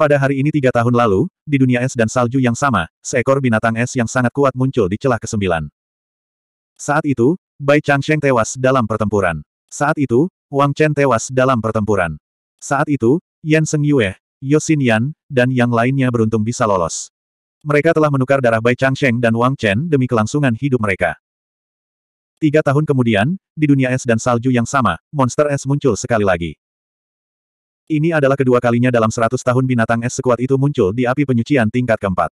Pada hari ini tiga tahun lalu, di dunia es dan salju yang sama, seekor binatang es yang sangat kuat muncul di celah kesembilan. Saat itu, Bai Changsheng tewas dalam pertempuran. Saat itu, Wang Chen tewas dalam pertempuran. Saat itu, Yan Seng Yue, Yosin Yan, dan yang lainnya beruntung bisa lolos. Mereka telah menukar darah Bai Changsheng dan Wang Chen demi kelangsungan hidup mereka. Tiga tahun kemudian, di dunia es dan salju yang sama, monster es muncul sekali lagi. Ini adalah kedua kalinya dalam seratus tahun binatang es sekuat itu muncul di api penyucian tingkat keempat.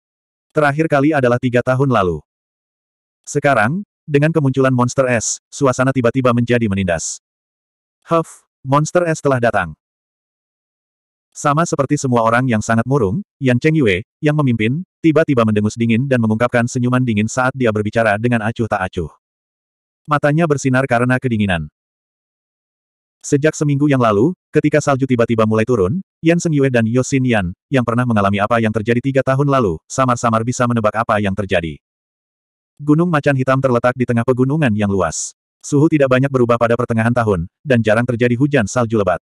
Terakhir kali adalah tiga tahun lalu. Sekarang, dengan kemunculan monster es, suasana tiba-tiba menjadi menindas. Huff, monster es telah datang. Sama seperti semua orang yang sangat murung, Yan Cheng Yue, yang memimpin, tiba-tiba mendengus dingin dan mengungkapkan senyuman dingin saat dia berbicara dengan acuh tak acuh. Matanya bersinar karena kedinginan. Sejak seminggu yang lalu, ketika salju tiba-tiba mulai turun, Yan Seng Yue dan Yosin Yan, yang pernah mengalami apa yang terjadi tiga tahun lalu, samar-samar bisa menebak apa yang terjadi. Gunung macan hitam terletak di tengah pegunungan yang luas. Suhu tidak banyak berubah pada pertengahan tahun, dan jarang terjadi hujan salju lebat.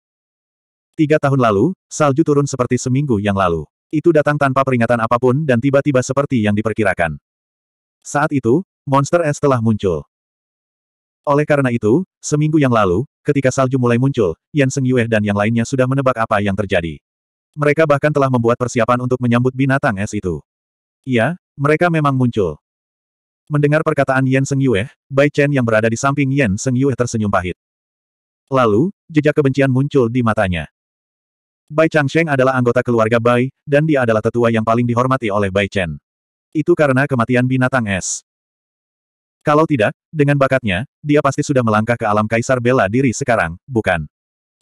Tiga tahun lalu, salju turun seperti seminggu yang lalu. Itu datang tanpa peringatan apapun dan tiba-tiba seperti yang diperkirakan. Saat itu, monster es telah muncul. Oleh karena itu, seminggu yang lalu, ketika salju mulai muncul, Yan Seng Yue dan yang lainnya sudah menebak apa yang terjadi. Mereka bahkan telah membuat persiapan untuk menyambut binatang es itu. Iya, mereka memang muncul. Mendengar perkataan Yan Seng Yue, Bai Chen yang berada di samping Yan Seng Yue tersenyum pahit. Lalu, jejak kebencian muncul di matanya. Bai Changsheng adalah anggota keluarga Bai, dan dia adalah tetua yang paling dihormati oleh Bai Chen. Itu karena kematian binatang es. Kalau tidak, dengan bakatnya, dia pasti sudah melangkah ke alam kaisar bela diri sekarang, bukan?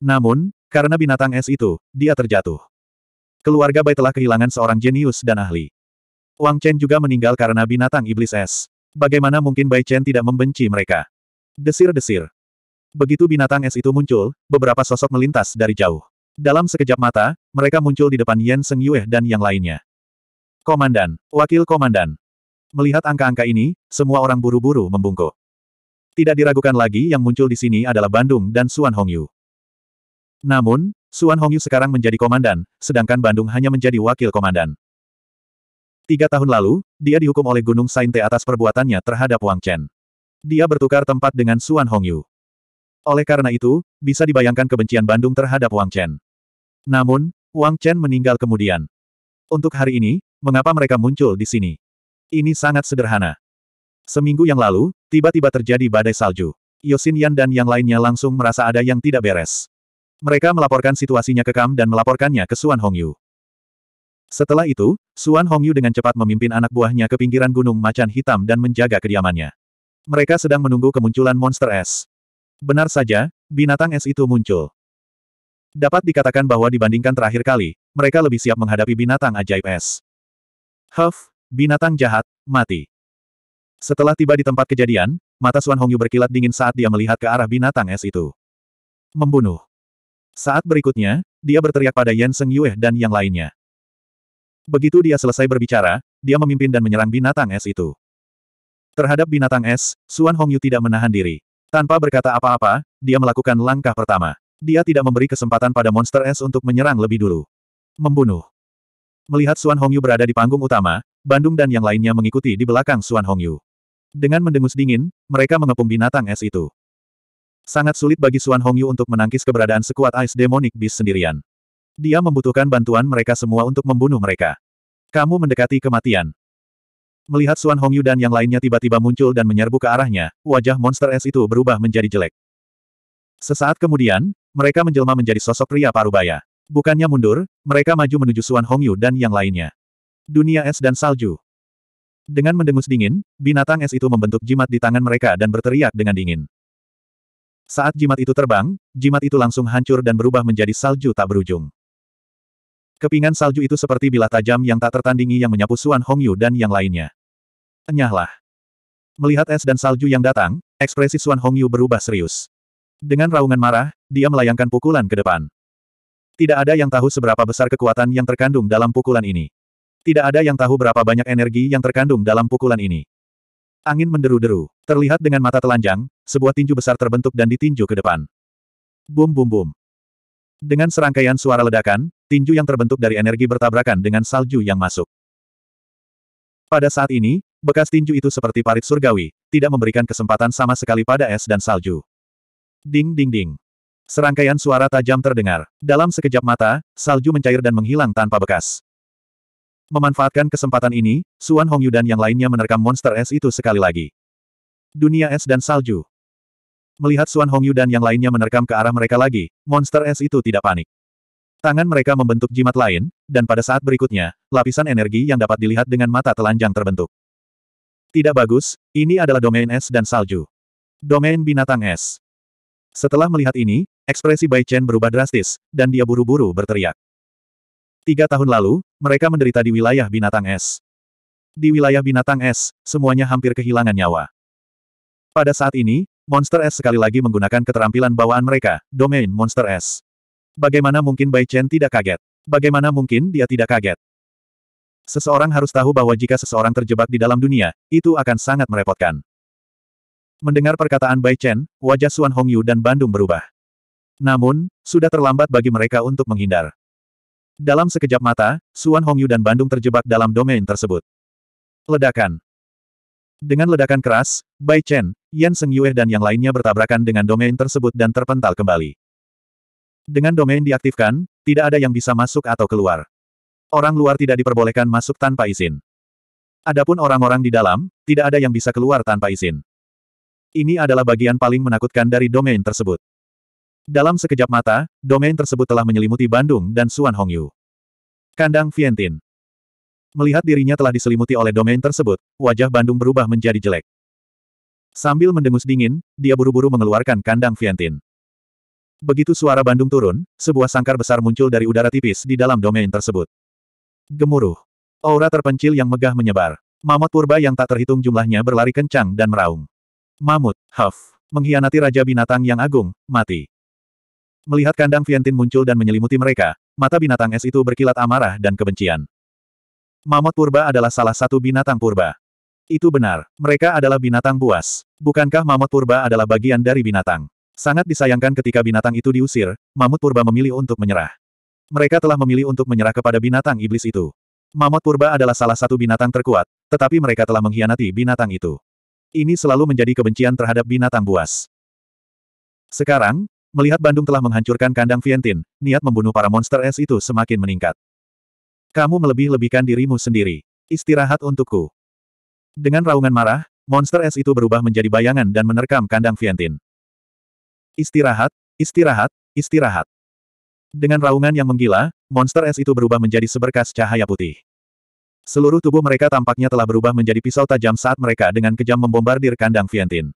Namun, karena binatang es itu, dia terjatuh. Keluarga Bai telah kehilangan seorang jenius dan ahli. Wang Chen juga meninggal karena binatang iblis es. Bagaimana mungkin Bai Chen tidak membenci mereka? Desir-desir. Begitu binatang es itu muncul, beberapa sosok melintas dari jauh. Dalam sekejap mata, mereka muncul di depan Yen Seng Yue dan yang lainnya. Komandan, Wakil Komandan. Melihat angka-angka ini, semua orang buru-buru membungkuk. Tidak diragukan lagi yang muncul di sini adalah Bandung dan Suan Hongyu. Namun, Suan Hongyu sekarang menjadi komandan, sedangkan Bandung hanya menjadi wakil komandan. Tiga tahun lalu, dia dihukum oleh Gunung Sainte atas perbuatannya terhadap Wang Chen. Dia bertukar tempat dengan Suan Hongyu. Oleh karena itu, bisa dibayangkan kebencian Bandung terhadap Wang Chen. Namun, Wang Chen meninggal kemudian. Untuk hari ini, mengapa mereka muncul di sini? Ini sangat sederhana. Seminggu yang lalu, tiba-tiba terjadi badai salju. Yosin Yan dan yang lainnya langsung merasa ada yang tidak beres. Mereka melaporkan situasinya ke Kam dan melaporkannya ke Suan Hongyu. Setelah itu, Suan Hongyu dengan cepat memimpin anak buahnya ke pinggiran gunung macan hitam dan menjaga kediamannya. Mereka sedang menunggu kemunculan monster es. Benar saja, binatang es itu muncul. Dapat dikatakan bahwa dibandingkan terakhir kali, mereka lebih siap menghadapi binatang ajaib es. Huff, binatang jahat, mati. Setelah tiba di tempat kejadian, mata Suan Hongyu berkilat dingin saat dia melihat ke arah binatang es itu. Membunuh. Saat berikutnya, dia berteriak pada Yan Seng Yue dan yang lainnya. Begitu dia selesai berbicara, dia memimpin dan menyerang binatang es itu. Terhadap binatang es, Suan Hongyu tidak menahan diri. Tanpa berkata apa-apa, dia melakukan langkah pertama. Dia tidak memberi kesempatan pada monster es untuk menyerang lebih dulu. Membunuh. Melihat Suan Hongyu berada di panggung utama, Bandung dan yang lainnya mengikuti di belakang Suan Hongyu. Dengan mendengus dingin, mereka mengepung binatang es itu. Sangat sulit bagi Suan Hongyu untuk menangkis keberadaan sekuat Ice Demonic bis sendirian. Dia membutuhkan bantuan mereka semua untuk membunuh mereka. Kamu mendekati kematian. Melihat Suan Hongyu dan yang lainnya tiba-tiba muncul dan menyerbu ke arahnya, wajah monster es itu berubah menjadi jelek. Sesaat kemudian, mereka menjelma menjadi sosok pria parubaya. Bukannya mundur, mereka maju menuju Suan Hongyu dan yang lainnya. Dunia es dan salju. Dengan mendengus dingin, binatang es itu membentuk jimat di tangan mereka dan berteriak dengan dingin. Saat jimat itu terbang, jimat itu langsung hancur dan berubah menjadi salju tak berujung. Kepingan salju itu seperti bilah tajam yang tak tertandingi yang menyapu Suan Hongyu dan yang lainnya. Enyahlah. Melihat es dan salju yang datang, ekspresi Suan Hongyu berubah serius. Dengan raungan marah, dia melayangkan pukulan ke depan. Tidak ada yang tahu seberapa besar kekuatan yang terkandung dalam pukulan ini. Tidak ada yang tahu berapa banyak energi yang terkandung dalam pukulan ini. Angin menderu-deru. Terlihat dengan mata telanjang, sebuah tinju besar terbentuk dan ditinju ke depan. Bum bum bum. Dengan serangkaian suara ledakan, tinju yang terbentuk dari energi bertabrakan dengan salju yang masuk. Pada saat ini, bekas tinju itu seperti parit surgawi, tidak memberikan kesempatan sama sekali pada es dan salju. Ding ding ding. Serangkaian suara tajam terdengar. Dalam sekejap mata, salju mencair dan menghilang tanpa bekas. Memanfaatkan kesempatan ini, Suan Hongyu dan yang lainnya menerkam monster es itu sekali lagi. Dunia es dan salju. Melihat Suan Hongyu dan yang lainnya menerkam ke arah mereka lagi, monster es itu tidak panik. Tangan mereka membentuk jimat lain, dan pada saat berikutnya, lapisan energi yang dapat dilihat dengan mata telanjang terbentuk. Tidak bagus, ini adalah domain es dan salju. Domain binatang es. Setelah melihat ini, ekspresi Bai Chen berubah drastis, dan dia buru-buru berteriak. Tiga tahun lalu, mereka menderita di wilayah binatang es. Di wilayah binatang es, semuanya hampir kehilangan nyawa. Pada saat ini, monster es sekali lagi menggunakan keterampilan bawaan mereka, domain monster es. Bagaimana mungkin Bai Chen tidak kaget? Bagaimana mungkin dia tidak kaget? Seseorang harus tahu bahwa jika seseorang terjebak di dalam dunia, itu akan sangat merepotkan. Mendengar perkataan Bai Chen, wajah Suan Hongyu dan Bandung berubah. Namun, sudah terlambat bagi mereka untuk menghindar. Dalam sekejap mata, Suan Hongyu dan Bandung terjebak dalam domain tersebut. Ledakan. Dengan ledakan keras, Bai Chen, Yan Seng Yue dan yang lainnya bertabrakan dengan domain tersebut dan terpental kembali. Dengan domain diaktifkan, tidak ada yang bisa masuk atau keluar. Orang luar tidak diperbolehkan masuk tanpa izin. Adapun orang-orang di dalam, tidak ada yang bisa keluar tanpa izin. Ini adalah bagian paling menakutkan dari domain tersebut. Dalam sekejap mata, domain tersebut telah menyelimuti Bandung dan Suan Hongyu. Kandang Vientin. Melihat dirinya telah diselimuti oleh domain tersebut, wajah Bandung berubah menjadi jelek. Sambil mendengus dingin, dia buru-buru mengeluarkan kandang Vientin. Begitu suara Bandung turun, sebuah sangkar besar muncul dari udara tipis di dalam domain tersebut. Gemuruh. Aura terpencil yang megah menyebar. Mamot purba yang tak terhitung jumlahnya berlari kencang dan meraung. Mamut, Huff, mengkhianati Raja Binatang yang Agung, mati. Melihat kandang Vientin muncul dan menyelimuti mereka, mata binatang es itu berkilat amarah dan kebencian. Mamut purba adalah salah satu binatang purba. Itu benar, mereka adalah binatang buas. Bukankah mamut purba adalah bagian dari binatang? Sangat disayangkan ketika binatang itu diusir, mamut purba memilih untuk menyerah. Mereka telah memilih untuk menyerah kepada binatang iblis itu. Mamut purba adalah salah satu binatang terkuat, tetapi mereka telah mengkhianati binatang itu. Ini selalu menjadi kebencian terhadap binatang buas. Sekarang, melihat Bandung telah menghancurkan kandang Vientin, niat membunuh para monster es itu semakin meningkat. Kamu melebih-lebihkan dirimu sendiri. Istirahat untukku. Dengan raungan marah, monster es itu berubah menjadi bayangan dan menerkam kandang Vientin. Istirahat, istirahat, istirahat. Dengan raungan yang menggila, monster es itu berubah menjadi seberkas cahaya putih. Seluruh tubuh mereka tampaknya telah berubah menjadi pisau tajam saat mereka dengan kejam membombardir kandang Vientin.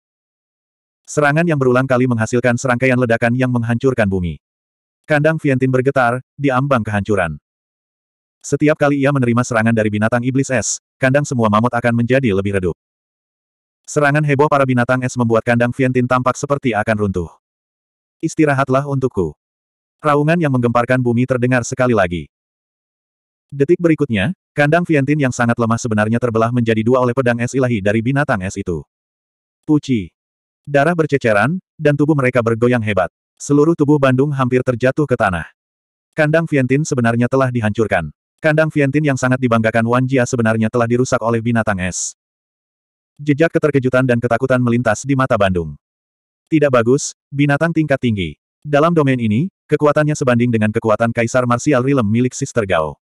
Serangan yang berulang kali menghasilkan serangkaian ledakan yang menghancurkan bumi. Kandang Vientin bergetar, diambang kehancuran. Setiap kali ia menerima serangan dari binatang iblis es, kandang semua mamut akan menjadi lebih redup. Serangan heboh para binatang es membuat kandang Vientin tampak seperti akan runtuh. Istirahatlah untukku. Raungan yang menggemparkan bumi terdengar sekali lagi. Detik berikutnya, Kandang Vientin yang sangat lemah sebenarnya terbelah menjadi dua oleh pedang es ilahi dari binatang es itu. Puci. Darah berceceran, dan tubuh mereka bergoyang hebat. Seluruh tubuh Bandung hampir terjatuh ke tanah. Kandang Vientin sebenarnya telah dihancurkan. Kandang Vientin yang sangat dibanggakan Wan Jia sebenarnya telah dirusak oleh binatang es. Jejak keterkejutan dan ketakutan melintas di mata Bandung. Tidak bagus, binatang tingkat tinggi. Dalam domain ini, kekuatannya sebanding dengan kekuatan Kaisar Martial Rilem milik Sister Gao.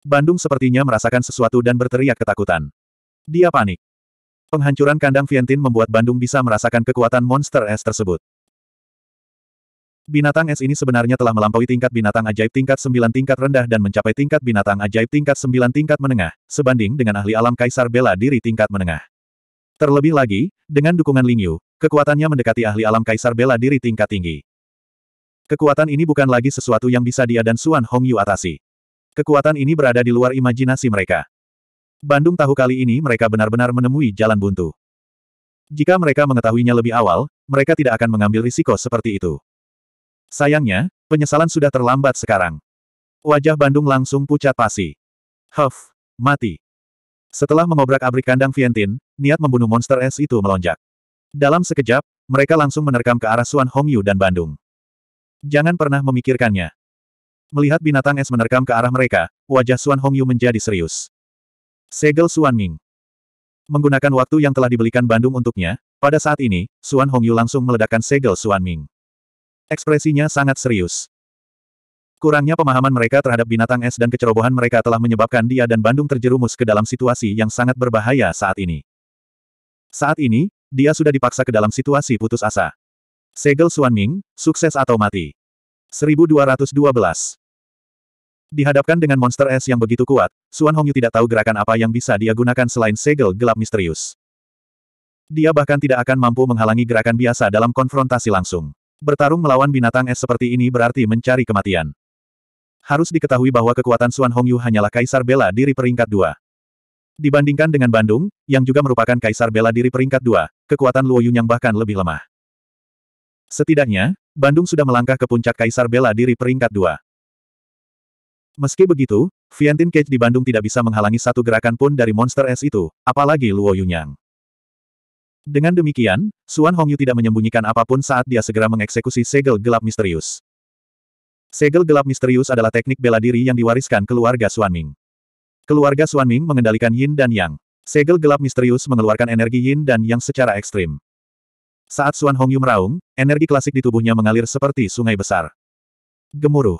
Bandung sepertinya merasakan sesuatu dan berteriak ketakutan. Dia panik. Penghancuran kandang Vientin membuat Bandung bisa merasakan kekuatan monster es tersebut. Binatang es ini sebenarnya telah melampaui tingkat binatang ajaib tingkat 9 tingkat rendah dan mencapai tingkat binatang ajaib tingkat 9 tingkat menengah, sebanding dengan ahli alam Kaisar Bela Diri tingkat menengah. Terlebih lagi, dengan dukungan Ling Yu, kekuatannya mendekati ahli alam Kaisar Bela Diri tingkat tinggi. Kekuatan ini bukan lagi sesuatu yang bisa dia dan Suan Hong Yu atasi. Kekuatan ini berada di luar imajinasi mereka. Bandung tahu kali ini mereka benar-benar menemui jalan buntu. Jika mereka mengetahuinya lebih awal, mereka tidak akan mengambil risiko seperti itu. Sayangnya, penyesalan sudah terlambat sekarang. Wajah Bandung langsung pucat pasi. Huff, mati. Setelah mengobrak-abrik kandang Vientin, niat membunuh monster es itu melonjak. Dalam sekejap, mereka langsung menerkam ke arah Suan Hongyu dan Bandung. Jangan pernah memikirkannya. Melihat binatang es menerkam ke arah mereka, wajah Xuan Hongyu menjadi serius. Segel Suan Ming. Menggunakan waktu yang telah dibelikan Bandung untuknya, pada saat ini, Xuan Hongyu langsung meledakkan segel Suan Ming. Ekspresinya sangat serius. Kurangnya pemahaman mereka terhadap binatang es dan kecerobohan mereka telah menyebabkan dia dan Bandung terjerumus ke dalam situasi yang sangat berbahaya saat ini. Saat ini, dia sudah dipaksa ke dalam situasi putus asa. Segel Suan Ming, sukses atau mati. 1212 Dihadapkan dengan monster es yang begitu kuat, Suan Hongyu tidak tahu gerakan apa yang bisa dia gunakan selain segel gelap misterius. Dia bahkan tidak akan mampu menghalangi gerakan biasa dalam konfrontasi langsung. Bertarung melawan binatang es seperti ini berarti mencari kematian. Harus diketahui bahwa kekuatan Suan Hongyu hanyalah kaisar bela diri peringkat dua. Dibandingkan dengan Bandung, yang juga merupakan kaisar bela diri peringkat dua, kekuatan Luo Yunyang bahkan lebih lemah. Setidaknya, Bandung sudah melangkah ke puncak kaisar bela diri peringkat dua. Meski begitu, Vientin Cage di Bandung tidak bisa menghalangi satu gerakan pun dari monster es itu, apalagi Luo Yunyang. Dengan demikian, Suan Hongyu tidak menyembunyikan apapun saat dia segera mengeksekusi segel gelap misterius. Segel gelap misterius adalah teknik bela diri yang diwariskan keluarga Suan Ming. Keluarga Suan Ming mengendalikan yin dan yang. Segel gelap misterius mengeluarkan energi yin dan yang secara ekstrim. Saat Suan Hongyu meraung, energi klasik di tubuhnya mengalir seperti sungai besar. Gemuruh.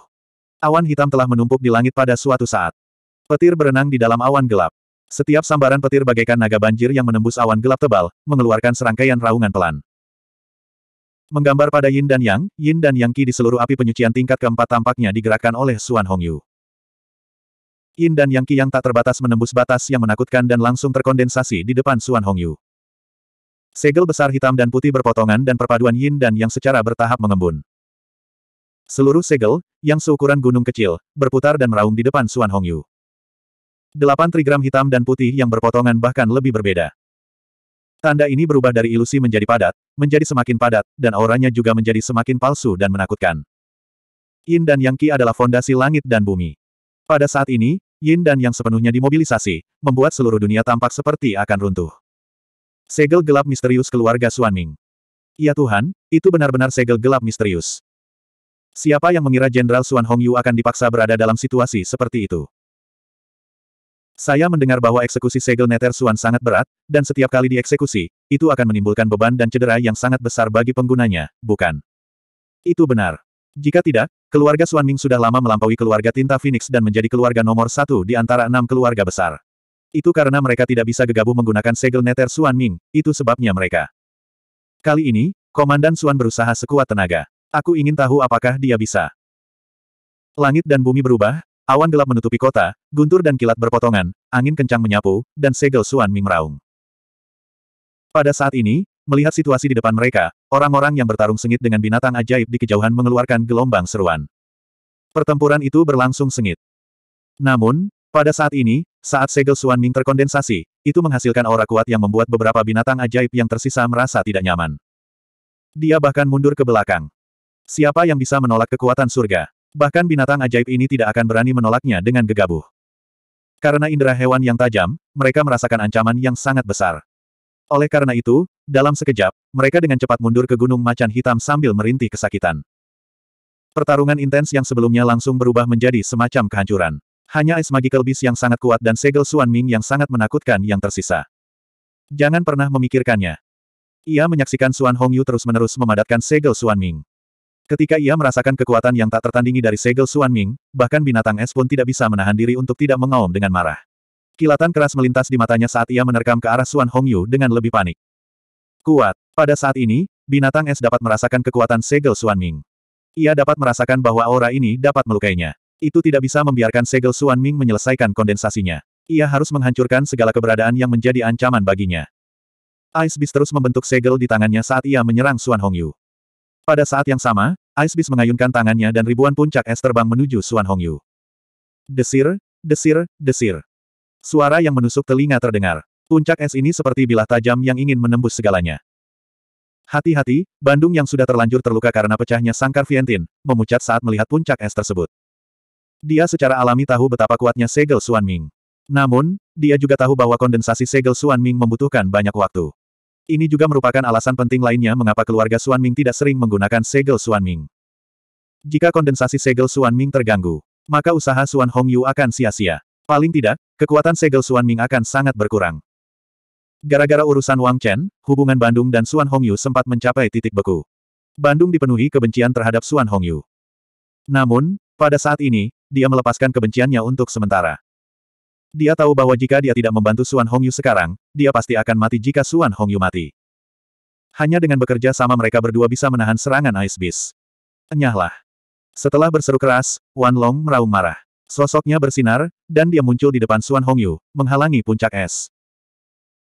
Awan hitam telah menumpuk di langit pada suatu saat. Petir berenang di dalam awan gelap. Setiap sambaran petir bagaikan naga banjir yang menembus awan gelap tebal, mengeluarkan serangkaian raungan pelan. Menggambar pada Yin dan Yang, Yin dan Yang Qi di seluruh api penyucian tingkat keempat tampaknya digerakkan oleh Xuan Hongyu. Yin dan Yang Qi yang tak terbatas menembus batas yang menakutkan dan langsung terkondensasi di depan Xuan Hongyu. Segel besar hitam dan putih berpotongan dan perpaduan Yin dan Yang secara bertahap mengembun. Seluruh segel, yang seukuran gunung kecil, berputar dan meraung di depan Suan Hongyu. Delapan trigram hitam dan putih yang berpotongan bahkan lebih berbeda. Tanda ini berubah dari ilusi menjadi padat, menjadi semakin padat, dan auranya juga menjadi semakin palsu dan menakutkan. Yin dan Yang Qi adalah fondasi langit dan bumi. Pada saat ini, Yin dan Yang sepenuhnya dimobilisasi, membuat seluruh dunia tampak seperti akan runtuh. Segel gelap misterius keluarga Suan Ming. Ya Tuhan, itu benar-benar segel gelap misterius. Siapa yang mengira Jenderal Xuan Hongyu akan dipaksa berada dalam situasi seperti itu? Saya mendengar bahwa eksekusi segel neter Xuan sangat berat, dan setiap kali dieksekusi, itu akan menimbulkan beban dan cedera yang sangat besar bagi penggunanya, bukan? Itu benar. Jika tidak, keluarga Xuan Ming sudah lama melampaui keluarga Tinta Phoenix dan menjadi keluarga nomor satu di antara enam keluarga besar. Itu karena mereka tidak bisa gegabah menggunakan segel neter Xuan Ming, itu sebabnya mereka. Kali ini, Komandan Xuan berusaha sekuat tenaga. Aku ingin tahu apakah dia bisa. Langit dan bumi berubah, awan gelap menutupi kota, guntur dan kilat berpotongan, angin kencang menyapu, dan segel Suan Ming meraung. Pada saat ini, melihat situasi di depan mereka, orang-orang yang bertarung sengit dengan binatang ajaib di kejauhan mengeluarkan gelombang seruan. Pertempuran itu berlangsung sengit. Namun, pada saat ini, saat segel Suan Ming terkondensasi, itu menghasilkan aura kuat yang membuat beberapa binatang ajaib yang tersisa merasa tidak nyaman. Dia bahkan mundur ke belakang. Siapa yang bisa menolak kekuatan surga? Bahkan binatang ajaib ini tidak akan berani menolaknya dengan gegabah. Karena indera hewan yang tajam, mereka merasakan ancaman yang sangat besar. Oleh karena itu, dalam sekejap, mereka dengan cepat mundur ke gunung macan hitam sambil merintih kesakitan. Pertarungan intens yang sebelumnya langsung berubah menjadi semacam kehancuran. Hanya Ice Magical Beast yang sangat kuat dan segel Suan Ming yang sangat menakutkan yang tersisa. Jangan pernah memikirkannya. Ia menyaksikan Suan Hongyu terus-menerus memadatkan segel Suan Ming. Ketika ia merasakan kekuatan yang tak tertandingi dari segel Suan Ming, bahkan binatang es pun tidak bisa menahan diri untuk tidak mengaum dengan marah. Kilatan keras melintas di matanya saat ia menerkam ke arah Suan Hongyu dengan lebih panik. Kuat. Pada saat ini, binatang es dapat merasakan kekuatan segel Suan Ming. Ia dapat merasakan bahwa aura ini dapat melukainya. Itu tidak bisa membiarkan segel Suan Ming menyelesaikan kondensasinya. Ia harus menghancurkan segala keberadaan yang menjadi ancaman baginya. Ice Beast terus membentuk segel di tangannya saat ia menyerang Suan Hongyu. Pada saat yang sama, Ice Beast mengayunkan tangannya dan ribuan puncak es terbang menuju Suan Hongyu. Desir, desir, desir. Suara yang menusuk telinga terdengar. Puncak es ini seperti bilah tajam yang ingin menembus segalanya. Hati-hati, Bandung yang sudah terlanjur terluka karena pecahnya sangkar Vientin, memucat saat melihat puncak es tersebut. Dia secara alami tahu betapa kuatnya segel Suan Ming. Namun, dia juga tahu bahwa kondensasi segel Suan Ming membutuhkan banyak waktu. Ini juga merupakan alasan penting lainnya mengapa keluarga Ming tidak sering menggunakan segel Ming. Jika kondensasi segel Ming terganggu, maka usaha Xuan Yu akan sia-sia. Paling tidak, kekuatan segel Ming akan sangat berkurang. Gara-gara urusan Wang Chen, hubungan Bandung dan Xuan Yu sempat mencapai titik beku. Bandung dipenuhi kebencian terhadap Xuan Yu. Namun, pada saat ini, dia melepaskan kebenciannya untuk sementara. Dia tahu bahwa jika dia tidak membantu Suan Hongyu sekarang, dia pasti akan mati jika Suan Hongyu mati. Hanya dengan bekerja sama mereka berdua bisa menahan serangan Ice Beast. Enyahlah. Setelah berseru keras, Wan Long meraung marah. Sosoknya bersinar, dan dia muncul di depan Suan Hongyu, menghalangi puncak es.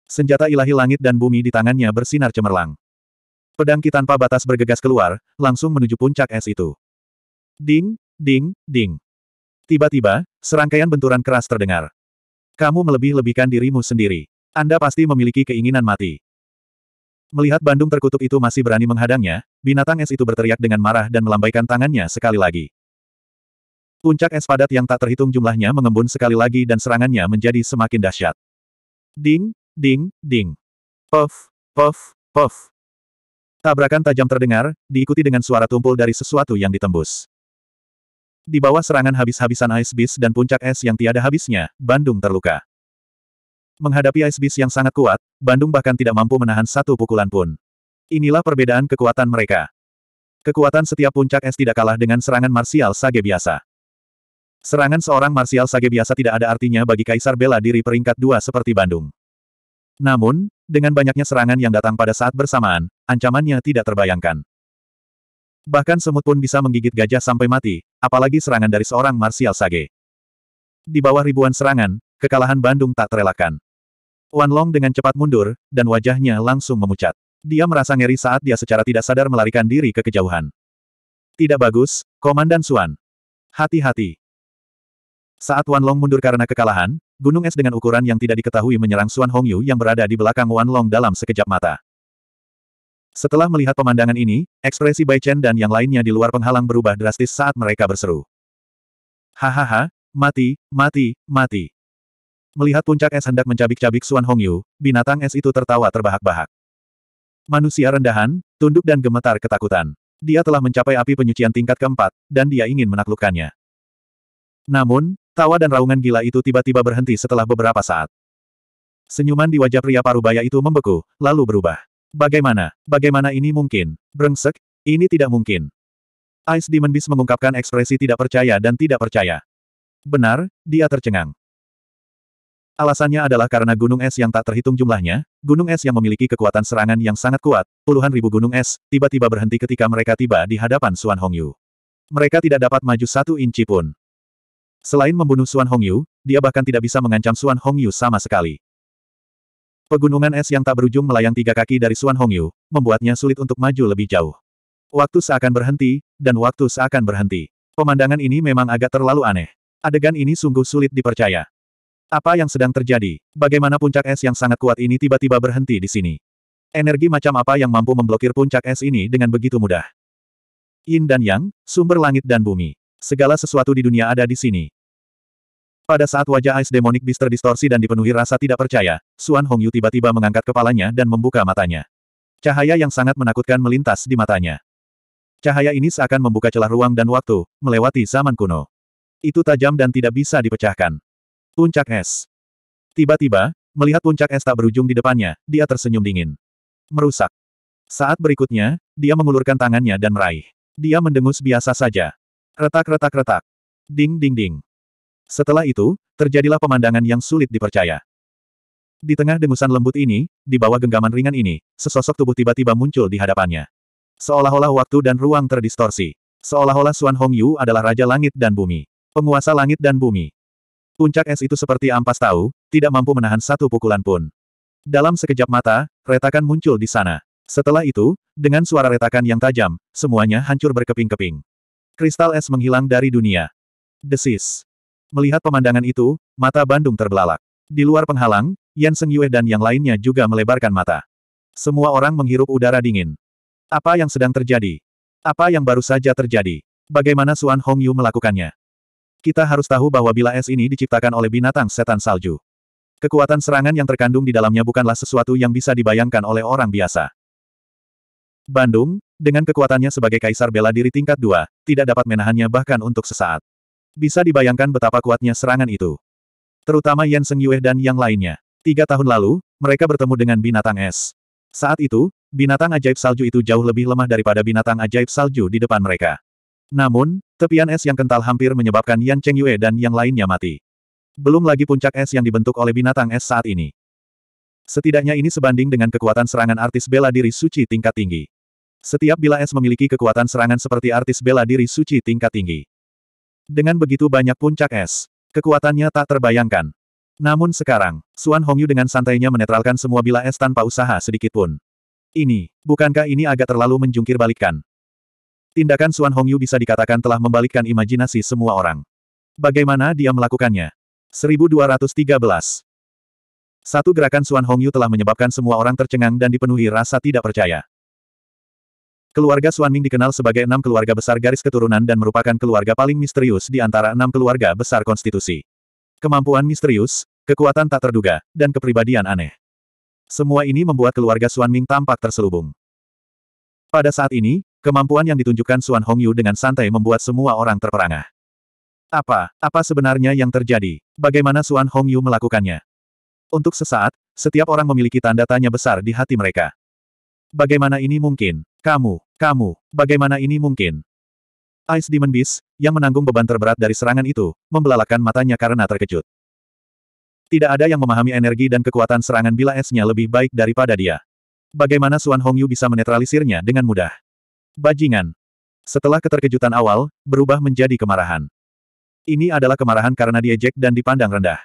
Senjata ilahi langit dan bumi di tangannya bersinar cemerlang. Pedang Ki tanpa batas bergegas keluar, langsung menuju puncak es itu. Ding, ding, ding. Tiba-tiba, serangkaian benturan keras terdengar. Kamu melebih-lebihkan dirimu sendiri. Anda pasti memiliki keinginan mati. Melihat Bandung terkutuk itu masih berani menghadangnya, binatang es itu berteriak dengan marah dan melambaikan tangannya sekali lagi. Puncak es padat yang tak terhitung jumlahnya mengembun sekali lagi dan serangannya menjadi semakin dahsyat. Ding, ding, ding. Puff, puff, puff. Tabrakan tajam terdengar, diikuti dengan suara tumpul dari sesuatu yang ditembus. Di bawah serangan habis-habisan Ice Beast dan puncak es yang tiada habisnya, Bandung terluka. Menghadapi Ice Beast yang sangat kuat, Bandung bahkan tidak mampu menahan satu pukulan pun. Inilah perbedaan kekuatan mereka. Kekuatan setiap puncak es tidak kalah dengan serangan marsial sage biasa. Serangan seorang marsial sage biasa tidak ada artinya bagi Kaisar bela diri peringkat dua seperti Bandung. Namun, dengan banyaknya serangan yang datang pada saat bersamaan, ancamannya tidak terbayangkan. Bahkan semut pun bisa menggigit gajah sampai mati, apalagi serangan dari seorang Martial Sage. Di bawah ribuan serangan, kekalahan Bandung tak terelakkan. Wan Long dengan cepat mundur, dan wajahnya langsung memucat. Dia merasa ngeri saat dia secara tidak sadar melarikan diri ke kejauhan. Tidak bagus, Komandan Suan. Hati-hati. Saat Wan Long mundur karena kekalahan, gunung es dengan ukuran yang tidak diketahui menyerang Suan Hongyu yang berada di belakang Wan Long dalam sekejap mata. Setelah melihat pemandangan ini, ekspresi Bai Chen dan yang lainnya di luar penghalang berubah drastis saat mereka berseru. Hahaha, mati, mati, mati. Melihat puncak es hendak mencabik-cabik Xuan Hongyu, binatang es itu tertawa terbahak-bahak. Manusia rendahan, tunduk dan gemetar ketakutan. Dia telah mencapai api penyucian tingkat keempat, dan dia ingin menaklukkannya. Namun, tawa dan raungan gila itu tiba-tiba berhenti setelah beberapa saat. Senyuman di wajah pria parubaya itu membeku, lalu berubah. Bagaimana? Bagaimana ini mungkin? Brengsek, ini tidak mungkin. Ice Demon Beast mengungkapkan ekspresi tidak percaya dan tidak percaya. Benar, dia tercengang. Alasannya adalah karena gunung es yang tak terhitung jumlahnya, gunung es yang memiliki kekuatan serangan yang sangat kuat, puluhan ribu gunung es, tiba-tiba berhenti ketika mereka tiba di hadapan Suan Hongyu. Mereka tidak dapat maju satu inci pun. Selain membunuh Suan Hongyu, dia bahkan tidak bisa mengancam Suan Hongyu sama sekali. Pegunungan es yang tak berujung melayang tiga kaki dari Suan Hongyu, membuatnya sulit untuk maju lebih jauh. Waktu seakan berhenti, dan waktu seakan berhenti. Pemandangan ini memang agak terlalu aneh. Adegan ini sungguh sulit dipercaya. Apa yang sedang terjadi? Bagaimana puncak es yang sangat kuat ini tiba-tiba berhenti di sini? Energi macam apa yang mampu memblokir puncak es ini dengan begitu mudah? Yin dan Yang, sumber langit dan bumi. Segala sesuatu di dunia ada di sini. Pada saat wajah Ice Demonic Beast terdistorsi dan dipenuhi rasa tidak percaya, Xuan Hongyu tiba-tiba mengangkat kepalanya dan membuka matanya. Cahaya yang sangat menakutkan melintas di matanya. Cahaya ini seakan membuka celah ruang dan waktu, melewati zaman kuno. Itu tajam dan tidak bisa dipecahkan. Puncak es. Tiba-tiba, melihat puncak es tak berujung di depannya, dia tersenyum dingin. Merusak. Saat berikutnya, dia mengulurkan tangannya dan meraih. Dia mendengus biasa saja. Retak-retak-retak. Ding-ding-ding. Setelah itu, terjadilah pemandangan yang sulit dipercaya. Di tengah dengusan lembut ini, di bawah genggaman ringan ini, sesosok tubuh tiba-tiba muncul di hadapannya. Seolah-olah waktu dan ruang terdistorsi. Seolah-olah Hong Hongyu adalah Raja Langit dan Bumi. Penguasa Langit dan Bumi. Puncak es itu seperti ampas tahu, tidak mampu menahan satu pukulan pun. Dalam sekejap mata, retakan muncul di sana. Setelah itu, dengan suara retakan yang tajam, semuanya hancur berkeping-keping. Kristal es menghilang dari dunia. Desis. Melihat pemandangan itu, mata Bandung terbelalak. Di luar penghalang, Yan Seng Yue dan yang lainnya juga melebarkan mata. Semua orang menghirup udara dingin. Apa yang sedang terjadi? Apa yang baru saja terjadi? Bagaimana Suan Hong Yu melakukannya? Kita harus tahu bahwa bila es ini diciptakan oleh binatang setan salju. Kekuatan serangan yang terkandung di dalamnya bukanlah sesuatu yang bisa dibayangkan oleh orang biasa. Bandung, dengan kekuatannya sebagai kaisar bela diri tingkat 2, tidak dapat menahannya bahkan untuk sesaat. Bisa dibayangkan betapa kuatnya serangan itu. Terutama Yan Seng Yue dan yang lainnya. Tiga tahun lalu, mereka bertemu dengan binatang es. Saat itu, binatang ajaib salju itu jauh lebih lemah daripada binatang ajaib salju di depan mereka. Namun, tepian es yang kental hampir menyebabkan Yan Cheng Yue dan yang lainnya mati. Belum lagi puncak es yang dibentuk oleh binatang es saat ini. Setidaknya ini sebanding dengan kekuatan serangan artis bela diri suci tingkat tinggi. Setiap bila es memiliki kekuatan serangan seperti artis bela diri suci tingkat tinggi. Dengan begitu banyak puncak es, kekuatannya tak terbayangkan. Namun sekarang, Suan Hongyu dengan santainya menetralkan semua bila es tanpa usaha sedikitpun. Ini, bukankah ini agak terlalu menjungkir balikkan? Tindakan Suan Hongyu bisa dikatakan telah membalikkan imajinasi semua orang. Bagaimana dia melakukannya? 1213 satu gerakan Suan Hongyu telah menyebabkan semua orang tercengang dan dipenuhi rasa tidak percaya. Keluarga Suanming dikenal sebagai enam keluarga besar garis keturunan dan merupakan keluarga paling misterius di antara enam keluarga besar konstitusi. Kemampuan misterius, kekuatan tak terduga, dan kepribadian aneh. Semua ini membuat keluarga Suanming tampak terselubung. Pada saat ini, kemampuan yang ditunjukkan Suan Hongyu dengan santai membuat semua orang terperangah. Apa, apa sebenarnya yang terjadi? Bagaimana Suan Hongyu melakukannya? Untuk sesaat, setiap orang memiliki tanda tanya besar di hati mereka. Bagaimana ini mungkin? Kamu, kamu, bagaimana ini mungkin? Ice Demon Beast, yang menanggung beban terberat dari serangan itu, membelalakan matanya karena terkejut. Tidak ada yang memahami energi dan kekuatan serangan bila esnya lebih baik daripada dia. Bagaimana Suan Hongyu bisa menetralisirnya dengan mudah? Bajingan. Setelah keterkejutan awal, berubah menjadi kemarahan. Ini adalah kemarahan karena diejek dan dipandang rendah.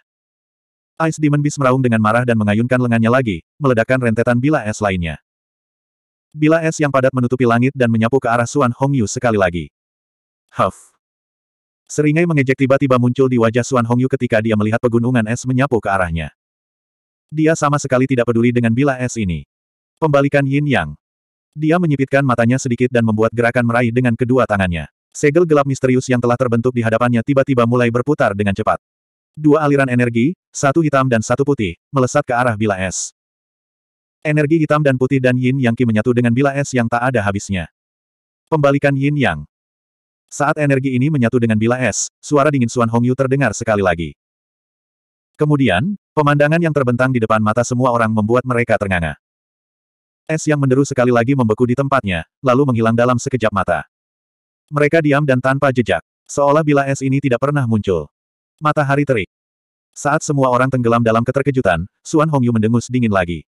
Ice Demon Beast meraung dengan marah dan mengayunkan lengannya lagi, meledakkan rentetan bila es lainnya. Bila es yang padat menutupi langit dan menyapu ke arah Suan Hongyu sekali lagi. Huff. Seringai mengejek tiba-tiba muncul di wajah Suan Hongyu ketika dia melihat pegunungan es menyapu ke arahnya. Dia sama sekali tidak peduli dengan bila es ini. Pembalikan yin yang. Dia menyipitkan matanya sedikit dan membuat gerakan meraih dengan kedua tangannya. Segel gelap misterius yang telah terbentuk di hadapannya tiba-tiba mulai berputar dengan cepat. Dua aliran energi, satu hitam dan satu putih, melesat ke arah bila es. Energi hitam dan putih dan yin yang ki menyatu dengan bila es yang tak ada habisnya. Pembalikan yin yang. Saat energi ini menyatu dengan bila es, suara dingin Suan Hongyu terdengar sekali lagi. Kemudian, pemandangan yang terbentang di depan mata semua orang membuat mereka ternganga. Es yang menderu sekali lagi membeku di tempatnya, lalu menghilang dalam sekejap mata. Mereka diam dan tanpa jejak, seolah bila es ini tidak pernah muncul. Matahari terik. Saat semua orang tenggelam dalam keterkejutan, Suan Hongyu mendengus dingin lagi.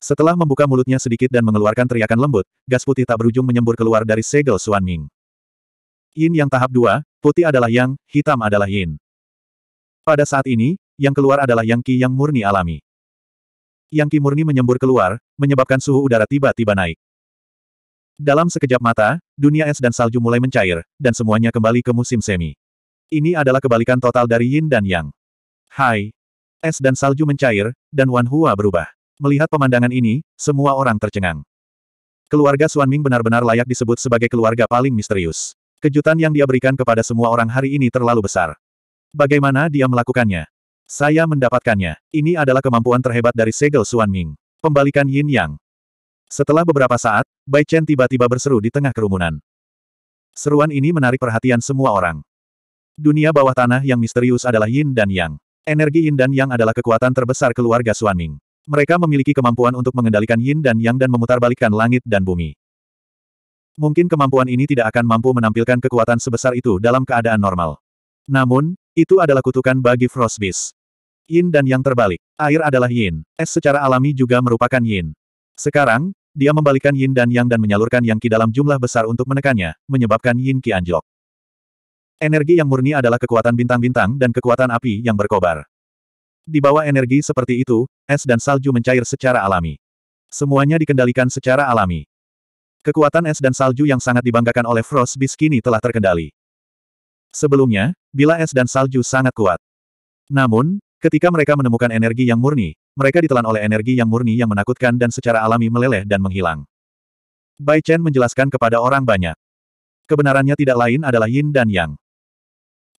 Setelah membuka mulutnya sedikit dan mengeluarkan teriakan lembut, gas putih tak berujung menyembur keluar dari segel Suan Ming. Yin yang tahap dua, putih adalah yang, hitam adalah yin. Pada saat ini, yang keluar adalah yang ki yang murni alami. Yang ki murni menyembur keluar, menyebabkan suhu udara tiba-tiba naik. Dalam sekejap mata, dunia es dan salju mulai mencair, dan semuanya kembali ke musim semi. Ini adalah kebalikan total dari yin dan yang. Hai! Es dan salju mencair, dan Wan Hua berubah. Melihat pemandangan ini, semua orang tercengang. Keluarga Suan Ming benar-benar layak disebut sebagai keluarga paling misterius. Kejutan yang dia berikan kepada semua orang hari ini terlalu besar. Bagaimana dia melakukannya? Saya mendapatkannya. Ini adalah kemampuan terhebat dari segel Suan Ming, Pembalikan Yin Yang. Setelah beberapa saat, Bai Chen tiba-tiba berseru di tengah kerumunan. Seruan ini menarik perhatian semua orang. Dunia bawah tanah yang misterius adalah Yin dan Yang. Energi Yin dan Yang adalah kekuatan terbesar keluarga Suan Ming. Mereka memiliki kemampuan untuk mengendalikan yin dan yang dan memutarbalikkan langit dan bumi. Mungkin kemampuan ini tidak akan mampu menampilkan kekuatan sebesar itu dalam keadaan normal. Namun, itu adalah kutukan bagi Frostbeast. Yin dan yang terbalik. Air adalah yin. Es secara alami juga merupakan yin. Sekarang, dia membalikan yin dan yang dan menyalurkan yang ki dalam jumlah besar untuk menekannya, menyebabkan yin ki anjlok. Energi yang murni adalah kekuatan bintang-bintang dan kekuatan api yang berkobar. Di bawah energi seperti itu, es dan salju mencair secara alami. Semuanya dikendalikan secara alami. Kekuatan es dan salju yang sangat dibanggakan oleh Frost kini telah terkendali. Sebelumnya, bila es dan salju sangat kuat. Namun, ketika mereka menemukan energi yang murni, mereka ditelan oleh energi yang murni yang menakutkan dan secara alami meleleh dan menghilang. Bai Chen menjelaskan kepada orang banyak. Kebenarannya tidak lain adalah yin dan yang.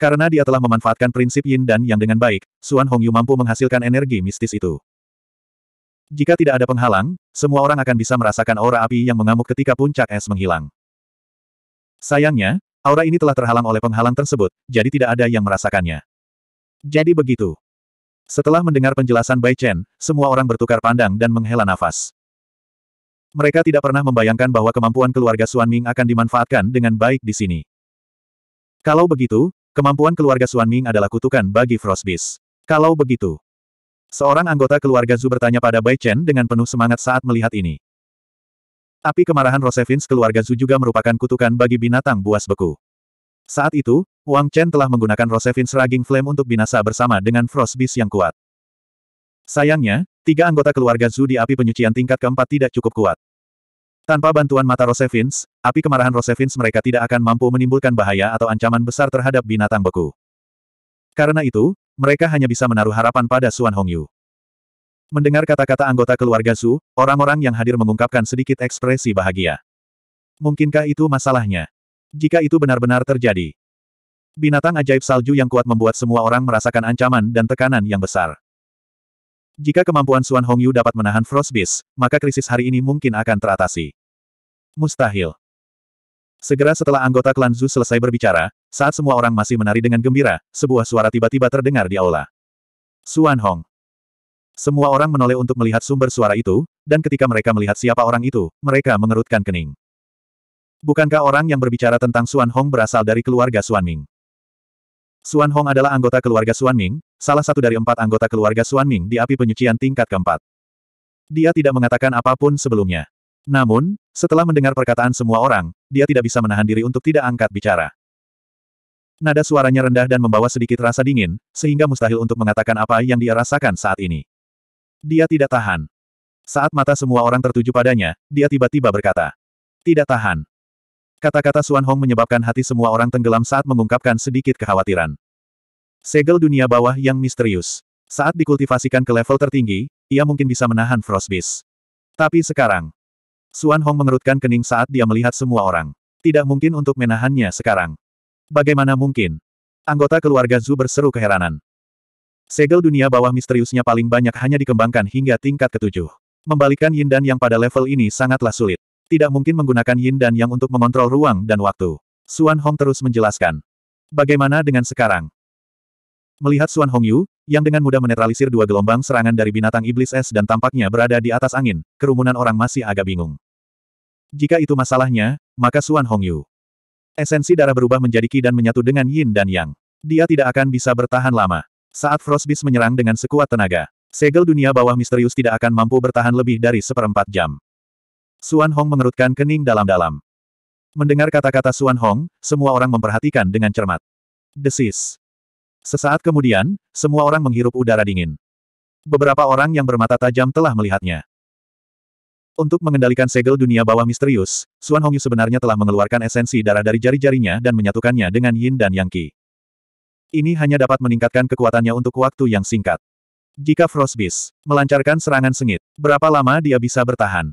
Karena dia telah memanfaatkan prinsip yin dan yang dengan baik, Xuan Hongyu mampu menghasilkan energi mistis itu. Jika tidak ada penghalang, semua orang akan bisa merasakan aura api yang mengamuk ketika puncak es menghilang. Sayangnya, aura ini telah terhalang oleh penghalang tersebut, jadi tidak ada yang merasakannya. Jadi begitu. Setelah mendengar penjelasan Bai Chen, semua orang bertukar pandang dan menghela nafas. Mereka tidak pernah membayangkan bahwa kemampuan keluarga Suan Ming akan dimanfaatkan dengan baik di sini. Kalau begitu, Kemampuan keluarga Xuan Ming adalah kutukan bagi Frostbeast. Kalau begitu, seorang anggota keluarga Zhu bertanya pada Bai Chen dengan penuh semangat saat melihat ini. Api kemarahan Rosevins keluarga Zhu juga merupakan kutukan bagi binatang buas beku. Saat itu, Wang Chen telah menggunakan Rosevins Raging Flame untuk binasa bersama dengan Frostbeast yang kuat. Sayangnya, tiga anggota keluarga Zhu di api penyucian tingkat keempat tidak cukup kuat. Tanpa bantuan mata Rosevins, api kemarahan Rosevins mereka tidak akan mampu menimbulkan bahaya atau ancaman besar terhadap binatang beku. Karena itu, mereka hanya bisa menaruh harapan pada Suan Hongyu. Mendengar kata-kata anggota keluarga Su, orang-orang yang hadir mengungkapkan sedikit ekspresi bahagia. Mungkinkah itu masalahnya? Jika itu benar-benar terjadi. Binatang ajaib salju yang kuat membuat semua orang merasakan ancaman dan tekanan yang besar. Jika kemampuan Suan Hongyu dapat menahan Frost Beast, maka krisis hari ini mungkin akan teratasi. Mustahil. Segera setelah anggota klan Zhu selesai berbicara, saat semua orang masih menari dengan gembira, sebuah suara tiba-tiba terdengar di aula. Suan Hong. Semua orang menoleh untuk melihat sumber suara itu, dan ketika mereka melihat siapa orang itu, mereka mengerutkan kening. Bukankah orang yang berbicara tentang Suan Hong berasal dari keluarga Suan Ming? Suan Hong adalah anggota keluarga Suan Ming, salah satu dari empat anggota keluarga Suan Ming di api penyucian tingkat keempat. Dia tidak mengatakan apapun sebelumnya. Namun, setelah mendengar perkataan semua orang, dia tidak bisa menahan diri untuk tidak angkat bicara. Nada suaranya rendah dan membawa sedikit rasa dingin, sehingga mustahil untuk mengatakan apa yang dia rasakan saat ini. Dia tidak tahan. Saat mata semua orang tertuju padanya, dia tiba-tiba berkata. Tidak tahan. Kata-kata Suan Hong menyebabkan hati semua orang tenggelam saat mengungkapkan sedikit kekhawatiran. Segel dunia bawah yang misterius. Saat dikultivasikan ke level tertinggi, ia mungkin bisa menahan Frostbeast. Tapi sekarang, Suan Hong mengerutkan kening saat dia melihat semua orang. Tidak mungkin untuk menahannya sekarang. Bagaimana mungkin? Anggota keluarga Zhu berseru keheranan. Segel dunia bawah misteriusnya paling banyak hanya dikembangkan hingga tingkat ketujuh. Membalikan yin dan yang pada level ini sangatlah sulit. Tidak mungkin menggunakan yin dan yang untuk mengontrol ruang dan waktu. Suan Hong terus menjelaskan. Bagaimana dengan sekarang? Melihat Xuan Hongyu, yang dengan mudah menetralisir dua gelombang serangan dari binatang iblis es dan tampaknya berada di atas angin, kerumunan orang masih agak bingung. Jika itu masalahnya, maka Xuan Hongyu. Esensi darah berubah menjadi Qi dan menyatu dengan Yin dan Yang. Dia tidak akan bisa bertahan lama. Saat Frostbeast menyerang dengan sekuat tenaga, segel dunia bawah misterius tidak akan mampu bertahan lebih dari seperempat jam. Suan Hong mengerutkan kening dalam-dalam. Mendengar kata-kata Suan Hong, semua orang memperhatikan dengan cermat. Desis. Sesaat kemudian, semua orang menghirup udara dingin. Beberapa orang yang bermata tajam telah melihatnya. Untuk mengendalikan segel dunia bawah misterius, Xuan Hongyu sebenarnya telah mengeluarkan esensi darah dari jari-jarinya dan menyatukannya dengan yin dan yang qi. Ini hanya dapat meningkatkan kekuatannya untuk waktu yang singkat. Jika Frostbeast melancarkan serangan sengit, berapa lama dia bisa bertahan?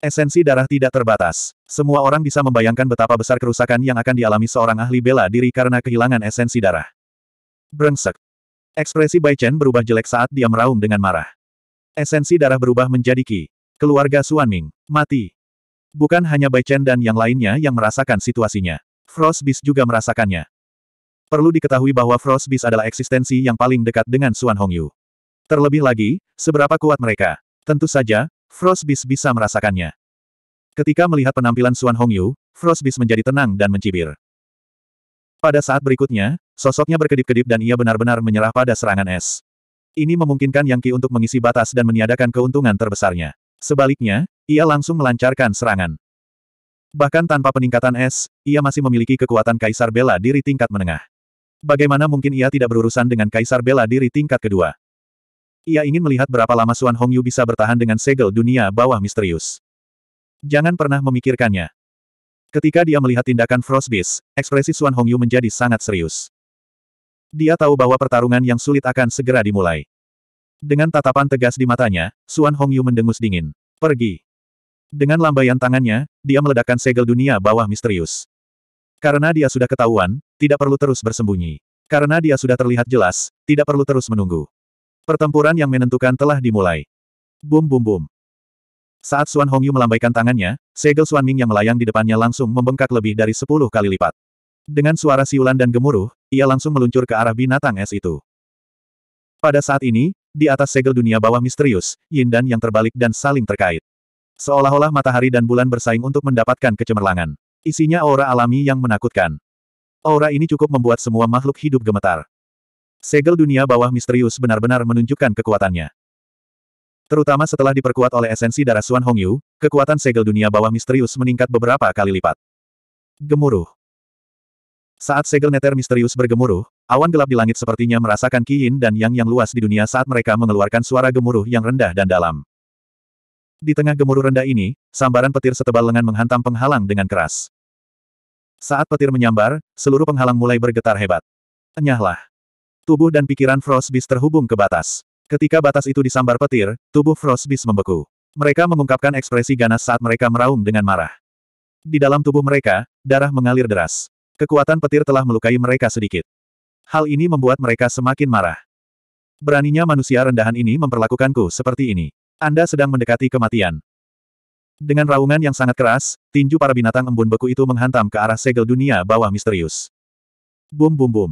Esensi darah tidak terbatas. Semua orang bisa membayangkan betapa besar kerusakan yang akan dialami seorang ahli bela diri karena kehilangan esensi darah. Brengsek. Ekspresi Bai Chen berubah jelek saat dia meraung dengan marah. Esensi darah berubah menjadi Ki. Keluarga Suan Ming Mati. Bukan hanya Bai Chen dan yang lainnya yang merasakan situasinya. Frost Beast juga merasakannya. Perlu diketahui bahwa Frost Beast adalah eksistensi yang paling dekat dengan Suan Yu. Terlebih lagi, seberapa kuat mereka. Tentu saja, Frost Beast bisa merasakannya. Ketika melihat penampilan Suan Frost Beast menjadi tenang dan mencibir. Pada saat berikutnya, sosoknya berkedip-kedip dan ia benar-benar menyerah pada serangan es. Ini memungkinkan Yang Qi untuk mengisi batas dan meniadakan keuntungan terbesarnya. Sebaliknya, ia langsung melancarkan serangan. Bahkan tanpa peningkatan es, ia masih memiliki kekuatan Kaisar Bela Diri tingkat menengah. Bagaimana mungkin ia tidak berurusan dengan Kaisar Bela Diri tingkat kedua? Ia ingin melihat berapa lama Suan Hongyu bisa bertahan dengan segel dunia bawah misterius. Jangan pernah memikirkannya. Ketika dia melihat tindakan Frostbeast, ekspresi Xuan Hongyu menjadi sangat serius. Dia tahu bahwa pertarungan yang sulit akan segera dimulai. Dengan tatapan tegas di matanya, Xuan Hongyu mendengus dingin. Pergi. Dengan lambaian tangannya, dia meledakkan segel dunia bawah misterius. Karena dia sudah ketahuan, tidak perlu terus bersembunyi. Karena dia sudah terlihat jelas, tidak perlu terus menunggu. Pertempuran yang menentukan telah dimulai. Bum bum bum. Saat Xuan Hongyu melambaikan tangannya, segel Xuan Ming yang melayang di depannya langsung membengkak lebih dari sepuluh kali lipat. Dengan suara siulan dan gemuruh, ia langsung meluncur ke arah binatang es itu. Pada saat ini, di atas segel dunia bawah misterius, yin dan yang terbalik dan saling terkait. Seolah-olah matahari dan bulan bersaing untuk mendapatkan kecemerlangan. Isinya aura alami yang menakutkan. Aura ini cukup membuat semua makhluk hidup gemetar. Segel dunia bawah misterius benar-benar menunjukkan kekuatannya. Terutama setelah diperkuat oleh esensi darah Suan Hongyu, kekuatan segel dunia bawah misterius meningkat beberapa kali lipat. Gemuruh. Saat segel neter misterius bergemuruh, awan gelap di langit sepertinya merasakan kiin dan yang yang luas di dunia saat mereka mengeluarkan suara gemuruh yang rendah dan dalam. Di tengah gemuruh rendah ini, sambaran petir setebal lengan menghantam penghalang dengan keras. Saat petir menyambar, seluruh penghalang mulai bergetar hebat. Enyahlah. Tubuh dan pikiran Frost Beast terhubung ke batas. Ketika batas itu disambar petir, tubuh Frostbeast membeku. Mereka mengungkapkan ekspresi ganas saat mereka meraung dengan marah. Di dalam tubuh mereka, darah mengalir deras. Kekuatan petir telah melukai mereka sedikit. Hal ini membuat mereka semakin marah. Beraninya manusia rendahan ini memperlakukanku seperti ini. Anda sedang mendekati kematian. Dengan raungan yang sangat keras, tinju para binatang embun beku itu menghantam ke arah segel dunia bawah misterius. Bum bum bum.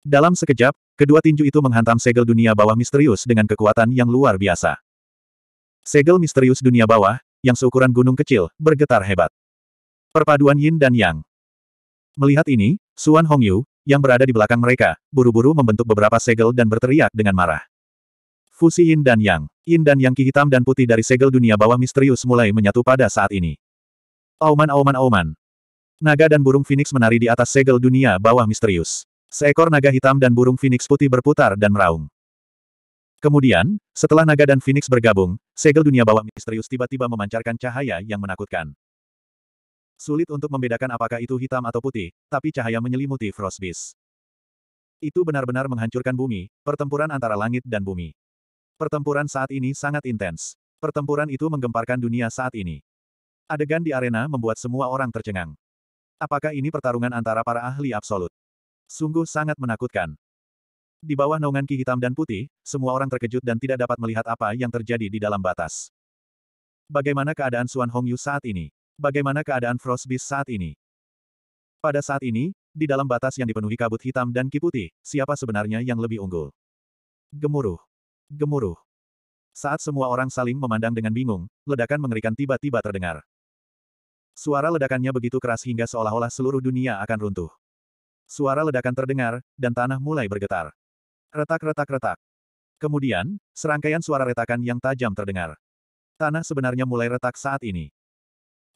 Dalam sekejap, kedua tinju itu menghantam segel dunia bawah misterius dengan kekuatan yang luar biasa. Segel misterius dunia bawah, yang seukuran gunung kecil, bergetar hebat. Perpaduan yin dan yang. Melihat ini, Suan Hongyu, yang berada di belakang mereka, buru-buru membentuk beberapa segel dan berteriak dengan marah. Fusi yin dan yang. Yin dan yang ki hitam dan putih dari segel dunia bawah misterius mulai menyatu pada saat ini. Auman auman auman. Naga dan burung phoenix menari di atas segel dunia bawah misterius. Seekor naga hitam dan burung Phoenix putih berputar dan meraung. Kemudian, setelah naga dan Phoenix bergabung, segel dunia bawah misterius tiba-tiba memancarkan cahaya yang menakutkan. Sulit untuk membedakan apakah itu hitam atau putih, tapi cahaya menyelimuti Frostbeast. Itu benar-benar menghancurkan bumi, pertempuran antara langit dan bumi. Pertempuran saat ini sangat intens. Pertempuran itu menggemparkan dunia saat ini. Adegan di arena membuat semua orang tercengang. Apakah ini pertarungan antara para ahli absolut? Sungguh sangat menakutkan. Di bawah naungan ki hitam dan putih, semua orang terkejut dan tidak dapat melihat apa yang terjadi di dalam batas. Bagaimana keadaan Suan Hongyu saat ini? Bagaimana keadaan Beast saat ini? Pada saat ini, di dalam batas yang dipenuhi kabut hitam dan ki putih, siapa sebenarnya yang lebih unggul? Gemuruh. Gemuruh. Saat semua orang saling memandang dengan bingung, ledakan mengerikan tiba-tiba terdengar. Suara ledakannya begitu keras hingga seolah-olah seluruh dunia akan runtuh. Suara ledakan terdengar, dan tanah mulai bergetar. Retak-retak-retak. Kemudian, serangkaian suara retakan yang tajam terdengar. Tanah sebenarnya mulai retak saat ini.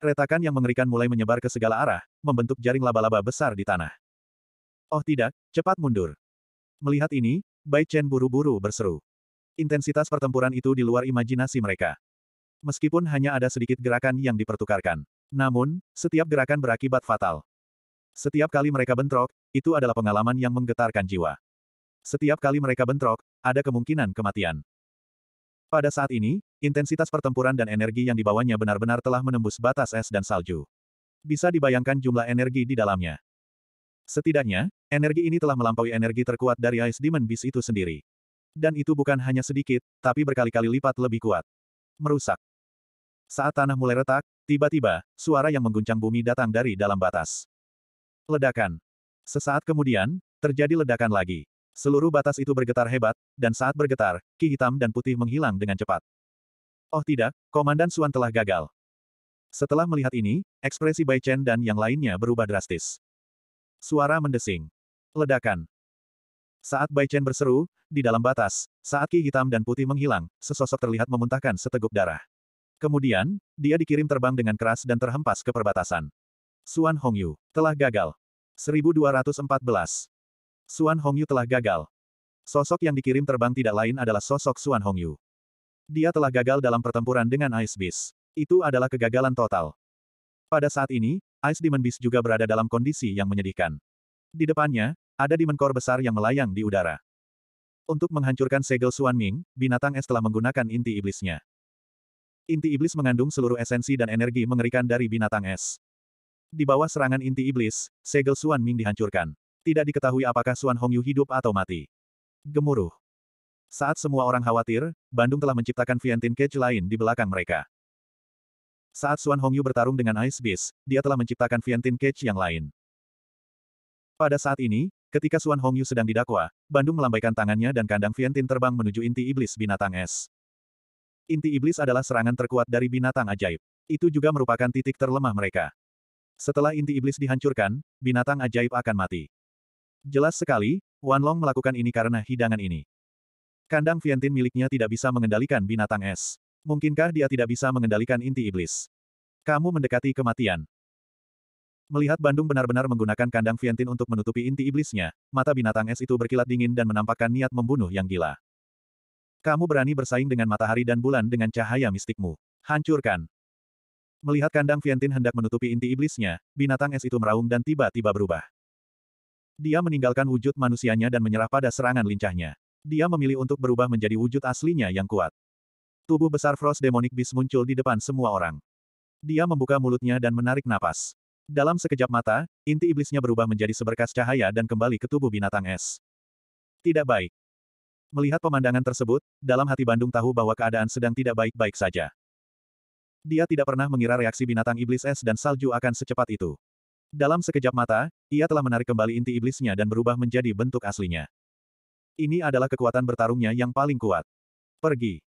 Retakan yang mengerikan mulai menyebar ke segala arah, membentuk jaring laba-laba besar di tanah. Oh tidak, cepat mundur. Melihat ini, Bai Chen buru-buru berseru. Intensitas pertempuran itu di luar imajinasi mereka. Meskipun hanya ada sedikit gerakan yang dipertukarkan. Namun, setiap gerakan berakibat fatal. Setiap kali mereka bentrok, itu adalah pengalaman yang menggetarkan jiwa. Setiap kali mereka bentrok, ada kemungkinan kematian. Pada saat ini, intensitas pertempuran dan energi yang dibawanya benar-benar telah menembus batas es dan salju. Bisa dibayangkan jumlah energi di dalamnya. Setidaknya, energi ini telah melampaui energi terkuat dari Ice Demon Beast itu sendiri. Dan itu bukan hanya sedikit, tapi berkali-kali lipat lebih kuat. Merusak. Saat tanah mulai retak, tiba-tiba, suara yang mengguncang bumi datang dari dalam batas. Ledakan. Sesaat kemudian, terjadi ledakan lagi. Seluruh batas itu bergetar hebat, dan saat bergetar, ki hitam dan putih menghilang dengan cepat. Oh tidak, Komandan Suan telah gagal. Setelah melihat ini, ekspresi Bai Chen dan yang lainnya berubah drastis. Suara mendesing. Ledakan. Saat Bai Chen berseru, di dalam batas, saat ki hitam dan putih menghilang, sesosok terlihat memuntahkan seteguk darah. Kemudian, dia dikirim terbang dengan keras dan terhempas ke perbatasan. Suan Hongyu telah gagal. 1214. Suan Hongyu telah gagal. Sosok yang dikirim terbang tidak lain adalah sosok Suan Hongyu. Dia telah gagal dalam pertempuran dengan Ice Beast. Itu adalah kegagalan total. Pada saat ini, Ice Demon Beast juga berada dalam kondisi yang menyedihkan. Di depannya, ada Demon Core besar yang melayang di udara. Untuk menghancurkan segel Suan Ming, binatang es telah menggunakan inti iblisnya. Inti iblis mengandung seluruh esensi dan energi mengerikan dari binatang es. Di bawah serangan inti iblis, segel Suan Ming dihancurkan. Tidak diketahui apakah Suan Hongyu hidup atau mati. Gemuruh. Saat semua orang khawatir, Bandung telah menciptakan Vientin Cage lain di belakang mereka. Saat Suan Hongyu bertarung dengan Ice Beast, dia telah menciptakan Vientin Cage yang lain. Pada saat ini, ketika Suan Hongyu sedang didakwa, Bandung melambaikan tangannya dan kandang Vientin terbang menuju inti iblis binatang es. Inti iblis adalah serangan terkuat dari binatang ajaib. Itu juga merupakan titik terlemah mereka. Setelah inti iblis dihancurkan, binatang ajaib akan mati. Jelas sekali, Wan Long melakukan ini karena hidangan ini. Kandang Vientin miliknya tidak bisa mengendalikan binatang es. Mungkinkah dia tidak bisa mengendalikan inti iblis? Kamu mendekati kematian. Melihat Bandung benar-benar menggunakan kandang Vientin untuk menutupi inti iblisnya, mata binatang es itu berkilat dingin dan menampakkan niat membunuh yang gila. Kamu berani bersaing dengan matahari dan bulan dengan cahaya mistikmu. Hancurkan. Melihat kandang Vientin hendak menutupi inti iblisnya, binatang es itu meraung dan tiba-tiba berubah. Dia meninggalkan wujud manusianya dan menyerah pada serangan lincahnya. Dia memilih untuk berubah menjadi wujud aslinya yang kuat. Tubuh besar Frost Demonic Beast muncul di depan semua orang. Dia membuka mulutnya dan menarik napas. Dalam sekejap mata, inti iblisnya berubah menjadi seberkas cahaya dan kembali ke tubuh binatang es. Tidak baik. Melihat pemandangan tersebut, dalam hati Bandung tahu bahwa keadaan sedang tidak baik-baik saja. Dia tidak pernah mengira reaksi binatang iblis es dan salju akan secepat itu. Dalam sekejap mata, ia telah menarik kembali inti iblisnya dan berubah menjadi bentuk aslinya. Ini adalah kekuatan bertarungnya yang paling kuat. Pergi.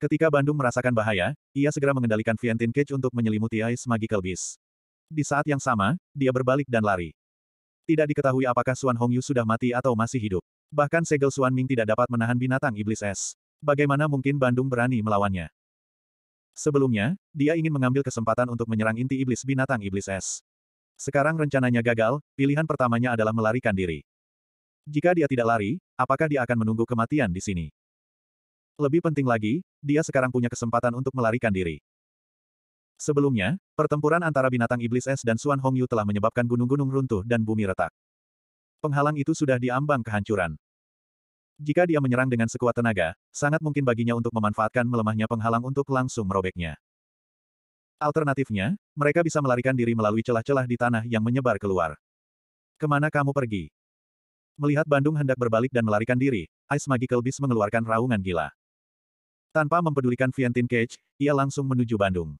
Ketika Bandung merasakan bahaya, ia segera mengendalikan Vientin Cage untuk menyelimuti Ice Magical Beast. Di saat yang sama, dia berbalik dan lari. Tidak diketahui apakah Suan Hongyu sudah mati atau masih hidup. Bahkan segel Suan Ming tidak dapat menahan binatang iblis es. Bagaimana mungkin Bandung berani melawannya? Sebelumnya, dia ingin mengambil kesempatan untuk menyerang inti iblis binatang iblis es. Sekarang rencananya gagal, pilihan pertamanya adalah melarikan diri. Jika dia tidak lari, apakah dia akan menunggu kematian di sini? Lebih penting lagi, dia sekarang punya kesempatan untuk melarikan diri. Sebelumnya, pertempuran antara binatang iblis es dan Xuan Hongyu telah menyebabkan gunung-gunung runtuh dan bumi retak. Penghalang itu sudah diambang kehancuran. Jika dia menyerang dengan sekuat tenaga, sangat mungkin baginya untuk memanfaatkan melemahnya penghalang untuk langsung merobeknya. Alternatifnya, mereka bisa melarikan diri melalui celah-celah di tanah yang menyebar keluar. Kemana kamu pergi? Melihat Bandung hendak berbalik dan melarikan diri, Ice Magical Beast mengeluarkan raungan gila. Tanpa mempedulikan Vientin Cage, ia langsung menuju Bandung.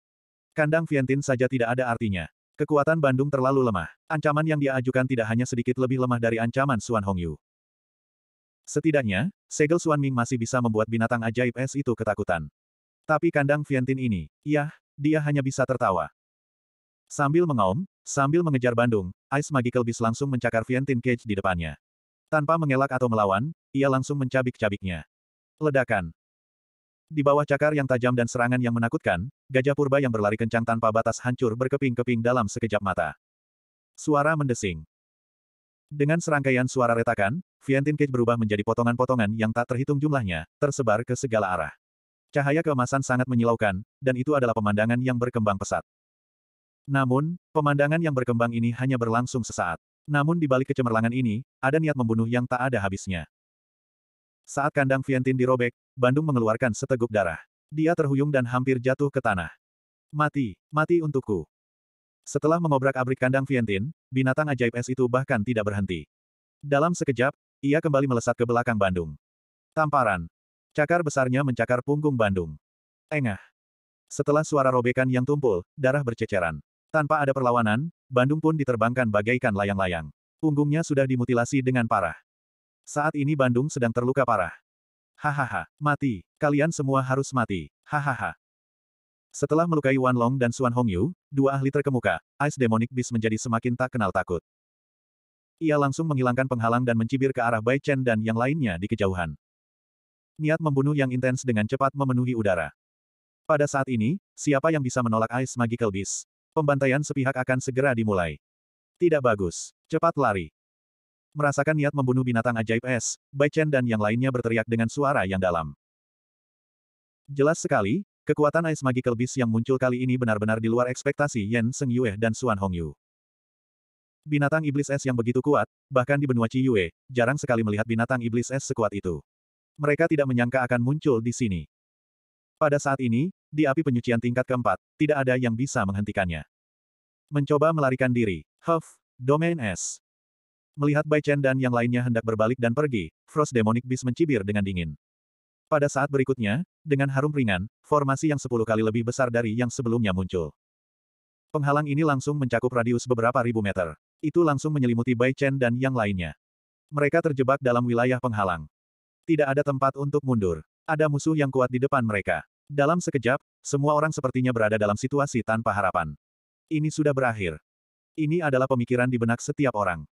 Kandang Vientin saja tidak ada artinya. Kekuatan Bandung terlalu lemah. Ancaman yang dia ajukan tidak hanya sedikit lebih lemah dari ancaman Suan Hongyu. Setidaknya, segel Suan Ming masih bisa membuat binatang ajaib es itu ketakutan. Tapi kandang Vientin ini, yah, dia hanya bisa tertawa. Sambil mengaum, sambil mengejar Bandung, Ice Magical Beast langsung mencakar Vientin Cage di depannya. Tanpa mengelak atau melawan, ia langsung mencabik-cabiknya. Ledakan. Di bawah cakar yang tajam dan serangan yang menakutkan, gajah purba yang berlari kencang tanpa batas hancur berkeping-keping dalam sekejap mata. Suara mendesing. Dengan serangkaian suara retakan, Vientin Cage berubah menjadi potongan-potongan yang tak terhitung jumlahnya, tersebar ke segala arah. Cahaya keemasan sangat menyilaukan, dan itu adalah pemandangan yang berkembang pesat. Namun, pemandangan yang berkembang ini hanya berlangsung sesaat. Namun di balik kecemerlangan ini, ada niat membunuh yang tak ada habisnya. Saat kandang Vientin dirobek, Bandung mengeluarkan seteguk darah. Dia terhuyung dan hampir jatuh ke tanah. Mati, mati untukku. Setelah mengobrak-abrik kandang Vientin, binatang ajaib es itu bahkan tidak berhenti. Dalam sekejap, ia kembali melesat ke belakang Bandung. Tamparan. Cakar besarnya mencakar punggung Bandung. Engah. Setelah suara robekan yang tumpul, darah berceceran. Tanpa ada perlawanan, Bandung pun diterbangkan bagaikan layang-layang. Punggungnya sudah dimutilasi dengan parah. Saat ini Bandung sedang terluka parah. Hahaha, mati. Kalian semua harus mati. Hahaha. Setelah melukai Wan Long dan Xuan Hongyu, dua ahli terkemuka, Ice Demonic Beast menjadi semakin tak kenal takut. Ia langsung menghilangkan penghalang dan mencibir ke arah Bai Chen dan yang lainnya di kejauhan. Niat membunuh yang intens dengan cepat memenuhi udara. Pada saat ini, siapa yang bisa menolak Ice Magical Beast? Pembantaian sepihak akan segera dimulai. Tidak bagus. Cepat lari. Merasakan niat membunuh binatang ajaib es, Bai Chen dan yang lainnya berteriak dengan suara yang dalam. Jelas sekali, Kekuatan Ice Magical Beast yang muncul kali ini benar-benar di luar ekspektasi Yen Seng Yue dan Suan Hong Yu. Binatang iblis es yang begitu kuat, bahkan di benua Yue, jarang sekali melihat binatang iblis es sekuat itu. Mereka tidak menyangka akan muncul di sini. Pada saat ini, di api penyucian tingkat keempat, tidak ada yang bisa menghentikannya. Mencoba melarikan diri, Huff, Domain S. Melihat Bai Chen dan yang lainnya hendak berbalik dan pergi, Frost Demonic Beast mencibir dengan dingin. Pada saat berikutnya, dengan harum ringan, formasi yang sepuluh kali lebih besar dari yang sebelumnya muncul. Penghalang ini langsung mencakup radius beberapa ribu meter. Itu langsung menyelimuti Bai Chen dan yang lainnya. Mereka terjebak dalam wilayah penghalang. Tidak ada tempat untuk mundur. Ada musuh yang kuat di depan mereka. Dalam sekejap, semua orang sepertinya berada dalam situasi tanpa harapan. Ini sudah berakhir. Ini adalah pemikiran di benak setiap orang.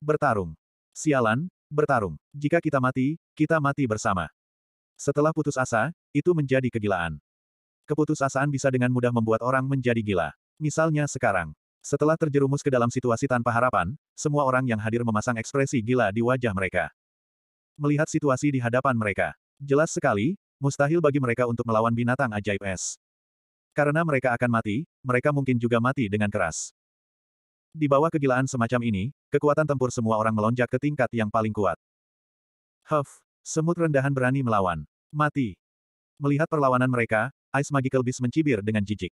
Bertarung. Sialan, bertarung. Jika kita mati, kita mati bersama. Setelah putus asa, itu menjadi kegilaan. Keputusasaan bisa dengan mudah membuat orang menjadi gila. Misalnya sekarang. Setelah terjerumus ke dalam situasi tanpa harapan, semua orang yang hadir memasang ekspresi gila di wajah mereka. Melihat situasi di hadapan mereka. Jelas sekali, mustahil bagi mereka untuk melawan binatang ajaib es. Karena mereka akan mati, mereka mungkin juga mati dengan keras. Di bawah kegilaan semacam ini, kekuatan tempur semua orang melonjak ke tingkat yang paling kuat. Huff, Semut rendahan berani melawan. Mati. Melihat perlawanan mereka, Ice Magical Beast mencibir dengan jijik.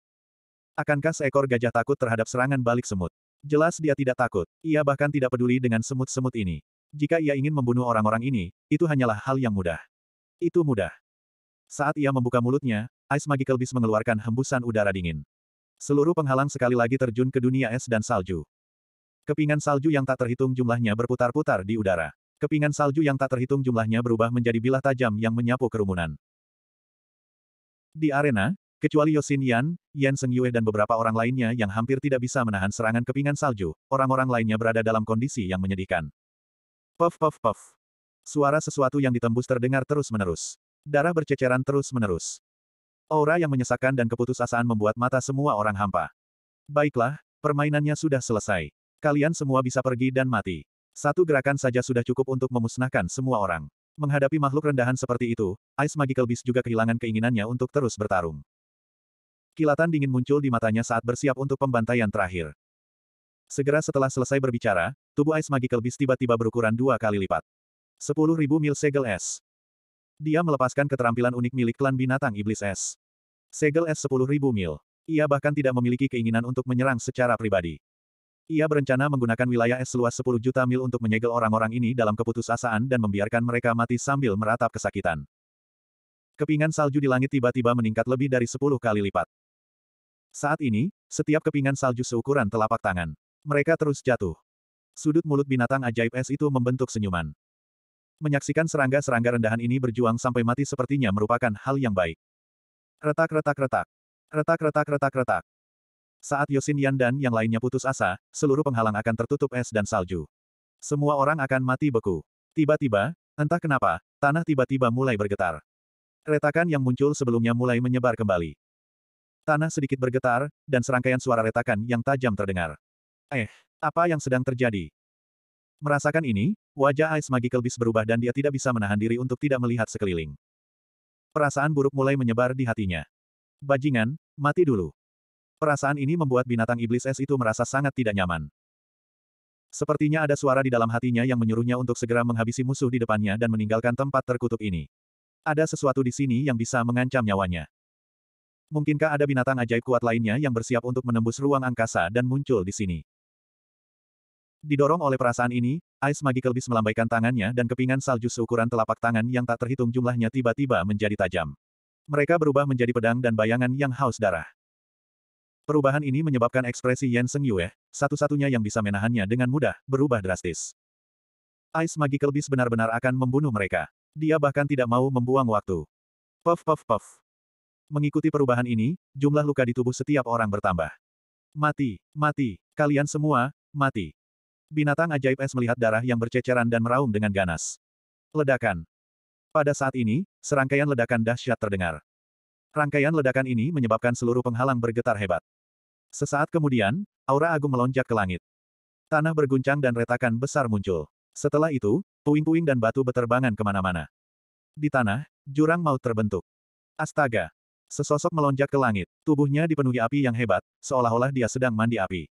Akankah seekor gajah takut terhadap serangan balik semut? Jelas dia tidak takut. Ia bahkan tidak peduli dengan semut-semut ini. Jika ia ingin membunuh orang-orang ini, itu hanyalah hal yang mudah. Itu mudah. Saat ia membuka mulutnya, Ice Magical Beast mengeluarkan hembusan udara dingin. Seluruh penghalang sekali lagi terjun ke dunia es dan salju. Kepingan salju yang tak terhitung jumlahnya berputar-putar di udara. Kepingan salju yang tak terhitung jumlahnya berubah menjadi bilah tajam yang menyapu kerumunan. Di arena, kecuali Yosin Yan, Yan Seng Yue dan beberapa orang lainnya yang hampir tidak bisa menahan serangan kepingan salju, orang-orang lainnya berada dalam kondisi yang menyedihkan. Puff puff puff. Suara sesuatu yang ditembus terdengar terus-menerus. Darah berceceran terus-menerus. Aura yang menyesakkan dan keputusasaan membuat mata semua orang hampa. Baiklah, permainannya sudah selesai. Kalian semua bisa pergi dan mati. Satu gerakan saja sudah cukup untuk memusnahkan semua orang. Menghadapi makhluk rendahan seperti itu, Ice Magical Beast juga kehilangan keinginannya untuk terus bertarung. Kilatan dingin muncul di matanya saat bersiap untuk pembantaian terakhir. Segera setelah selesai berbicara, tubuh Ice Magical Beast tiba-tiba berukuran dua kali lipat. 10.000 mil segel es. Dia melepaskan keterampilan unik milik klan binatang iblis es. Segel es 10.000 mil. Ia bahkan tidak memiliki keinginan untuk menyerang secara pribadi. Ia berencana menggunakan wilayah es seluas 10 juta mil untuk menyegel orang-orang ini dalam keputusasaan dan membiarkan mereka mati sambil meratap kesakitan. Kepingan salju di langit tiba-tiba meningkat lebih dari 10 kali lipat. Saat ini, setiap kepingan salju seukuran telapak tangan. Mereka terus jatuh. Sudut mulut binatang ajaib es itu membentuk senyuman. Menyaksikan serangga-serangga rendahan ini berjuang sampai mati sepertinya merupakan hal yang baik. Retak-retak-retak. Retak-retak-retak-retak. Saat Yosin Yan dan yang lainnya putus asa, seluruh penghalang akan tertutup es dan salju. Semua orang akan mati beku. Tiba-tiba, entah kenapa, tanah tiba-tiba mulai bergetar. Retakan yang muncul sebelumnya mulai menyebar kembali. Tanah sedikit bergetar, dan serangkaian suara retakan yang tajam terdengar. Eh, apa yang sedang terjadi? Merasakan ini, wajah Ice Magical Beast berubah dan dia tidak bisa menahan diri untuk tidak melihat sekeliling. Perasaan buruk mulai menyebar di hatinya. Bajingan, mati dulu. Perasaan ini membuat binatang iblis es itu merasa sangat tidak nyaman. Sepertinya ada suara di dalam hatinya yang menyuruhnya untuk segera menghabisi musuh di depannya dan meninggalkan tempat terkutuk ini. Ada sesuatu di sini yang bisa mengancam nyawanya. Mungkinkah ada binatang ajaib kuat lainnya yang bersiap untuk menembus ruang angkasa dan muncul di sini? Didorong oleh perasaan ini, Ice Magical Beast melambaikan tangannya dan kepingan salju seukuran telapak tangan yang tak terhitung jumlahnya tiba-tiba menjadi tajam. Mereka berubah menjadi pedang dan bayangan yang haus darah. Perubahan ini menyebabkan ekspresi Yen Seng Yue, satu-satunya yang bisa menahannya dengan mudah, berubah drastis. Ice Magical Beast benar-benar akan membunuh mereka. Dia bahkan tidak mau membuang waktu. Puff puff puff. Mengikuti perubahan ini, jumlah luka di tubuh setiap orang bertambah. Mati, mati, kalian semua, mati. Binatang ajaib es melihat darah yang berceceran dan meraung dengan ganas. Ledakan. Pada saat ini, serangkaian ledakan dahsyat terdengar. Rangkaian ledakan ini menyebabkan seluruh penghalang bergetar hebat. Sesaat kemudian, aura agung melonjak ke langit. Tanah berguncang dan retakan besar muncul. Setelah itu, puing-puing dan batu beterbangan kemana-mana. Di tanah, jurang maut terbentuk. Astaga! Sesosok melonjak ke langit, tubuhnya dipenuhi api yang hebat, seolah-olah dia sedang mandi api.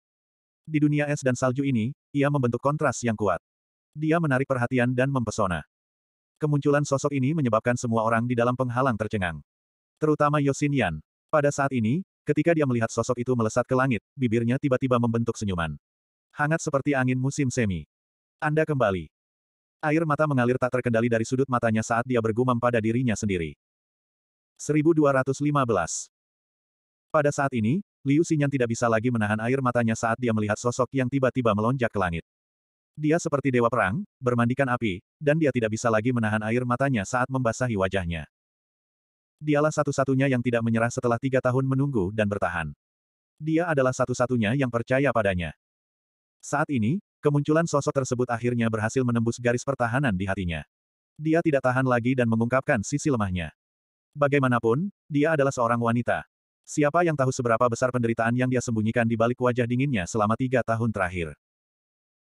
Di dunia es dan salju ini, ia membentuk kontras yang kuat. Dia menarik perhatian dan mempesona. Kemunculan sosok ini menyebabkan semua orang di dalam penghalang tercengang. Terutama Yosin Yan. Pada saat ini, Ketika dia melihat sosok itu melesat ke langit, bibirnya tiba-tiba membentuk senyuman. Hangat seperti angin musim semi. Anda kembali. Air mata mengalir tak terkendali dari sudut matanya saat dia bergumam pada dirinya sendiri. 1215 Pada saat ini, Liu Xinyan tidak bisa lagi menahan air matanya saat dia melihat sosok yang tiba-tiba melonjak ke langit. Dia seperti dewa perang, bermandikan api, dan dia tidak bisa lagi menahan air matanya saat membasahi wajahnya. Dialah satu-satunya yang tidak menyerah setelah tiga tahun menunggu dan bertahan. Dia adalah satu-satunya yang percaya padanya. Saat ini, kemunculan sosok tersebut akhirnya berhasil menembus garis pertahanan di hatinya. Dia tidak tahan lagi dan mengungkapkan sisi lemahnya. Bagaimanapun, dia adalah seorang wanita. Siapa yang tahu seberapa besar penderitaan yang dia sembunyikan di balik wajah dinginnya selama tiga tahun terakhir.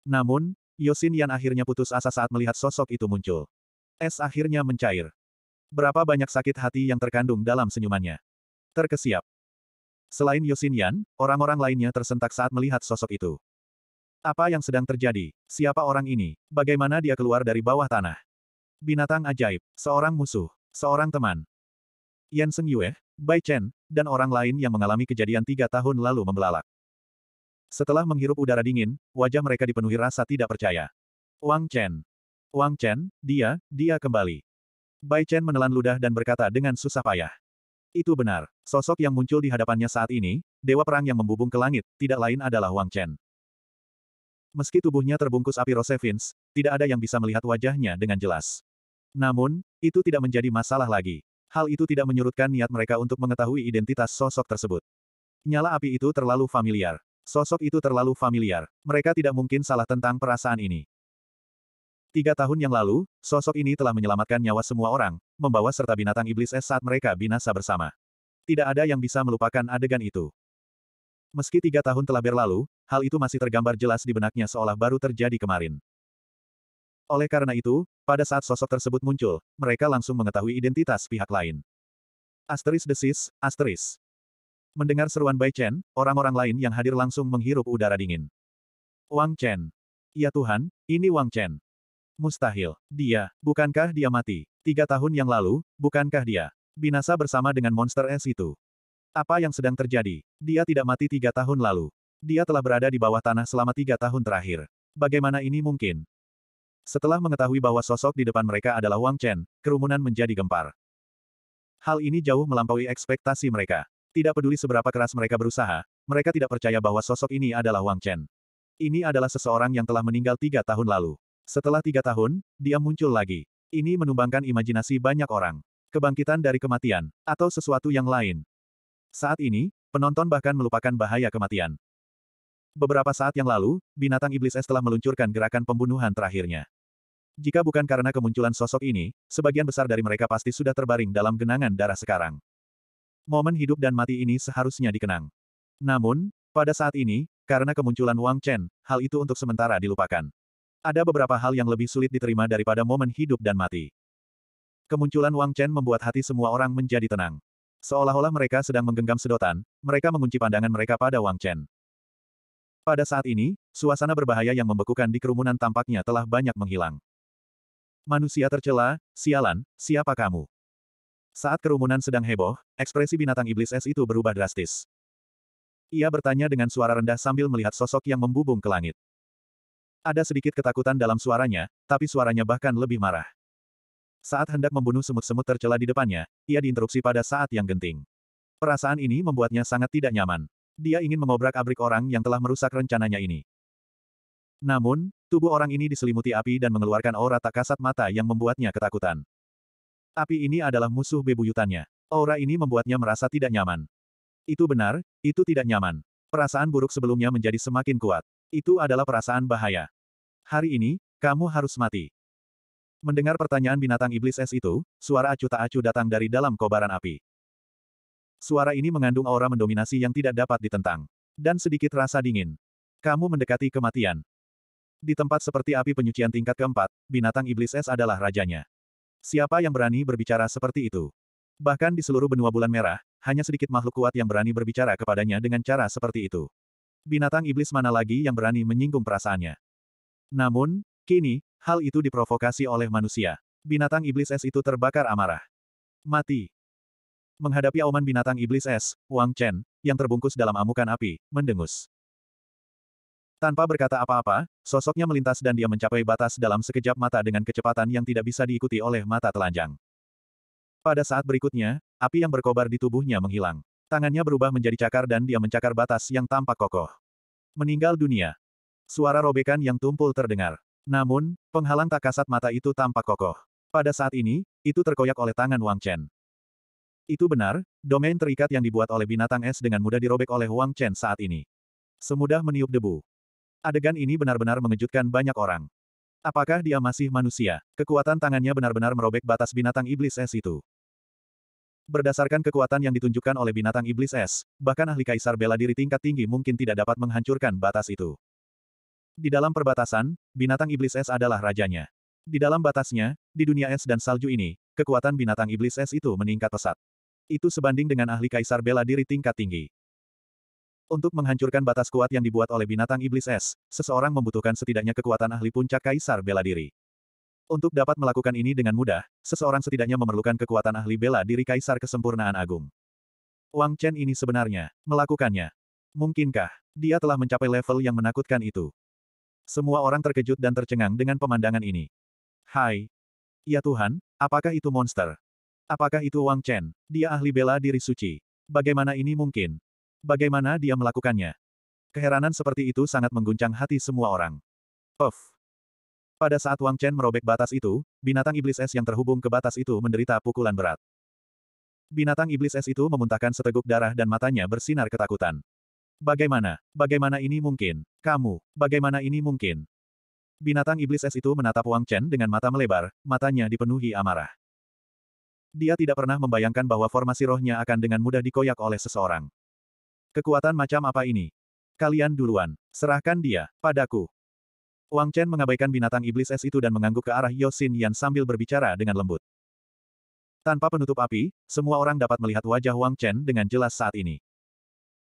Namun, Yosin Yan akhirnya putus asa saat melihat sosok itu muncul. Es akhirnya mencair. Berapa banyak sakit hati yang terkandung dalam senyumannya. Terkesiap. Selain Yosin Yan, orang-orang lainnya tersentak saat melihat sosok itu. Apa yang sedang terjadi? Siapa orang ini? Bagaimana dia keluar dari bawah tanah? Binatang ajaib, seorang musuh, seorang teman. Yan Seng Yue, Bai Chen, dan orang lain yang mengalami kejadian tiga tahun lalu membelalak. Setelah menghirup udara dingin, wajah mereka dipenuhi rasa tidak percaya. Wang Chen. Wang Chen, dia, dia kembali. Bai Chen menelan ludah dan berkata dengan susah payah. Itu benar, sosok yang muncul di hadapannya saat ini, dewa perang yang membubung ke langit, tidak lain adalah Wang Chen. Meski tubuhnya terbungkus api rosevins, tidak ada yang bisa melihat wajahnya dengan jelas. Namun, itu tidak menjadi masalah lagi. Hal itu tidak menyurutkan niat mereka untuk mengetahui identitas sosok tersebut. Nyala api itu terlalu familiar. Sosok itu terlalu familiar. Mereka tidak mungkin salah tentang perasaan ini. Tiga tahun yang lalu, sosok ini telah menyelamatkan nyawa semua orang, membawa serta binatang iblis es saat mereka binasa bersama. Tidak ada yang bisa melupakan adegan itu. Meski tiga tahun telah berlalu, hal itu masih tergambar jelas di benaknya seolah baru terjadi kemarin. Oleh karena itu, pada saat sosok tersebut muncul, mereka langsung mengetahui identitas pihak lain. Asteris desis, asteris. Mendengar seruan Bai Chen, orang-orang lain yang hadir langsung menghirup udara dingin. Wang Chen. Ya Tuhan, ini Wang Chen. Mustahil. Dia, bukankah dia mati? Tiga tahun yang lalu, bukankah dia? Binasa bersama dengan monster es itu. Apa yang sedang terjadi? Dia tidak mati tiga tahun lalu. Dia telah berada di bawah tanah selama tiga tahun terakhir. Bagaimana ini mungkin? Setelah mengetahui bahwa sosok di depan mereka adalah Wang Chen, kerumunan menjadi gempar. Hal ini jauh melampaui ekspektasi mereka. Tidak peduli seberapa keras mereka berusaha, mereka tidak percaya bahwa sosok ini adalah Wang Chen. Ini adalah seseorang yang telah meninggal tiga tahun lalu. Setelah tiga tahun, dia muncul lagi. Ini menumbangkan imajinasi banyak orang. Kebangkitan dari kematian, atau sesuatu yang lain. Saat ini, penonton bahkan melupakan bahaya kematian. Beberapa saat yang lalu, binatang iblis es telah meluncurkan gerakan pembunuhan terakhirnya. Jika bukan karena kemunculan sosok ini, sebagian besar dari mereka pasti sudah terbaring dalam genangan darah sekarang. Momen hidup dan mati ini seharusnya dikenang. Namun, pada saat ini, karena kemunculan Wang Chen, hal itu untuk sementara dilupakan. Ada beberapa hal yang lebih sulit diterima daripada momen hidup dan mati. Kemunculan Wang Chen membuat hati semua orang menjadi tenang. Seolah-olah mereka sedang menggenggam sedotan, mereka mengunci pandangan mereka pada Wang Chen. Pada saat ini, suasana berbahaya yang membekukan di kerumunan tampaknya telah banyak menghilang. Manusia tercela, sialan, siapa kamu? Saat kerumunan sedang heboh, ekspresi binatang iblis es itu berubah drastis. Ia bertanya dengan suara rendah sambil melihat sosok yang membubung ke langit. Ada sedikit ketakutan dalam suaranya, tapi suaranya bahkan lebih marah. Saat hendak membunuh semut-semut tercela di depannya, ia diinterupsi pada saat yang genting. Perasaan ini membuatnya sangat tidak nyaman. Dia ingin mengobrak-abrik orang yang telah merusak rencananya ini. Namun, tubuh orang ini diselimuti api dan mengeluarkan aura tak kasat mata yang membuatnya ketakutan. Api ini adalah musuh bebuyutannya. Aura ini membuatnya merasa tidak nyaman. Itu benar, itu tidak nyaman. Perasaan buruk sebelumnya menjadi semakin kuat. Itu adalah perasaan bahaya. Hari ini, kamu harus mati. Mendengar pertanyaan binatang iblis es itu, suara acu tak acu datang dari dalam kobaran api. Suara ini mengandung aura mendominasi yang tidak dapat ditentang. Dan sedikit rasa dingin. Kamu mendekati kematian. Di tempat seperti api penyucian tingkat keempat, binatang iblis es adalah rajanya. Siapa yang berani berbicara seperti itu? Bahkan di seluruh benua bulan merah, hanya sedikit makhluk kuat yang berani berbicara kepadanya dengan cara seperti itu. Binatang iblis mana lagi yang berani menyinggung perasaannya? Namun, kini, hal itu diprovokasi oleh manusia. Binatang iblis es itu terbakar amarah. Mati. Menghadapi auman binatang iblis es, Wang Chen, yang terbungkus dalam amukan api, mendengus. Tanpa berkata apa-apa, sosoknya melintas dan dia mencapai batas dalam sekejap mata dengan kecepatan yang tidak bisa diikuti oleh mata telanjang. Pada saat berikutnya, api yang berkobar di tubuhnya menghilang. Tangannya berubah menjadi cakar dan dia mencakar batas yang tampak kokoh. Meninggal dunia. Suara robekan yang tumpul terdengar. Namun, penghalang tak kasat mata itu tampak kokoh. Pada saat ini, itu terkoyak oleh tangan Wang Chen. Itu benar, domain terikat yang dibuat oleh binatang es dengan mudah dirobek oleh Wang Chen saat ini. Semudah meniup debu. Adegan ini benar-benar mengejutkan banyak orang. Apakah dia masih manusia? Kekuatan tangannya benar-benar merobek batas binatang iblis es itu. Berdasarkan kekuatan yang ditunjukkan oleh binatang iblis es, bahkan ahli kaisar bela diri tingkat tinggi mungkin tidak dapat menghancurkan batas itu. Di dalam perbatasan, binatang iblis es adalah rajanya. Di dalam batasnya, di dunia es dan salju ini, kekuatan binatang iblis es itu meningkat pesat. Itu sebanding dengan ahli kaisar bela diri tingkat tinggi. Untuk menghancurkan batas kuat yang dibuat oleh binatang iblis es, seseorang membutuhkan setidaknya kekuatan ahli puncak kaisar bela diri. Untuk dapat melakukan ini dengan mudah, seseorang setidaknya memerlukan kekuatan ahli bela diri kaisar kesempurnaan agung. Wang Chen ini sebenarnya melakukannya. Mungkinkah dia telah mencapai level yang menakutkan itu? Semua orang terkejut dan tercengang dengan pemandangan ini. Hai. Ya Tuhan, apakah itu monster? Apakah itu Wang Chen? Dia ahli bela diri suci. Bagaimana ini mungkin? Bagaimana dia melakukannya? Keheranan seperti itu sangat mengguncang hati semua orang. Puff. Pada saat Wang Chen merobek batas itu, binatang iblis es yang terhubung ke batas itu menderita pukulan berat. Binatang iblis es itu memuntahkan seteguk darah dan matanya bersinar ketakutan. Bagaimana, bagaimana ini mungkin? Kamu, bagaimana ini mungkin? Binatang iblis es itu menatap Wang Chen dengan mata melebar, matanya dipenuhi amarah. Dia tidak pernah membayangkan bahwa formasi rohnya akan dengan mudah dikoyak oleh seseorang. Kekuatan macam apa ini? Kalian duluan, serahkan dia, padaku. Wang Chen mengabaikan binatang iblis es itu dan mengangguk ke arah Yosin Yan sambil berbicara dengan lembut. Tanpa penutup api, semua orang dapat melihat wajah Wang Chen dengan jelas saat ini.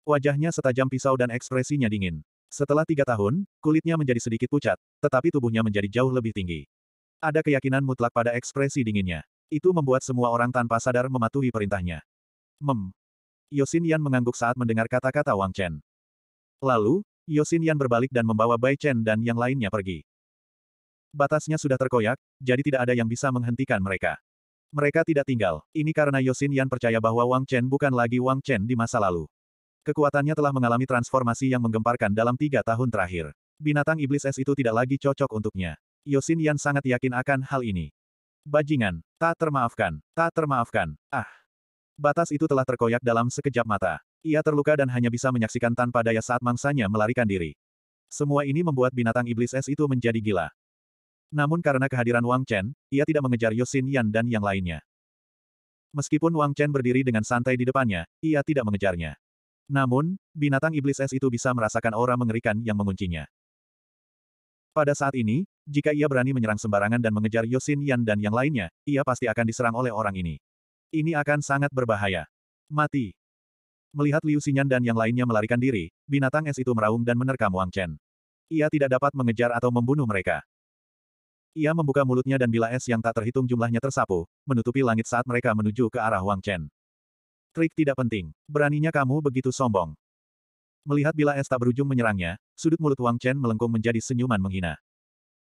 Wajahnya setajam pisau dan ekspresinya dingin. Setelah tiga tahun, kulitnya menjadi sedikit pucat, tetapi tubuhnya menjadi jauh lebih tinggi. Ada keyakinan mutlak pada ekspresi dinginnya. Itu membuat semua orang tanpa sadar mematuhi perintahnya. Mem. Yosin Yan mengangguk saat mendengar kata-kata Wang Chen. Lalu, Yosin Yan berbalik dan membawa Bai Chen dan yang lainnya pergi. Batasnya sudah terkoyak, jadi tidak ada yang bisa menghentikan mereka. Mereka tidak tinggal. Ini karena Yosin Yan percaya bahwa Wang Chen bukan lagi Wang Chen di masa lalu. Kekuatannya telah mengalami transformasi yang menggemparkan dalam tiga tahun terakhir. Binatang iblis es itu tidak lagi cocok untuknya. Yosin Yan sangat yakin akan hal ini. Bajingan, tak termaafkan, tak termaafkan, ah. Batas itu telah terkoyak dalam sekejap mata. Ia terluka dan hanya bisa menyaksikan tanpa daya saat mangsanya melarikan diri. Semua ini membuat binatang iblis es itu menjadi gila. Namun karena kehadiran Wang Chen, ia tidak mengejar Yosin Yan dan yang lainnya. Meskipun Wang Chen berdiri dengan santai di depannya, ia tidak mengejarnya. Namun, binatang iblis es itu bisa merasakan aura mengerikan yang menguncinya. Pada saat ini, jika ia berani menyerang sembarangan dan mengejar Yosin Yan dan yang lainnya, ia pasti akan diserang oleh orang ini. Ini akan sangat berbahaya. Mati. Melihat Liu Xinyan dan yang lainnya melarikan diri, binatang es itu meraung dan menerkam Wang Chen. Ia tidak dapat mengejar atau membunuh mereka. Ia membuka mulutnya dan bila es yang tak terhitung jumlahnya tersapu, menutupi langit saat mereka menuju ke arah Wang Chen. Trik tidak penting. Beraninya kamu begitu sombong. Melihat bila Esta berujung menyerangnya, sudut mulut Wang Chen melengkung menjadi senyuman menghina.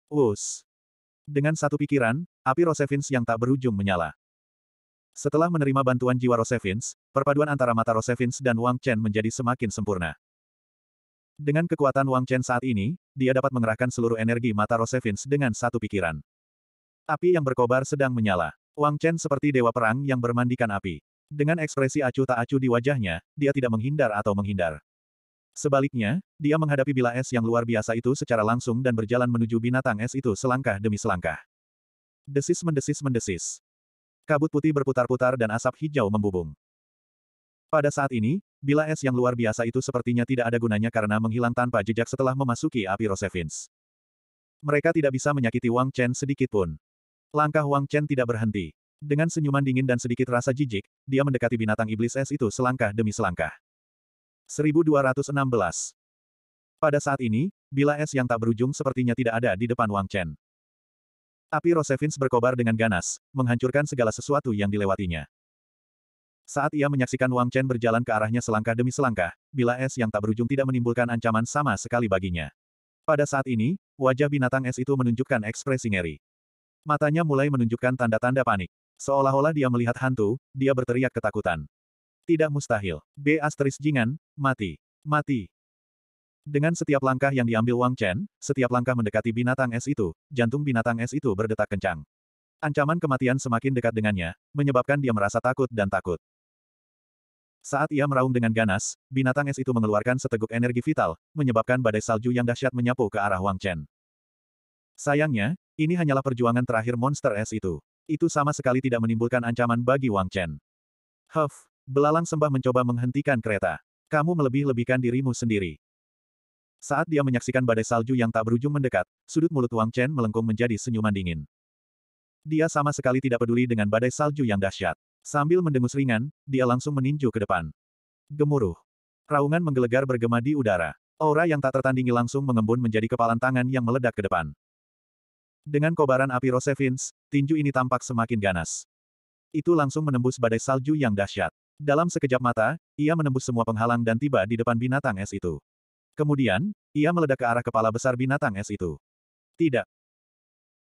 Us. Dengan satu pikiran, api Rosevins yang tak berujung menyala. Setelah menerima bantuan jiwa Rosevins, perpaduan antara mata Rosevins dan Wang Chen menjadi semakin sempurna. Dengan kekuatan Wang Chen saat ini, dia dapat mengerahkan seluruh energi mata Rosevins dengan satu pikiran. Api yang berkobar sedang menyala. Wang Chen seperti dewa perang yang bermandikan api. Dengan ekspresi acuh tak acuh di wajahnya, dia tidak menghindar atau menghindar. Sebaliknya, dia menghadapi bila es yang luar biasa itu secara langsung dan berjalan menuju binatang es itu selangkah demi selangkah. Desis mendesis mendesis. Kabut putih berputar-putar dan asap hijau membubung. Pada saat ini, bila es yang luar biasa itu sepertinya tidak ada gunanya karena menghilang tanpa jejak setelah memasuki api Rosevins. Mereka tidak bisa menyakiti Wang Chen sedikitpun. Langkah Wang Chen tidak berhenti. Dengan senyuman dingin dan sedikit rasa jijik, dia mendekati binatang iblis es itu selangkah demi selangkah. 1216 Pada saat ini, bila es yang tak berujung sepertinya tidak ada di depan Wang Chen. Api Rosevins berkobar dengan ganas, menghancurkan segala sesuatu yang dilewatinya. Saat ia menyaksikan Wang Chen berjalan ke arahnya selangkah demi selangkah, bila es yang tak berujung tidak menimbulkan ancaman sama sekali baginya. Pada saat ini, wajah binatang es itu menunjukkan ekspresi ngeri. Matanya mulai menunjukkan tanda-tanda panik. Seolah-olah dia melihat hantu, dia berteriak ketakutan. Tidak mustahil. B asteris jingan, mati. Mati. Dengan setiap langkah yang diambil Wang Chen, setiap langkah mendekati binatang es itu, jantung binatang es itu berdetak kencang. Ancaman kematian semakin dekat dengannya, menyebabkan dia merasa takut dan takut. Saat ia meraung dengan ganas, binatang es itu mengeluarkan seteguk energi vital, menyebabkan badai salju yang dahsyat menyapu ke arah Wang Chen. Sayangnya, ini hanyalah perjuangan terakhir monster es itu. Itu sama sekali tidak menimbulkan ancaman bagi Wang Chen. Huff, belalang sembah mencoba menghentikan kereta. Kamu melebih-lebihkan dirimu sendiri. Saat dia menyaksikan badai salju yang tak berujung mendekat, sudut mulut Wang Chen melengkung menjadi senyuman dingin. Dia sama sekali tidak peduli dengan badai salju yang dahsyat. Sambil mendengus ringan, dia langsung meninju ke depan. Gemuruh. Raungan menggelegar bergema di udara. Aura yang tak tertandingi langsung mengembun menjadi kepalan tangan yang meledak ke depan. Dengan kobaran api Rosevins, tinju ini tampak semakin ganas. Itu langsung menembus badai salju yang dahsyat. Dalam sekejap mata, ia menembus semua penghalang dan tiba di depan binatang es itu. Kemudian, ia meledak ke arah kepala besar binatang es itu. Tidak.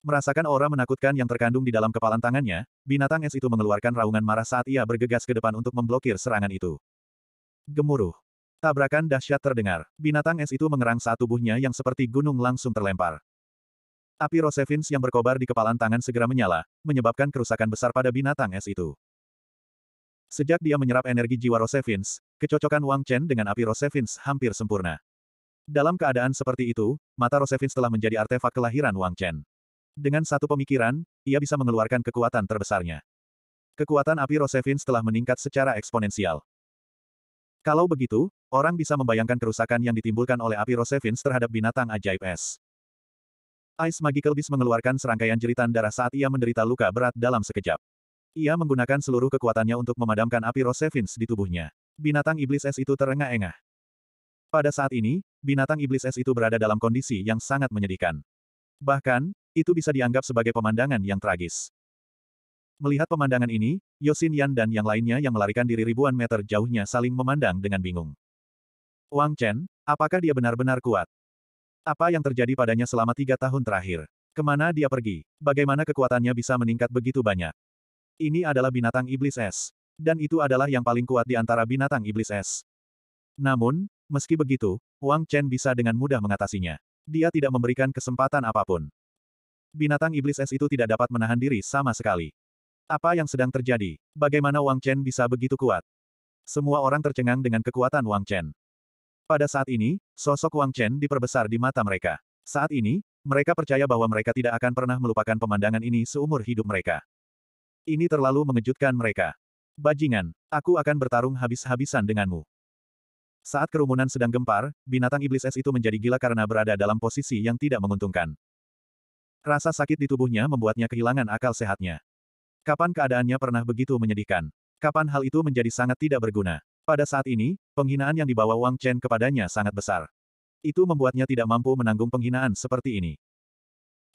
Merasakan aura menakutkan yang terkandung di dalam kepalan tangannya, binatang es itu mengeluarkan raungan marah saat ia bergegas ke depan untuk memblokir serangan itu. Gemuruh. Tabrakan dahsyat terdengar. Binatang es itu mengerang saat tubuhnya yang seperti gunung langsung terlempar. Api Rosevins yang berkobar di kepalan tangan segera menyala, menyebabkan kerusakan besar pada binatang es itu. Sejak dia menyerap energi jiwa Rosevins, kecocokan Wang Chen dengan api Rosevins hampir sempurna. Dalam keadaan seperti itu, mata Rosevins telah menjadi artefak kelahiran Wang Chen. Dengan satu pemikiran, ia bisa mengeluarkan kekuatan terbesarnya. Kekuatan api Rosevins telah meningkat secara eksponensial. Kalau begitu, orang bisa membayangkan kerusakan yang ditimbulkan oleh api Rosevins terhadap binatang ajaib es. Ice Magical Beast mengeluarkan serangkaian jeritan darah saat ia menderita luka berat dalam sekejap. Ia menggunakan seluruh kekuatannya untuk memadamkan api Rosevins di tubuhnya. Binatang iblis es itu terengah-engah. Pada saat ini, binatang iblis es itu berada dalam kondisi yang sangat menyedihkan. Bahkan, itu bisa dianggap sebagai pemandangan yang tragis. Melihat pemandangan ini, Yosin Yan dan yang lainnya yang melarikan diri ribuan meter jauhnya saling memandang dengan bingung. Wang Chen, apakah dia benar-benar kuat? Apa yang terjadi padanya selama tiga tahun terakhir? Kemana dia pergi? Bagaimana kekuatannya bisa meningkat begitu banyak? Ini adalah binatang iblis es. Dan itu adalah yang paling kuat di antara binatang iblis es. Namun, meski begitu, Wang Chen bisa dengan mudah mengatasinya. Dia tidak memberikan kesempatan apapun. Binatang iblis es itu tidak dapat menahan diri sama sekali. Apa yang sedang terjadi? Bagaimana Wang Chen bisa begitu kuat? Semua orang tercengang dengan kekuatan Wang Chen. Pada saat ini, sosok Wang Chen diperbesar di mata mereka. Saat ini, mereka percaya bahwa mereka tidak akan pernah melupakan pemandangan ini seumur hidup mereka. Ini terlalu mengejutkan mereka. Bajingan, aku akan bertarung habis-habisan denganmu. Saat kerumunan sedang gempar, binatang iblis es itu menjadi gila karena berada dalam posisi yang tidak menguntungkan. Rasa sakit di tubuhnya membuatnya kehilangan akal sehatnya. Kapan keadaannya pernah begitu menyedihkan? Kapan hal itu menjadi sangat tidak berguna? Pada saat ini, penghinaan yang dibawa Wang Chen kepadanya sangat besar. Itu membuatnya tidak mampu menanggung penghinaan seperti ini.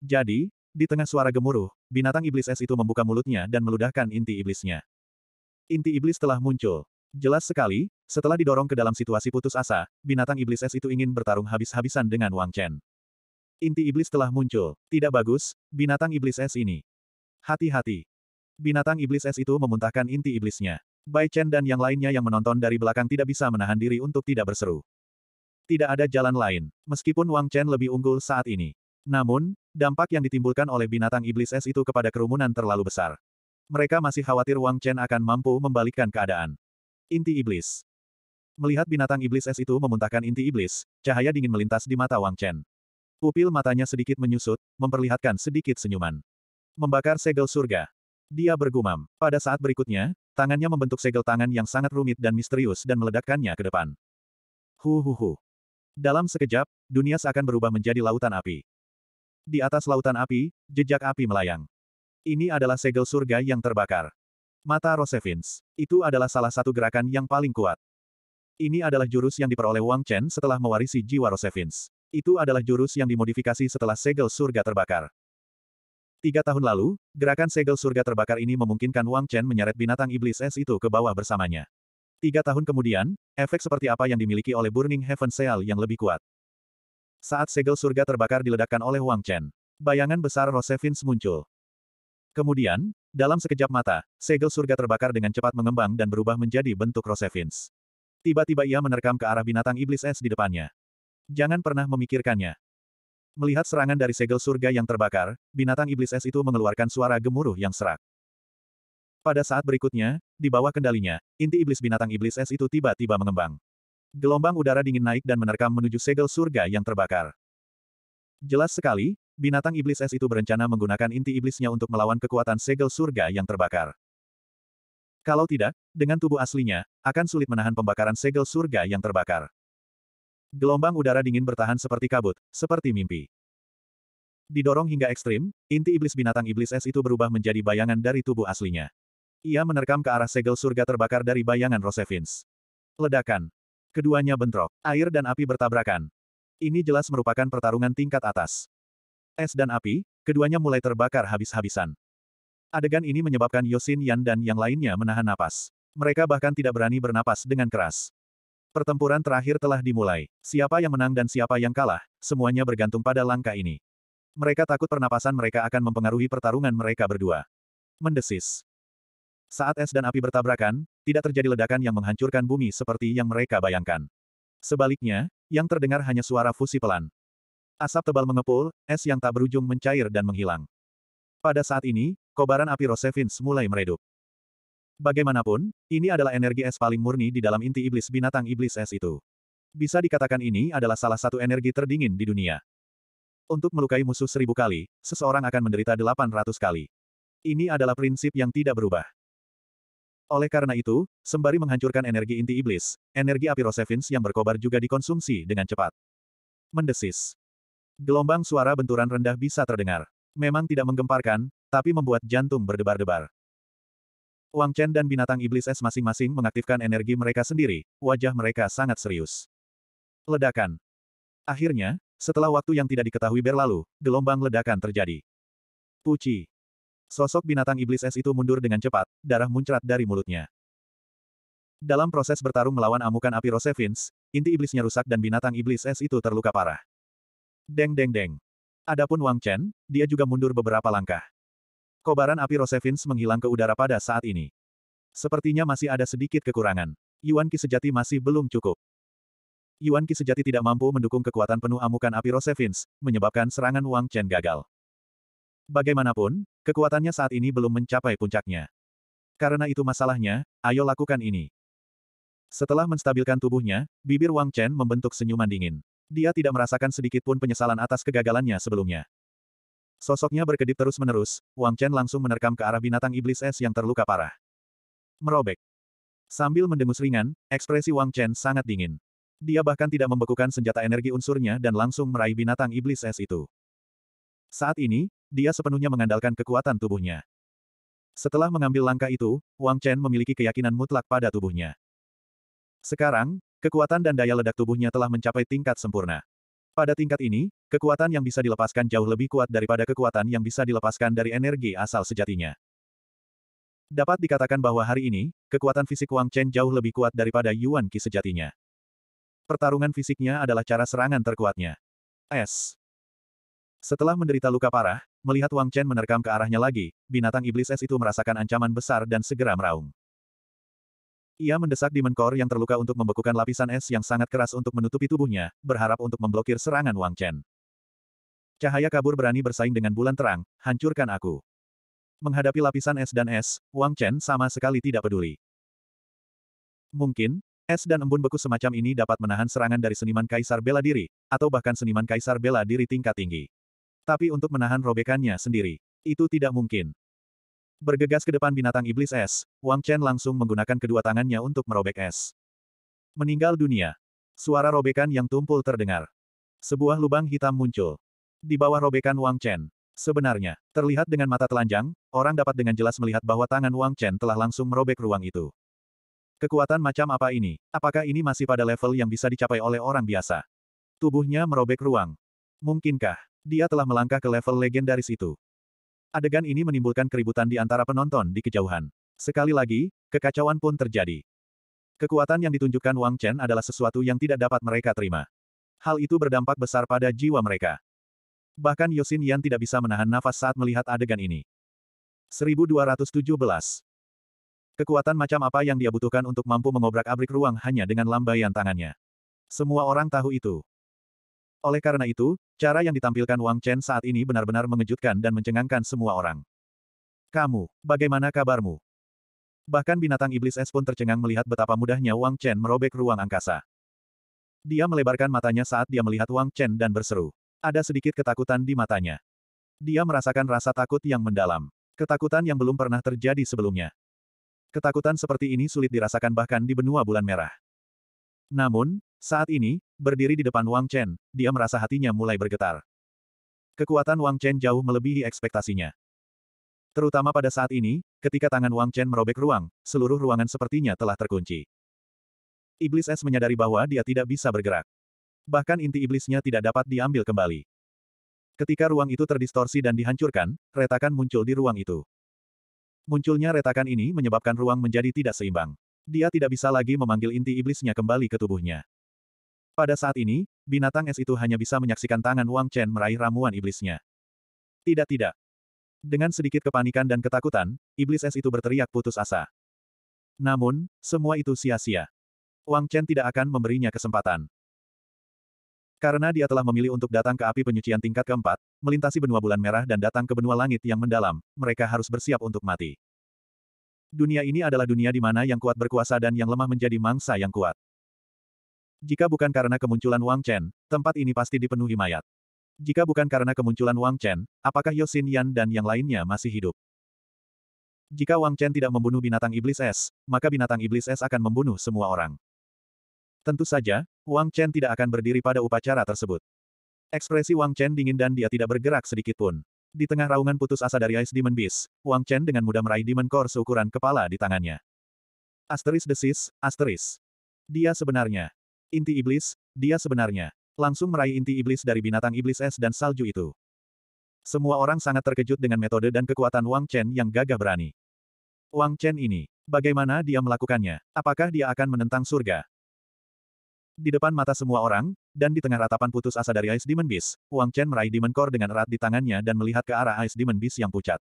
Jadi, di tengah suara gemuruh, binatang iblis es itu membuka mulutnya dan meludahkan inti iblisnya. Inti iblis telah muncul. Jelas sekali, setelah didorong ke dalam situasi putus asa, binatang iblis es itu ingin bertarung habis-habisan dengan Wang Chen. Inti iblis telah muncul. Tidak bagus, binatang iblis es ini. Hati-hati. Binatang iblis es itu memuntahkan inti iblisnya. Bai Chen dan yang lainnya yang menonton dari belakang tidak bisa menahan diri untuk tidak berseru. Tidak ada jalan lain, meskipun Wang Chen lebih unggul saat ini. Namun, dampak yang ditimbulkan oleh binatang iblis es itu kepada kerumunan terlalu besar. Mereka masih khawatir Wang Chen akan mampu membalikkan keadaan. Inti iblis. Melihat binatang iblis es itu memuntahkan inti iblis, cahaya dingin melintas di mata Wang Chen. Pupil matanya sedikit menyusut, memperlihatkan sedikit senyuman. Membakar segel surga. Dia bergumam. Pada saat berikutnya, Tangannya membentuk segel tangan yang sangat rumit dan misterius dan meledakkannya ke depan. Hu hu hu. Dalam sekejap, dunia seakan berubah menjadi lautan api. Di atas lautan api, jejak api melayang. Ini adalah segel surga yang terbakar. Mata Rosevins. Itu adalah salah satu gerakan yang paling kuat. Ini adalah jurus yang diperoleh Wang Chen setelah mewarisi jiwa Rosevins. Itu adalah jurus yang dimodifikasi setelah segel surga terbakar. Tiga tahun lalu, gerakan segel surga terbakar ini memungkinkan Wang Chen menyeret binatang iblis es itu ke bawah bersamanya. Tiga tahun kemudian, efek seperti apa yang dimiliki oleh Burning Heaven Seal yang lebih kuat. Saat segel surga terbakar diledakkan oleh Wang Chen, bayangan besar Rosevins muncul. Kemudian, dalam sekejap mata, segel surga terbakar dengan cepat mengembang dan berubah menjadi bentuk Rosevins. Tiba-tiba ia menerkam ke arah binatang iblis es di depannya. Jangan pernah memikirkannya. Melihat serangan dari segel surga yang terbakar, binatang iblis es itu mengeluarkan suara gemuruh yang serak. Pada saat berikutnya, di bawah kendalinya, inti iblis binatang iblis es itu tiba-tiba mengembang. Gelombang udara dingin naik dan menerkam menuju segel surga yang terbakar. Jelas sekali, binatang iblis es itu berencana menggunakan inti iblisnya untuk melawan kekuatan segel surga yang terbakar. Kalau tidak, dengan tubuh aslinya, akan sulit menahan pembakaran segel surga yang terbakar gelombang udara dingin bertahan seperti kabut, seperti mimpi. Didorong hingga ekstrim, inti iblis binatang iblis es itu berubah menjadi bayangan dari tubuh aslinya. Ia menerkam ke arah segel surga terbakar dari bayangan Rosevins. Ledakan. Keduanya bentrok, air dan api bertabrakan. Ini jelas merupakan pertarungan tingkat atas. Es dan api, keduanya mulai terbakar habis-habisan. Adegan ini menyebabkan Yosin Yan dan yang lainnya menahan napas. Mereka bahkan tidak berani bernapas dengan keras. Pertempuran terakhir telah dimulai. Siapa yang menang dan siapa yang kalah, semuanya bergantung pada langkah ini. Mereka takut pernapasan mereka akan mempengaruhi pertarungan mereka berdua. Mendesis. Saat es dan api bertabrakan, tidak terjadi ledakan yang menghancurkan bumi seperti yang mereka bayangkan. Sebaliknya, yang terdengar hanya suara fusi pelan. Asap tebal mengepul, es yang tak berujung mencair dan menghilang. Pada saat ini, kobaran api Rosevins mulai meredup. Bagaimanapun, ini adalah energi es paling murni di dalam inti iblis binatang iblis es itu. Bisa dikatakan ini adalah salah satu energi terdingin di dunia. Untuk melukai musuh seribu kali, seseorang akan menderita delapan ratus kali. Ini adalah prinsip yang tidak berubah. Oleh karena itu, sembari menghancurkan energi inti iblis, energi api Rosevins yang berkobar juga dikonsumsi dengan cepat. Mendesis. Gelombang suara benturan rendah bisa terdengar. Memang tidak menggemparkan, tapi membuat jantung berdebar-debar. Wang Chen dan binatang iblis es masing-masing mengaktifkan energi mereka sendiri, wajah mereka sangat serius. Ledakan. Akhirnya, setelah waktu yang tidak diketahui berlalu, gelombang ledakan terjadi. Puci. Sosok binatang iblis es itu mundur dengan cepat, darah muncrat dari mulutnya. Dalam proses bertarung melawan amukan api Rosevins, inti iblisnya rusak dan binatang iblis es itu terluka parah. Deng deng deng. Adapun Wang Chen, dia juga mundur beberapa langkah. Kobaran api Rosevins menghilang ke udara pada saat ini. Sepertinya masih ada sedikit kekurangan. Yuan Qi sejati masih belum cukup. Yuan Qi sejati tidak mampu mendukung kekuatan penuh amukan api Rosevins, menyebabkan serangan Wang Chen gagal. Bagaimanapun, kekuatannya saat ini belum mencapai puncaknya. Karena itu masalahnya, ayo lakukan ini. Setelah menstabilkan tubuhnya, bibir Wang Chen membentuk senyuman dingin. Dia tidak merasakan sedikit pun penyesalan atas kegagalannya sebelumnya. Sosoknya berkedip terus-menerus, Wang Chen langsung menerkam ke arah binatang iblis es yang terluka parah. Merobek. Sambil mendengus ringan, ekspresi Wang Chen sangat dingin. Dia bahkan tidak membekukan senjata energi unsurnya dan langsung meraih binatang iblis es itu. Saat ini, dia sepenuhnya mengandalkan kekuatan tubuhnya. Setelah mengambil langkah itu, Wang Chen memiliki keyakinan mutlak pada tubuhnya. Sekarang, kekuatan dan daya ledak tubuhnya telah mencapai tingkat sempurna. Pada tingkat ini, kekuatan yang bisa dilepaskan jauh lebih kuat daripada kekuatan yang bisa dilepaskan dari energi asal sejatinya. Dapat dikatakan bahwa hari ini, kekuatan fisik Wang Chen jauh lebih kuat daripada Yuan Qi sejatinya. Pertarungan fisiknya adalah cara serangan terkuatnya. S. Setelah menderita luka parah, melihat Wang Chen menerkam ke arahnya lagi, binatang iblis es itu merasakan ancaman besar dan segera meraung. Ia mendesak di menkor yang terluka untuk membekukan lapisan es yang sangat keras untuk menutupi tubuhnya, berharap untuk memblokir serangan Wang Chen. Cahaya kabur berani bersaing dengan bulan terang, hancurkan aku. Menghadapi lapisan es dan es, Wang Chen sama sekali tidak peduli. Mungkin, Es dan embun beku semacam ini dapat menahan serangan dari seniman kaisar bela diri, atau bahkan seniman kaisar bela diri tingkat tinggi. Tapi untuk menahan robekannya sendiri, itu tidak mungkin. Bergegas ke depan binatang iblis es, Wang Chen langsung menggunakan kedua tangannya untuk merobek es. Meninggal dunia. Suara robekan yang tumpul terdengar. Sebuah lubang hitam muncul. Di bawah robekan Wang Chen. Sebenarnya, terlihat dengan mata telanjang, orang dapat dengan jelas melihat bahwa tangan Wang Chen telah langsung merobek ruang itu. Kekuatan macam apa ini? Apakah ini masih pada level yang bisa dicapai oleh orang biasa? Tubuhnya merobek ruang. Mungkinkah dia telah melangkah ke level legendaris itu? Adegan ini menimbulkan keributan di antara penonton di kejauhan. Sekali lagi, kekacauan pun terjadi. Kekuatan yang ditunjukkan Wang Chen adalah sesuatu yang tidak dapat mereka terima. Hal itu berdampak besar pada jiwa mereka. Bahkan Yosin Yan tidak bisa menahan nafas saat melihat adegan ini. 1217. Kekuatan macam apa yang dia butuhkan untuk mampu mengobrak-abrik ruang hanya dengan lambaian tangannya. Semua orang tahu itu. Oleh karena itu, cara yang ditampilkan Wang Chen saat ini benar-benar mengejutkan dan mencengangkan semua orang. Kamu, bagaimana kabarmu? Bahkan binatang iblis es pun tercengang melihat betapa mudahnya Wang Chen merobek ruang angkasa. Dia melebarkan matanya saat dia melihat Wang Chen dan berseru. Ada sedikit ketakutan di matanya. Dia merasakan rasa takut yang mendalam. Ketakutan yang belum pernah terjadi sebelumnya. Ketakutan seperti ini sulit dirasakan bahkan di benua bulan merah. Namun, saat ini, berdiri di depan Wang Chen, dia merasa hatinya mulai bergetar. Kekuatan Wang Chen jauh melebihi ekspektasinya. Terutama pada saat ini, ketika tangan Wang Chen merobek ruang, seluruh ruangan sepertinya telah terkunci. Iblis es menyadari bahwa dia tidak bisa bergerak. Bahkan inti iblisnya tidak dapat diambil kembali. Ketika ruang itu terdistorsi dan dihancurkan, retakan muncul di ruang itu. Munculnya retakan ini menyebabkan ruang menjadi tidak seimbang. Dia tidak bisa lagi memanggil inti iblisnya kembali ke tubuhnya. Pada saat ini, binatang es itu hanya bisa menyaksikan tangan Wang Chen meraih ramuan iblisnya. Tidak tidak. Dengan sedikit kepanikan dan ketakutan, iblis es itu berteriak putus asa. Namun, semua itu sia-sia. Wang Chen tidak akan memberinya kesempatan. Karena dia telah memilih untuk datang ke api penyucian tingkat keempat, melintasi benua bulan merah dan datang ke benua langit yang mendalam, mereka harus bersiap untuk mati. Dunia ini adalah dunia di mana yang kuat berkuasa dan yang lemah menjadi mangsa yang kuat. Jika bukan karena kemunculan Wang Chen, tempat ini pasti dipenuhi mayat. Jika bukan karena kemunculan Wang Chen, apakah Yosin Yan dan yang lainnya masih hidup? Jika Wang Chen tidak membunuh binatang iblis es, maka binatang iblis es akan membunuh semua orang. Tentu saja, Wang Chen tidak akan berdiri pada upacara tersebut. Ekspresi Wang Chen dingin dan dia tidak bergerak sedikit pun. Di tengah raungan putus asa dari Ice Demon Beast, Wang Chen dengan mudah meraih Demon Core seukuran kepala di tangannya. Asteris desis, asteris. Dia sebenarnya Inti iblis, dia sebenarnya. Langsung meraih inti iblis dari binatang iblis es dan salju itu. Semua orang sangat terkejut dengan metode dan kekuatan Wang Chen yang gagah berani. Wang Chen ini, bagaimana dia melakukannya? Apakah dia akan menentang surga? Di depan mata semua orang, dan di tengah ratapan putus asa dari Ice Demon Beast, Wang Chen meraih Demon Core dengan erat di tangannya dan melihat ke arah Ice Demon Beast yang pucat.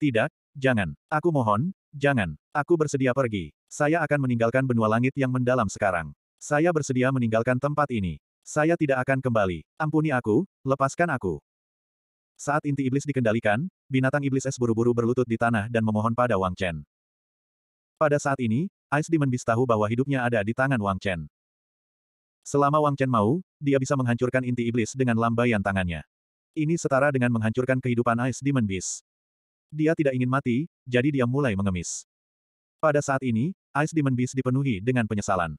Tidak, jangan. Aku mohon, jangan. Aku bersedia pergi. Saya akan meninggalkan benua langit yang mendalam sekarang. Saya bersedia meninggalkan tempat ini. Saya tidak akan kembali. Ampuni aku, lepaskan aku. Saat inti iblis dikendalikan, binatang iblis es buru-buru berlutut di tanah dan memohon pada Wang Chen. Pada saat ini, Ice Demon Beast tahu bahwa hidupnya ada di tangan Wang Chen. Selama Wang Chen mau, dia bisa menghancurkan inti iblis dengan lambaian tangannya. Ini setara dengan menghancurkan kehidupan Ice Demon Beast. Dia tidak ingin mati, jadi dia mulai mengemis. Pada saat ini, Ice Demon Beast dipenuhi dengan penyesalan.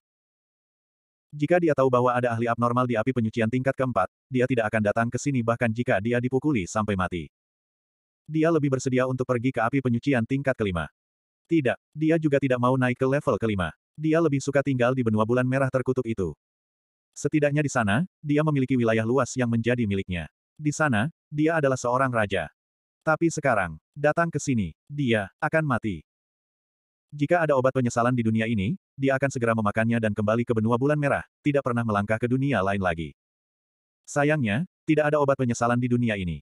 Jika dia tahu bahwa ada ahli abnormal di api penyucian tingkat keempat, dia tidak akan datang ke sini bahkan jika dia dipukuli sampai mati. Dia lebih bersedia untuk pergi ke api penyucian tingkat kelima. Tidak, dia juga tidak mau naik ke level kelima. Dia lebih suka tinggal di benua bulan merah terkutuk itu. Setidaknya di sana, dia memiliki wilayah luas yang menjadi miliknya. Di sana, dia adalah seorang raja. Tapi sekarang, datang ke sini, dia akan mati. Jika ada obat penyesalan di dunia ini, dia akan segera memakannya dan kembali ke benua bulan merah, tidak pernah melangkah ke dunia lain lagi. Sayangnya, tidak ada obat penyesalan di dunia ini.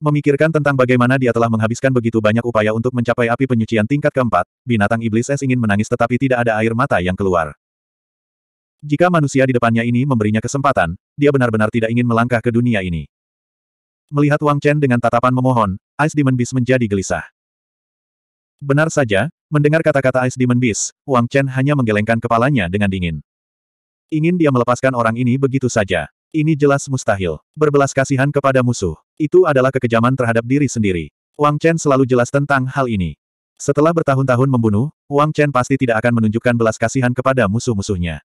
Memikirkan tentang bagaimana dia telah menghabiskan begitu banyak upaya untuk mencapai api penyucian tingkat keempat, binatang iblis es ingin menangis tetapi tidak ada air mata yang keluar. Jika manusia di depannya ini memberinya kesempatan, dia benar-benar tidak ingin melangkah ke dunia ini. Melihat Wang Chen dengan tatapan memohon, Ice Demon Beast menjadi gelisah. Benar saja, Mendengar kata-kata Ice Demon Beast, Wang Chen hanya menggelengkan kepalanya dengan dingin. Ingin dia melepaskan orang ini begitu saja. Ini jelas mustahil. Berbelas kasihan kepada musuh. Itu adalah kekejaman terhadap diri sendiri. Wang Chen selalu jelas tentang hal ini. Setelah bertahun-tahun membunuh, Wang Chen pasti tidak akan menunjukkan belas kasihan kepada musuh-musuhnya.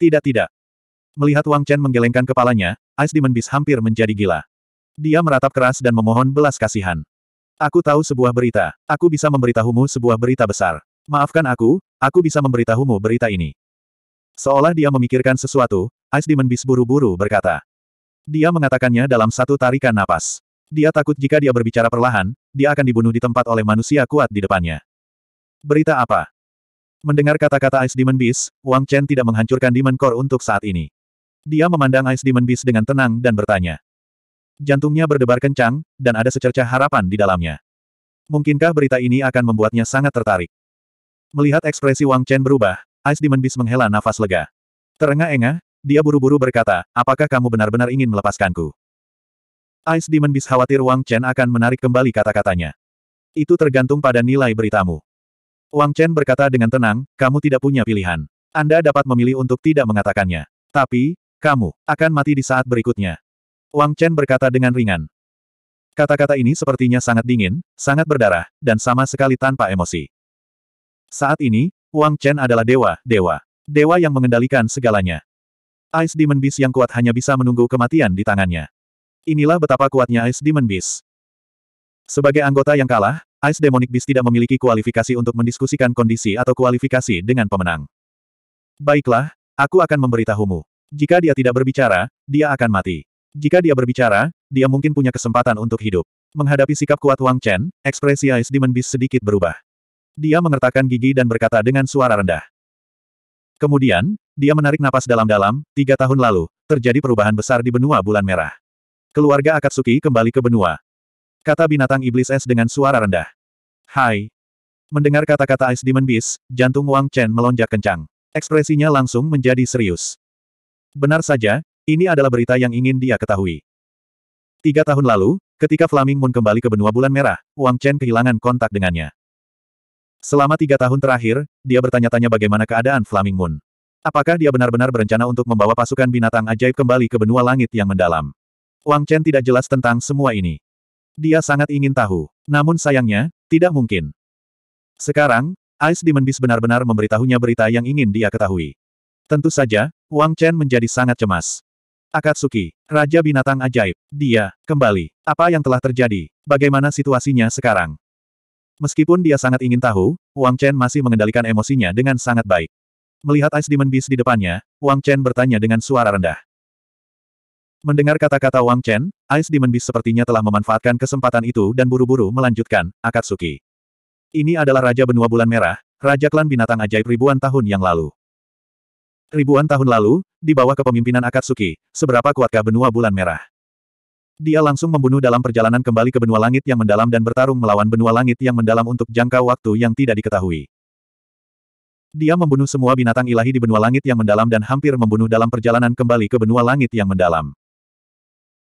Tidak-tidak. Melihat Wang Chen menggelengkan kepalanya, Ice Demon Beast hampir menjadi gila. Dia meratap keras dan memohon belas kasihan. Aku tahu sebuah berita. Aku bisa memberitahumu sebuah berita besar. Maafkan aku, aku bisa memberitahumu berita ini. Seolah dia memikirkan sesuatu, Ice Demon Beast buru-buru berkata. Dia mengatakannya dalam satu tarikan napas. Dia takut jika dia berbicara perlahan, dia akan dibunuh di tempat oleh manusia kuat di depannya. Berita apa? Mendengar kata-kata Ice Demon Beast, Wang Chen tidak menghancurkan Demon Core untuk saat ini. Dia memandang Ice Demon Beast dengan tenang dan bertanya. Jantungnya berdebar kencang, dan ada secercah harapan di dalamnya. Mungkinkah berita ini akan membuatnya sangat tertarik? Melihat ekspresi Wang Chen berubah, Ice Demon Beast menghela nafas lega. Terengah-engah, dia buru-buru berkata, apakah kamu benar-benar ingin melepaskanku? Ice Demon Beast khawatir Wang Chen akan menarik kembali kata-katanya. Itu tergantung pada nilai beritamu. Wang Chen berkata dengan tenang, kamu tidak punya pilihan. Anda dapat memilih untuk tidak mengatakannya. Tapi, kamu akan mati di saat berikutnya. Wang Chen berkata dengan ringan. Kata-kata ini sepertinya sangat dingin, sangat berdarah, dan sama sekali tanpa emosi. Saat ini, Wang Chen adalah dewa, dewa. Dewa yang mengendalikan segalanya. Ice Demon Beast yang kuat hanya bisa menunggu kematian di tangannya. Inilah betapa kuatnya Ice Demon Beast. Sebagai anggota yang kalah, Ice Demonic Beast tidak memiliki kualifikasi untuk mendiskusikan kondisi atau kualifikasi dengan pemenang. Baiklah, aku akan memberitahumu. Jika dia tidak berbicara, dia akan mati. Jika dia berbicara, dia mungkin punya kesempatan untuk hidup. Menghadapi sikap kuat Wang Chen, ekspresi Ice Demon Beast sedikit berubah. Dia mengertakkan gigi dan berkata dengan suara rendah. Kemudian, dia menarik napas dalam-dalam, tiga tahun lalu, terjadi perubahan besar di benua bulan merah. Keluarga Akatsuki kembali ke benua. Kata binatang iblis es dengan suara rendah. Hai. Mendengar kata-kata Ice Demon Beast, jantung Wang Chen melonjak kencang. Ekspresinya langsung menjadi serius. Benar saja, ini adalah berita yang ingin dia ketahui. Tiga tahun lalu, ketika Flaming Moon kembali ke benua bulan merah, Wang Chen kehilangan kontak dengannya. Selama tiga tahun terakhir, dia bertanya-tanya bagaimana keadaan Flaming Moon. Apakah dia benar-benar berencana untuk membawa pasukan binatang ajaib kembali ke benua langit yang mendalam? Wang Chen tidak jelas tentang semua ini. Dia sangat ingin tahu. Namun sayangnya, tidak mungkin. Sekarang, Ice Demon Beast benar-benar memberitahunya berita yang ingin dia ketahui. Tentu saja, Wang Chen menjadi sangat cemas. Akatsuki, Raja Binatang Ajaib, dia, kembali. Apa yang telah terjadi? Bagaimana situasinya sekarang? Meskipun dia sangat ingin tahu, Wang Chen masih mengendalikan emosinya dengan sangat baik. Melihat Ice Demon Beast di depannya, Wang Chen bertanya dengan suara rendah. Mendengar kata-kata Wang Chen, Ice Demon Beast sepertinya telah memanfaatkan kesempatan itu dan buru-buru melanjutkan, Akatsuki. Ini adalah Raja Benua Bulan Merah, Raja Klan Binatang Ajaib ribuan tahun yang lalu. Ribuan tahun lalu, di bawah kepemimpinan Akatsuki, seberapa kuatkah benua bulan merah? Dia langsung membunuh dalam perjalanan kembali ke benua langit yang mendalam dan bertarung melawan benua langit yang mendalam untuk jangka waktu yang tidak diketahui. Dia membunuh semua binatang ilahi di benua langit yang mendalam dan hampir membunuh dalam perjalanan kembali ke benua langit yang mendalam.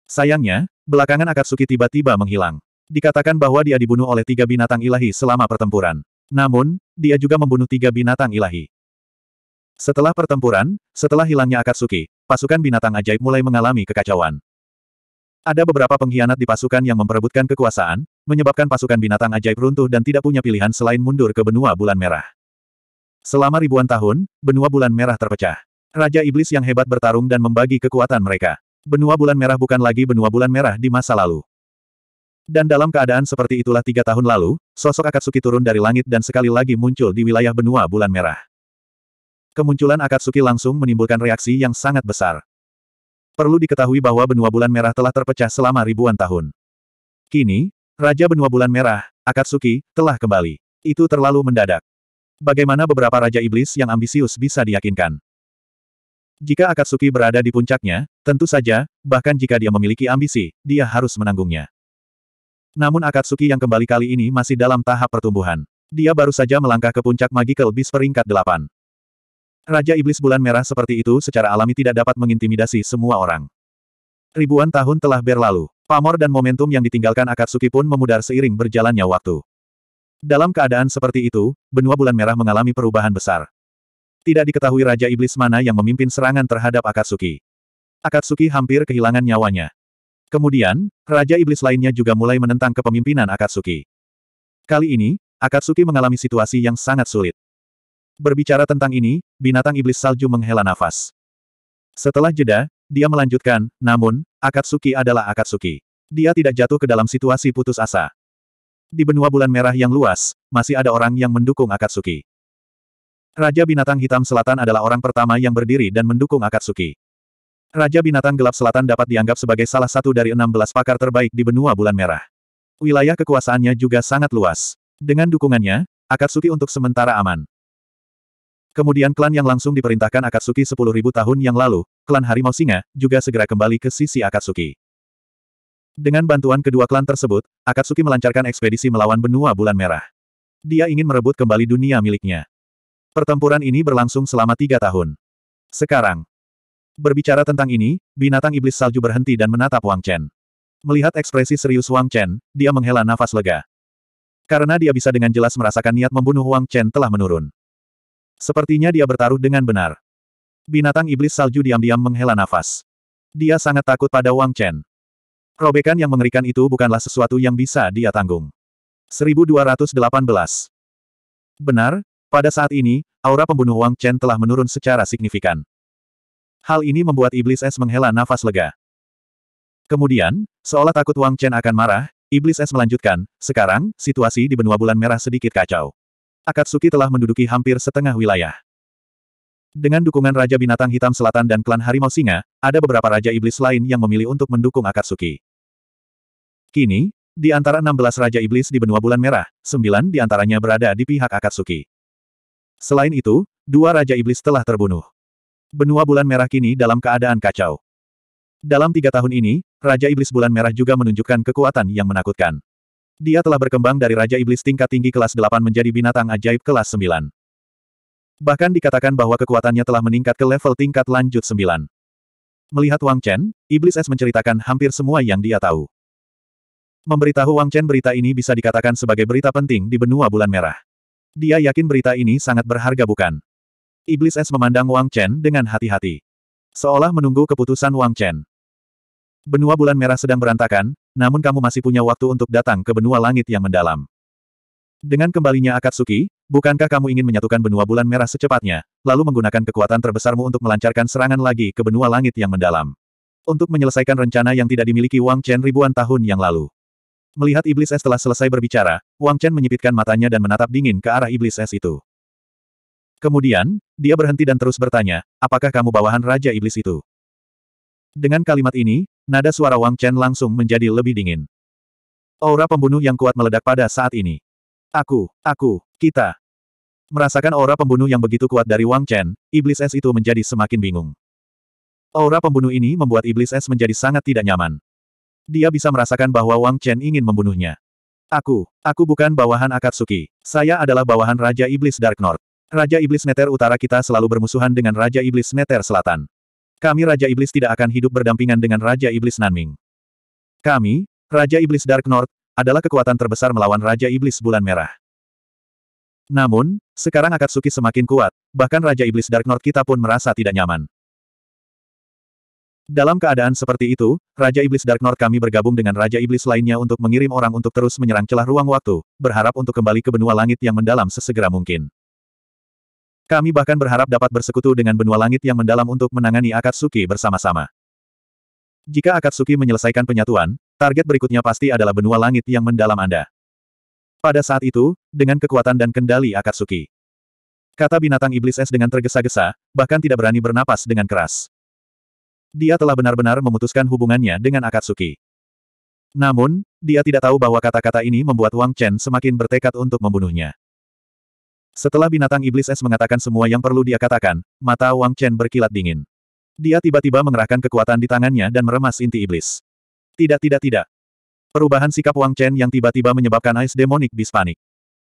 Sayangnya, belakangan Akatsuki tiba-tiba menghilang. Dikatakan bahwa dia dibunuh oleh tiga binatang ilahi selama pertempuran. Namun, dia juga membunuh tiga binatang ilahi. Setelah pertempuran, setelah hilangnya Akatsuki, pasukan binatang ajaib mulai mengalami kekacauan. Ada beberapa pengkhianat di pasukan yang memperebutkan kekuasaan, menyebabkan pasukan binatang ajaib runtuh dan tidak punya pilihan selain mundur ke benua bulan merah. Selama ribuan tahun, benua bulan merah terpecah. Raja Iblis yang hebat bertarung dan membagi kekuatan mereka. Benua bulan merah bukan lagi benua bulan merah di masa lalu. Dan dalam keadaan seperti itulah tiga tahun lalu, sosok Akatsuki turun dari langit dan sekali lagi muncul di wilayah benua bulan merah. Kemunculan Akatsuki langsung menimbulkan reaksi yang sangat besar. Perlu diketahui bahwa benua bulan merah telah terpecah selama ribuan tahun. Kini, Raja benua bulan merah, Akatsuki, telah kembali. Itu terlalu mendadak. Bagaimana beberapa Raja Iblis yang ambisius bisa diyakinkan? Jika Akatsuki berada di puncaknya, tentu saja, bahkan jika dia memiliki ambisi, dia harus menanggungnya. Namun Akatsuki yang kembali kali ini masih dalam tahap pertumbuhan. Dia baru saja melangkah ke puncak Magical Beast peringkat 8. Raja Iblis Bulan Merah seperti itu secara alami tidak dapat mengintimidasi semua orang. Ribuan tahun telah berlalu. Pamor dan momentum yang ditinggalkan Akatsuki pun memudar seiring berjalannya waktu. Dalam keadaan seperti itu, benua Bulan Merah mengalami perubahan besar. Tidak diketahui Raja Iblis mana yang memimpin serangan terhadap Akatsuki. Akatsuki hampir kehilangan nyawanya. Kemudian, Raja Iblis lainnya juga mulai menentang kepemimpinan Akatsuki. Kali ini, Akatsuki mengalami situasi yang sangat sulit. Berbicara tentang ini, binatang iblis salju menghela nafas. Setelah jeda, dia melanjutkan, namun, Akatsuki adalah Akatsuki. Dia tidak jatuh ke dalam situasi putus asa. Di benua bulan merah yang luas, masih ada orang yang mendukung Akatsuki. Raja Binatang Hitam Selatan adalah orang pertama yang berdiri dan mendukung Akatsuki. Raja Binatang Gelap Selatan dapat dianggap sebagai salah satu dari 16 pakar terbaik di benua bulan merah. Wilayah kekuasaannya juga sangat luas. Dengan dukungannya, Akatsuki untuk sementara aman. Kemudian klan yang langsung diperintahkan Akatsuki 10.000 tahun yang lalu, klan Harimau Singa, juga segera kembali ke sisi Akatsuki. Dengan bantuan kedua klan tersebut, Akatsuki melancarkan ekspedisi melawan benua bulan merah. Dia ingin merebut kembali dunia miliknya. Pertempuran ini berlangsung selama tiga tahun. Sekarang, berbicara tentang ini, binatang iblis salju berhenti dan menatap Wang Chen. Melihat ekspresi serius Wang Chen, dia menghela nafas lega. Karena dia bisa dengan jelas merasakan niat membunuh Wang Chen telah menurun. Sepertinya dia bertaruh dengan benar. Binatang iblis salju diam-diam menghela nafas. Dia sangat takut pada Wang Chen. Robekan yang mengerikan itu bukanlah sesuatu yang bisa dia tanggung. 1218 Benar, pada saat ini, aura pembunuh Wang Chen telah menurun secara signifikan. Hal ini membuat iblis es menghela nafas lega. Kemudian, seolah takut Wang Chen akan marah, iblis es melanjutkan, sekarang, situasi di benua bulan merah sedikit kacau. Akatsuki telah menduduki hampir setengah wilayah. Dengan dukungan Raja Binatang Hitam Selatan dan klan Harimau Singa, ada beberapa Raja Iblis lain yang memilih untuk mendukung Akatsuki. Kini, di antara 16 Raja Iblis di benua bulan merah, 9 di antaranya berada di pihak Akatsuki. Selain itu, dua Raja Iblis telah terbunuh. Benua bulan merah kini dalam keadaan kacau. Dalam tiga tahun ini, Raja Iblis Bulan Merah juga menunjukkan kekuatan yang menakutkan. Dia telah berkembang dari Raja Iblis tingkat tinggi kelas 8 menjadi binatang ajaib kelas 9. Bahkan dikatakan bahwa kekuatannya telah meningkat ke level tingkat lanjut 9. Melihat Wang Chen, Iblis S menceritakan hampir semua yang dia tahu. Memberitahu Wang Chen berita ini bisa dikatakan sebagai berita penting di benua bulan merah. Dia yakin berita ini sangat berharga bukan? Iblis S memandang Wang Chen dengan hati-hati. Seolah menunggu keputusan Wang Chen. Benua bulan merah sedang berantakan, namun kamu masih punya waktu untuk datang ke benua langit yang mendalam. Dengan kembalinya Akatsuki, bukankah kamu ingin menyatukan benua bulan merah secepatnya, lalu menggunakan kekuatan terbesarmu untuk melancarkan serangan lagi ke benua langit yang mendalam? Untuk menyelesaikan rencana yang tidak dimiliki Wang Chen ribuan tahun yang lalu. Melihat iblis es telah selesai berbicara, Wang Chen menyipitkan matanya dan menatap dingin ke arah iblis es itu. Kemudian, dia berhenti dan terus bertanya, apakah kamu bawahan Raja Iblis itu? Dengan kalimat ini, Nada suara Wang Chen langsung menjadi lebih dingin. Aura pembunuh yang kuat meledak pada saat ini. Aku, aku, kita. Merasakan aura pembunuh yang begitu kuat dari Wang Chen, iblis es itu menjadi semakin bingung. Aura pembunuh ini membuat iblis es menjadi sangat tidak nyaman. Dia bisa merasakan bahwa Wang Chen ingin membunuhnya. Aku, aku bukan bawahan Akatsuki. Saya adalah bawahan Raja Iblis Dark North. Raja Iblis Neter Utara kita selalu bermusuhan dengan Raja Iblis Neter Selatan. Kami Raja Iblis tidak akan hidup berdampingan dengan Raja Iblis Nanming. Kami, Raja Iblis Dark North, adalah kekuatan terbesar melawan Raja Iblis Bulan Merah. Namun, sekarang Akatsuki semakin kuat, bahkan Raja Iblis Dark North kita pun merasa tidak nyaman. Dalam keadaan seperti itu, Raja Iblis Dark North kami bergabung dengan Raja Iblis lainnya untuk mengirim orang untuk terus menyerang celah ruang waktu, berharap untuk kembali ke benua langit yang mendalam sesegera mungkin. Kami bahkan berharap dapat bersekutu dengan benua langit yang mendalam untuk menangani Akatsuki bersama-sama. Jika Akatsuki menyelesaikan penyatuan, target berikutnya pasti adalah benua langit yang mendalam Anda. Pada saat itu, dengan kekuatan dan kendali Akatsuki. Kata binatang iblis es dengan tergesa-gesa, bahkan tidak berani bernapas dengan keras. Dia telah benar-benar memutuskan hubungannya dengan Akatsuki. Namun, dia tidak tahu bahwa kata-kata ini membuat Wang Chen semakin bertekad untuk membunuhnya. Setelah binatang iblis es mengatakan semua yang perlu dia katakan, mata Wang Chen berkilat dingin. Dia tiba-tiba mengerahkan kekuatan di tangannya dan meremas inti iblis. Tidak tidak tidak. Perubahan sikap Wang Chen yang tiba-tiba menyebabkan Ice Demonic Beast panik.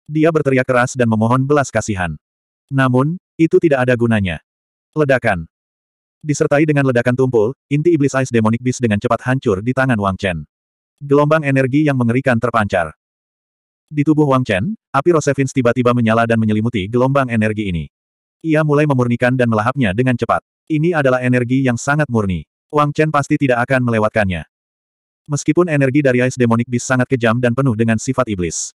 Dia berteriak keras dan memohon belas kasihan. Namun, itu tidak ada gunanya. Ledakan. Disertai dengan ledakan tumpul, inti iblis Ice Demonic Beast dengan cepat hancur di tangan Wang Chen. Gelombang energi yang mengerikan terpancar. Di tubuh Wang Chen, api Rosevins tiba-tiba menyala dan menyelimuti gelombang energi ini. Ia mulai memurnikan dan melahapnya dengan cepat. Ini adalah energi yang sangat murni. Wang Chen pasti tidak akan melewatkannya. Meskipun energi dari Ice Demonic Beast sangat kejam dan penuh dengan sifat iblis.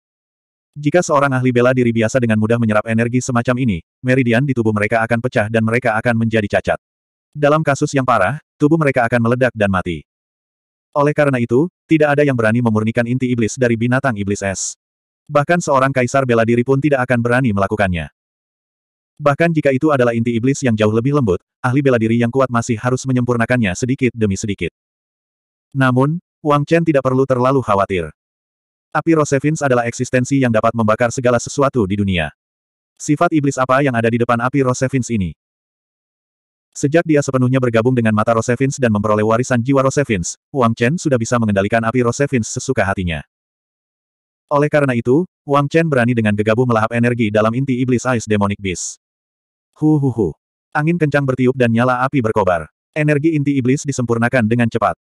Jika seorang ahli bela diri biasa dengan mudah menyerap energi semacam ini, meridian di tubuh mereka akan pecah dan mereka akan menjadi cacat. Dalam kasus yang parah, tubuh mereka akan meledak dan mati. Oleh karena itu, tidak ada yang berani memurnikan inti iblis dari binatang iblis es. Bahkan seorang kaisar bela diri pun tidak akan berani melakukannya. Bahkan jika itu adalah inti iblis yang jauh lebih lembut, ahli bela diri yang kuat masih harus menyempurnakannya sedikit demi sedikit. Namun, Wang Chen tidak perlu terlalu khawatir. Api Rosevins adalah eksistensi yang dapat membakar segala sesuatu di dunia. Sifat iblis apa yang ada di depan api Rosevins ini? Sejak dia sepenuhnya bergabung dengan mata Rosevins dan memperoleh warisan jiwa Rosevins, Wang Chen sudah bisa mengendalikan api Rosevins sesuka hatinya. Oleh karena itu, Wang Chen berani dengan gegabah melahap energi dalam inti iblis Ice Demonic Beast. Hu hu hu. Angin kencang bertiup dan nyala api berkobar. Energi inti iblis disempurnakan dengan cepat.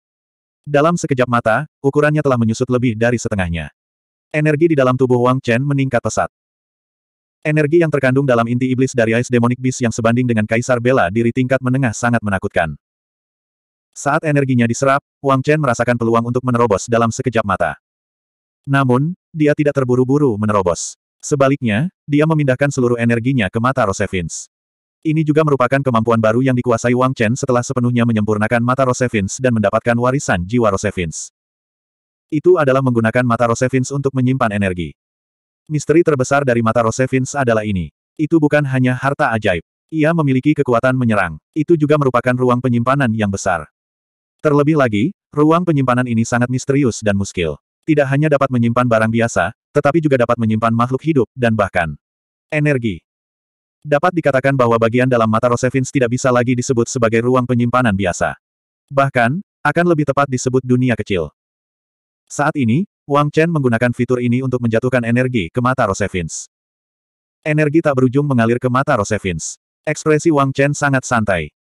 Dalam sekejap mata, ukurannya telah menyusut lebih dari setengahnya. Energi di dalam tubuh Wang Chen meningkat pesat. Energi yang terkandung dalam inti iblis dari Ice Demonic Beast yang sebanding dengan Kaisar Bela diri tingkat menengah sangat menakutkan. Saat energinya diserap, Wang Chen merasakan peluang untuk menerobos dalam sekejap mata. Namun, dia tidak terburu-buru menerobos. Sebaliknya, dia memindahkan seluruh energinya ke mata Rosevins. Ini juga merupakan kemampuan baru yang dikuasai Wang Chen setelah sepenuhnya menyempurnakan mata Rosevins dan mendapatkan warisan jiwa Rosevins. Itu adalah menggunakan mata Rosevins untuk menyimpan energi. Misteri terbesar dari mata Rosevins adalah ini. Itu bukan hanya harta ajaib. Ia memiliki kekuatan menyerang. Itu juga merupakan ruang penyimpanan yang besar. Terlebih lagi, ruang penyimpanan ini sangat misterius dan muskil tidak hanya dapat menyimpan barang biasa, tetapi juga dapat menyimpan makhluk hidup, dan bahkan energi. Dapat dikatakan bahwa bagian dalam mata Rosevins tidak bisa lagi disebut sebagai ruang penyimpanan biasa. Bahkan, akan lebih tepat disebut dunia kecil. Saat ini, Wang Chen menggunakan fitur ini untuk menjatuhkan energi ke mata Rosevins. Energi tak berujung mengalir ke mata Rosevins. Ekspresi Wang Chen sangat santai.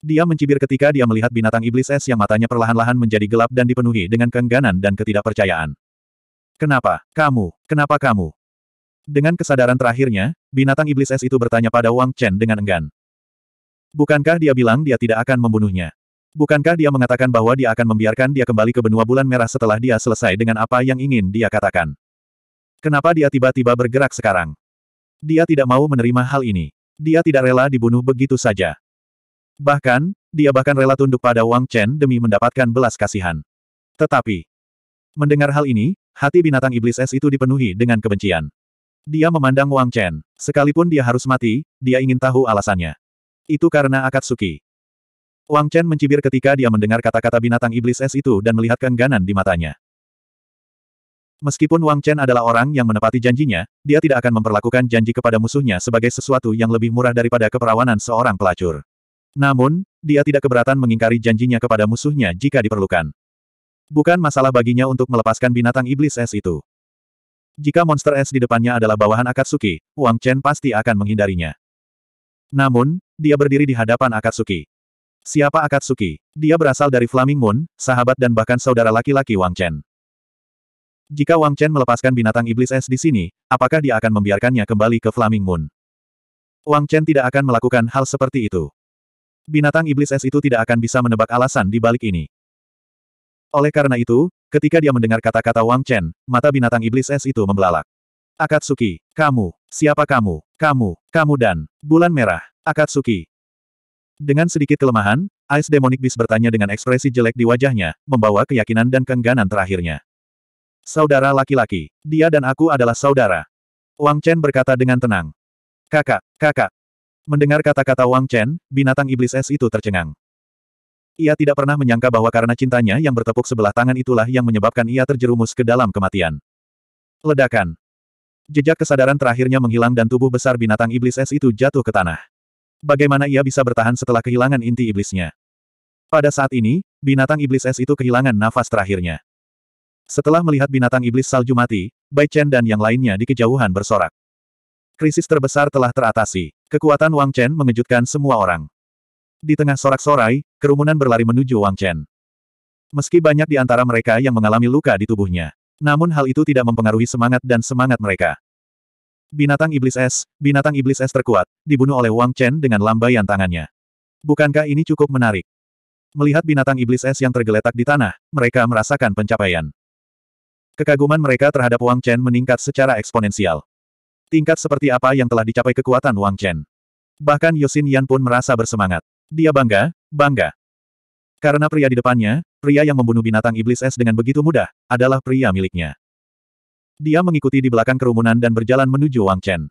Dia mencibir ketika dia melihat binatang iblis es yang matanya perlahan-lahan menjadi gelap dan dipenuhi dengan keengganan dan ketidakpercayaan. Kenapa? Kamu? Kenapa kamu? Dengan kesadaran terakhirnya, binatang iblis es itu bertanya pada Wang Chen dengan enggan. Bukankah dia bilang dia tidak akan membunuhnya? Bukankah dia mengatakan bahwa dia akan membiarkan dia kembali ke benua bulan merah setelah dia selesai dengan apa yang ingin dia katakan? Kenapa dia tiba-tiba bergerak sekarang? Dia tidak mau menerima hal ini. Dia tidak rela dibunuh begitu saja. Bahkan, dia bahkan rela tunduk pada Wang Chen demi mendapatkan belas kasihan. Tetapi, mendengar hal ini, hati binatang iblis es itu dipenuhi dengan kebencian. Dia memandang Wang Chen. Sekalipun dia harus mati, dia ingin tahu alasannya. Itu karena Akatsuki. Wang Chen mencibir ketika dia mendengar kata-kata binatang iblis es itu dan melihat keengganan di matanya. Meskipun Wang Chen adalah orang yang menepati janjinya, dia tidak akan memperlakukan janji kepada musuhnya sebagai sesuatu yang lebih murah daripada keperawanan seorang pelacur. Namun, dia tidak keberatan mengingkari janjinya kepada musuhnya jika diperlukan. Bukan masalah baginya untuk melepaskan binatang iblis es itu. Jika monster es di depannya adalah bawahan Akatsuki, Wang Chen pasti akan menghindarinya. Namun, dia berdiri di hadapan Akatsuki. Siapa Akatsuki? Dia berasal dari Flaming Moon, sahabat dan bahkan saudara laki-laki Wang Chen. Jika Wang Chen melepaskan binatang iblis es di sini, apakah dia akan membiarkannya kembali ke Flaming Moon? Wang Chen tidak akan melakukan hal seperti itu. Binatang iblis es itu tidak akan bisa menebak alasan di balik ini. Oleh karena itu, ketika dia mendengar kata-kata Wang Chen, mata binatang iblis es itu membelalak. Akatsuki, kamu, siapa kamu, kamu, kamu dan, bulan merah, Akatsuki. Dengan sedikit kelemahan, Ais Demonic Beast bertanya dengan ekspresi jelek di wajahnya, membawa keyakinan dan keengganan terakhirnya. Saudara laki-laki, dia dan aku adalah saudara. Wang Chen berkata dengan tenang. Kakak, kakak, Mendengar kata-kata Wang Chen, binatang iblis es itu tercengang. Ia tidak pernah menyangka bahwa karena cintanya yang bertepuk sebelah tangan itulah yang menyebabkan ia terjerumus ke dalam kematian. Ledakan. Jejak kesadaran terakhirnya menghilang dan tubuh besar binatang iblis es itu jatuh ke tanah. Bagaimana ia bisa bertahan setelah kehilangan inti iblisnya? Pada saat ini, binatang iblis es itu kehilangan nafas terakhirnya. Setelah melihat binatang iblis salju mati, Bai Chen dan yang lainnya di kejauhan bersorak krisis terbesar telah teratasi. Kekuatan Wang Chen mengejutkan semua orang. Di tengah sorak-sorai, kerumunan berlari menuju Wang Chen. Meski banyak di antara mereka yang mengalami luka di tubuhnya. Namun hal itu tidak mempengaruhi semangat dan semangat mereka. Binatang iblis es, binatang iblis es terkuat, dibunuh oleh Wang Chen dengan lambaian tangannya. Bukankah ini cukup menarik? Melihat binatang iblis es yang tergeletak di tanah, mereka merasakan pencapaian. Kekaguman mereka terhadap Wang Chen meningkat secara eksponensial. Tingkat seperti apa yang telah dicapai kekuatan Wang Chen. Bahkan Yosin Yan pun merasa bersemangat. Dia bangga, bangga. Karena pria di depannya, pria yang membunuh binatang iblis es dengan begitu mudah, adalah pria miliknya. Dia mengikuti di belakang kerumunan dan berjalan menuju Wang Chen.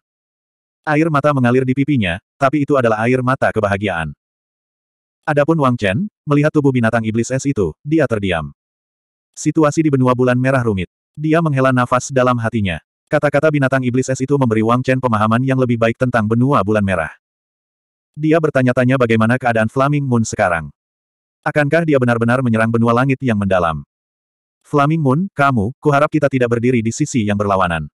Air mata mengalir di pipinya, tapi itu adalah air mata kebahagiaan. Adapun Wang Chen, melihat tubuh binatang iblis es itu, dia terdiam. Situasi di benua bulan merah rumit. Dia menghela nafas dalam hatinya. Kata-kata binatang iblis es itu memberi Wang Chen pemahaman yang lebih baik tentang benua bulan merah. Dia bertanya-tanya bagaimana keadaan Flaming Moon sekarang. Akankah dia benar-benar menyerang benua langit yang mendalam? Flaming Moon, kamu, kuharap kita tidak berdiri di sisi yang berlawanan.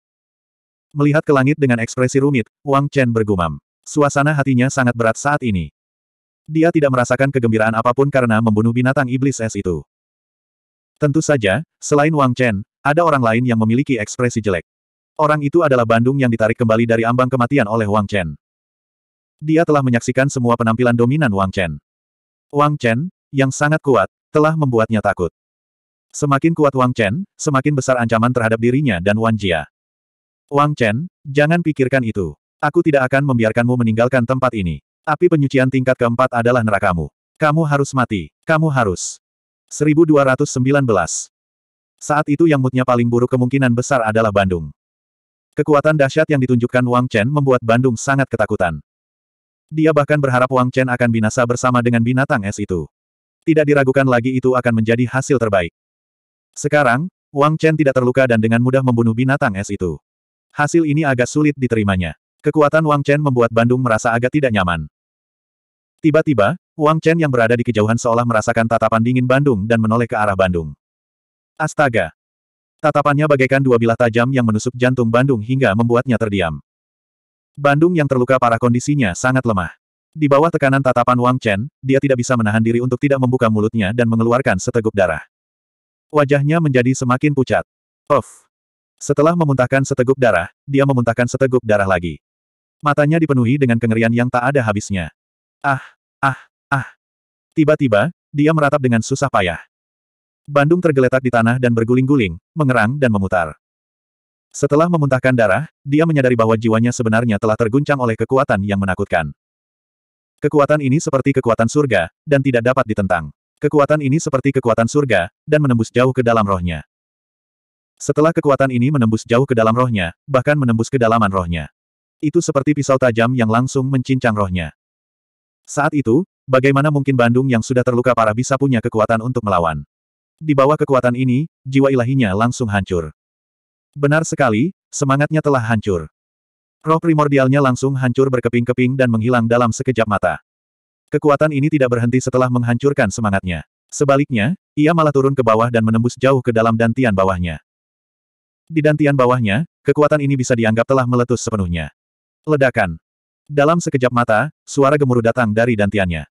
Melihat ke langit dengan ekspresi rumit, Wang Chen bergumam. Suasana hatinya sangat berat saat ini. Dia tidak merasakan kegembiraan apapun karena membunuh binatang iblis es itu. Tentu saja, selain Wang Chen, ada orang lain yang memiliki ekspresi jelek. Orang itu adalah Bandung yang ditarik kembali dari ambang kematian oleh Wang Chen. Dia telah menyaksikan semua penampilan dominan Wang Chen. Wang Chen, yang sangat kuat, telah membuatnya takut. Semakin kuat Wang Chen, semakin besar ancaman terhadap dirinya dan Wan Jia. Wang Chen, jangan pikirkan itu. Aku tidak akan membiarkanmu meninggalkan tempat ini. Api penyucian tingkat keempat adalah nerakamu. Kamu harus mati. Kamu harus. 1219. Saat itu yang moodnya paling buruk kemungkinan besar adalah Bandung. Kekuatan dahsyat yang ditunjukkan Wang Chen membuat Bandung sangat ketakutan. Dia bahkan berharap Wang Chen akan binasa bersama dengan binatang es itu. Tidak diragukan lagi itu akan menjadi hasil terbaik. Sekarang, Wang Chen tidak terluka dan dengan mudah membunuh binatang es itu. Hasil ini agak sulit diterimanya. Kekuatan Wang Chen membuat Bandung merasa agak tidak nyaman. Tiba-tiba, Wang Chen yang berada di kejauhan seolah merasakan tatapan dingin Bandung dan menoleh ke arah Bandung. Astaga! Tatapannya bagaikan dua bilah tajam yang menusuk jantung Bandung hingga membuatnya terdiam. Bandung yang terluka parah kondisinya sangat lemah. Di bawah tekanan tatapan Wang Chen, dia tidak bisa menahan diri untuk tidak membuka mulutnya dan mengeluarkan seteguk darah. Wajahnya menjadi semakin pucat. Of. Setelah memuntahkan seteguk darah, dia memuntahkan seteguk darah lagi. Matanya dipenuhi dengan kengerian yang tak ada habisnya. Ah, ah, ah. Tiba-tiba, dia meratap dengan susah payah. Bandung tergeletak di tanah dan berguling-guling, mengerang dan memutar. Setelah memuntahkan darah, dia menyadari bahwa jiwanya sebenarnya telah terguncang oleh kekuatan yang menakutkan. Kekuatan ini seperti kekuatan surga, dan tidak dapat ditentang. Kekuatan ini seperti kekuatan surga, dan menembus jauh ke dalam rohnya. Setelah kekuatan ini menembus jauh ke dalam rohnya, bahkan menembus kedalaman rohnya. Itu seperti pisau tajam yang langsung mencincang rohnya. Saat itu, bagaimana mungkin Bandung yang sudah terluka parah bisa punya kekuatan untuk melawan? Di bawah kekuatan ini, jiwa ilahinya langsung hancur. Benar sekali, semangatnya telah hancur. Roh primordialnya langsung hancur berkeping-keping dan menghilang dalam sekejap mata. Kekuatan ini tidak berhenti setelah menghancurkan semangatnya. Sebaliknya, ia malah turun ke bawah dan menembus jauh ke dalam dantian bawahnya. Di dantian bawahnya, kekuatan ini bisa dianggap telah meletus sepenuhnya. Ledakan. Dalam sekejap mata, suara gemuruh datang dari dantiannya.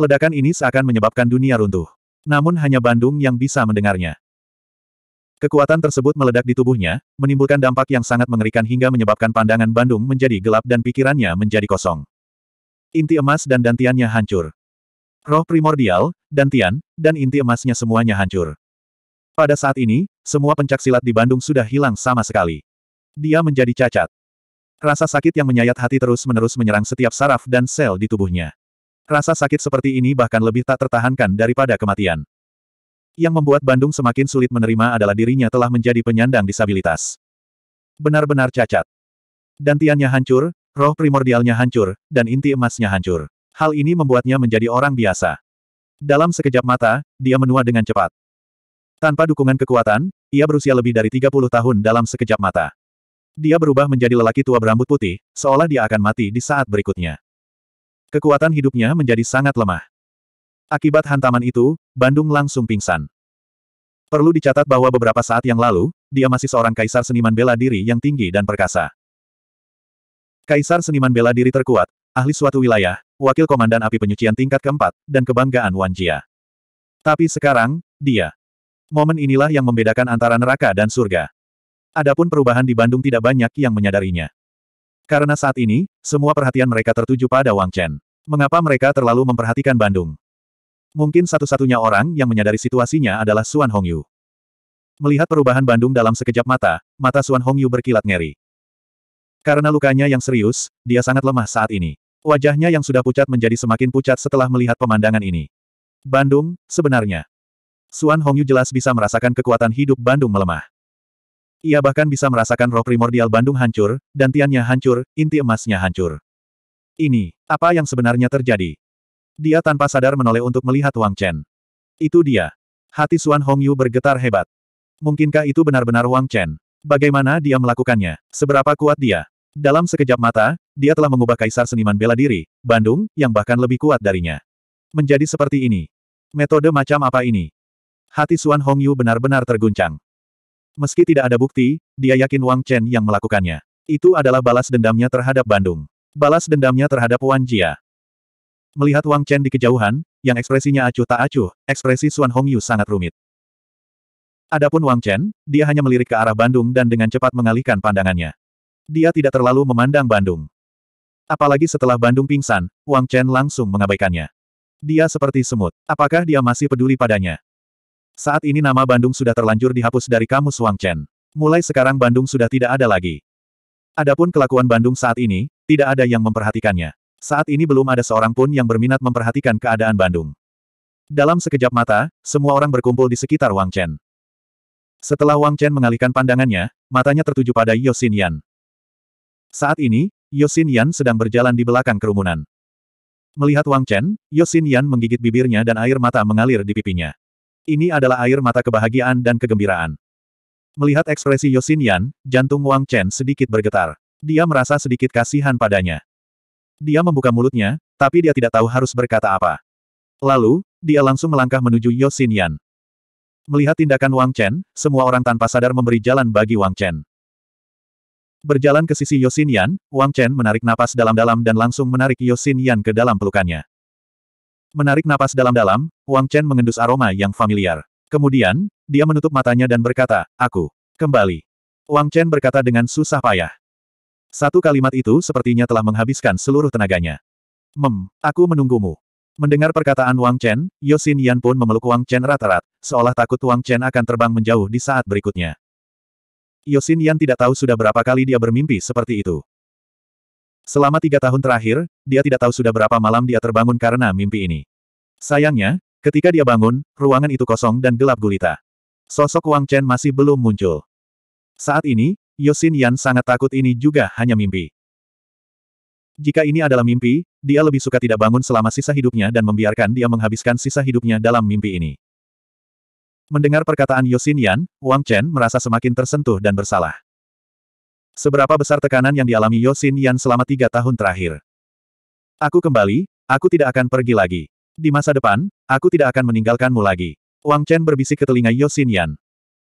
Ledakan ini seakan menyebabkan dunia runtuh. Namun hanya Bandung yang bisa mendengarnya. Kekuatan tersebut meledak di tubuhnya, menimbulkan dampak yang sangat mengerikan hingga menyebabkan pandangan Bandung menjadi gelap dan pikirannya menjadi kosong. Inti emas dan dantiannya hancur. Roh primordial, dantian, dan inti emasnya semuanya hancur. Pada saat ini, semua pencak silat di Bandung sudah hilang sama sekali. Dia menjadi cacat. Rasa sakit yang menyayat hati terus-menerus menyerang setiap saraf dan sel di tubuhnya. Rasa sakit seperti ini bahkan lebih tak tertahankan daripada kematian. Yang membuat Bandung semakin sulit menerima adalah dirinya telah menjadi penyandang disabilitas. Benar-benar cacat. Dantiannya hancur, roh primordialnya hancur, dan inti emasnya hancur. Hal ini membuatnya menjadi orang biasa. Dalam sekejap mata, dia menua dengan cepat. Tanpa dukungan kekuatan, ia berusia lebih dari 30 tahun dalam sekejap mata. Dia berubah menjadi lelaki tua berambut putih, seolah dia akan mati di saat berikutnya. Kekuatan hidupnya menjadi sangat lemah. Akibat hantaman itu, Bandung langsung pingsan. Perlu dicatat bahwa beberapa saat yang lalu, dia masih seorang kaisar seniman bela diri yang tinggi dan perkasa. Kaisar seniman bela diri terkuat, ahli suatu wilayah, wakil komandan api penyucian tingkat keempat, dan kebanggaan Wan Jia. Tapi sekarang, dia. Momen inilah yang membedakan antara neraka dan surga. Adapun perubahan di Bandung tidak banyak yang menyadarinya. Karena saat ini, semua perhatian mereka tertuju pada Wang Chen. Mengapa mereka terlalu memperhatikan Bandung? Mungkin satu-satunya orang yang menyadari situasinya adalah Suan Hongyu. Melihat perubahan Bandung dalam sekejap mata, mata Suan Hongyu berkilat ngeri. Karena lukanya yang serius, dia sangat lemah saat ini. Wajahnya yang sudah pucat menjadi semakin pucat setelah melihat pemandangan ini. Bandung, sebenarnya. Suan Hongyu jelas bisa merasakan kekuatan hidup Bandung melemah. Ia bahkan bisa merasakan roh primordial Bandung hancur, dan tiannya hancur, inti emasnya hancur. Ini, apa yang sebenarnya terjadi? Dia tanpa sadar menoleh untuk melihat Wang Chen. Itu dia. Hati Suan Hongyu bergetar hebat. Mungkinkah itu benar-benar Wang Chen? Bagaimana dia melakukannya? Seberapa kuat dia? Dalam sekejap mata, dia telah mengubah kaisar seniman bela diri, Bandung, yang bahkan lebih kuat darinya. Menjadi seperti ini. Metode macam apa ini? Hati Suan Hongyu benar-benar terguncang. Meski tidak ada bukti, dia yakin Wang Chen yang melakukannya. Itu adalah balas dendamnya terhadap Bandung. Balas dendamnya terhadap Wan Jia. Melihat Wang Chen di kejauhan, yang ekspresinya acuh tak acuh, ekspresi Xuan Hongyu sangat rumit. Adapun Wang Chen, dia hanya melirik ke arah Bandung dan dengan cepat mengalihkan pandangannya. Dia tidak terlalu memandang Bandung. Apalagi setelah Bandung pingsan, Wang Chen langsung mengabaikannya. Dia seperti semut. Apakah dia masih peduli padanya? Saat ini nama Bandung sudah terlanjur dihapus dari kamus Wang Chen. Mulai sekarang Bandung sudah tidak ada lagi. Adapun kelakuan Bandung saat ini, tidak ada yang memperhatikannya. Saat ini belum ada seorang pun yang berminat memperhatikan keadaan Bandung. Dalam sekejap mata, semua orang berkumpul di sekitar Wang Chen. Setelah Wang Chen mengalihkan pandangannya, matanya tertuju pada Yosin Yan. Saat ini, Yosin Yan sedang berjalan di belakang kerumunan. Melihat Wang Chen, Yosin Yan menggigit bibirnya dan air mata mengalir di pipinya. Ini adalah air mata kebahagiaan dan kegembiraan. Melihat ekspresi Yosin Yan, jantung Wang Chen sedikit bergetar. Dia merasa sedikit kasihan padanya. Dia membuka mulutnya, tapi dia tidak tahu harus berkata apa. Lalu, dia langsung melangkah menuju Yosin Yan. Melihat tindakan Wang Chen, semua orang tanpa sadar memberi jalan bagi Wang Chen. Berjalan ke sisi Yosin Yan, Wang Chen menarik napas dalam-dalam dan langsung menarik Yosin Yan ke dalam pelukannya. Menarik napas dalam-dalam, Wang Chen mengendus aroma yang familiar. Kemudian, dia menutup matanya dan berkata, aku. Kembali. Wang Chen berkata dengan susah payah. Satu kalimat itu sepertinya telah menghabiskan seluruh tenaganya. Mem, aku menunggumu. Mendengar perkataan Wang Chen, Yosin Yan pun memeluk Wang Chen rata-rat, seolah takut Wang Chen akan terbang menjauh di saat berikutnya. Yosin Yan tidak tahu sudah berapa kali dia bermimpi seperti itu. Selama tiga tahun terakhir, dia tidak tahu sudah berapa malam dia terbangun karena mimpi ini. Sayangnya, ketika dia bangun, ruangan itu kosong dan gelap gulita. Sosok Wang Chen masih belum muncul. Saat ini, Yosin Yan sangat takut ini juga hanya mimpi. Jika ini adalah mimpi, dia lebih suka tidak bangun selama sisa hidupnya dan membiarkan dia menghabiskan sisa hidupnya dalam mimpi ini. Mendengar perkataan Yosin Yan, Wang Chen merasa semakin tersentuh dan bersalah. Seberapa besar tekanan yang dialami Yosin Yan selama tiga tahun terakhir? Aku kembali, aku tidak akan pergi lagi. Di masa depan, aku tidak akan meninggalkanmu lagi. Wang Chen berbisik ke telinga Yosin Yan.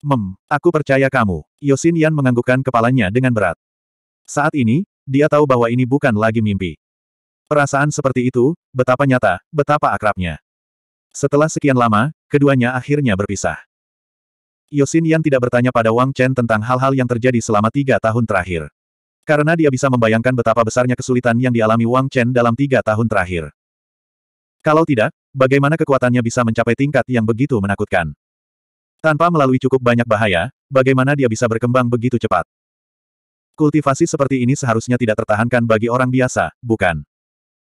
Mem, aku percaya kamu. Yosin Yan menganggukkan kepalanya dengan berat. Saat ini, dia tahu bahwa ini bukan lagi mimpi. Perasaan seperti itu, betapa nyata, betapa akrabnya. Setelah sekian lama, keduanya akhirnya berpisah. Yosin Yan tidak bertanya pada Wang Chen tentang hal-hal yang terjadi selama tiga tahun terakhir. Karena dia bisa membayangkan betapa besarnya kesulitan yang dialami Wang Chen dalam tiga tahun terakhir. Kalau tidak, bagaimana kekuatannya bisa mencapai tingkat yang begitu menakutkan? Tanpa melalui cukup banyak bahaya, bagaimana dia bisa berkembang begitu cepat? Kultivasi seperti ini seharusnya tidak tertahankan bagi orang biasa, bukan?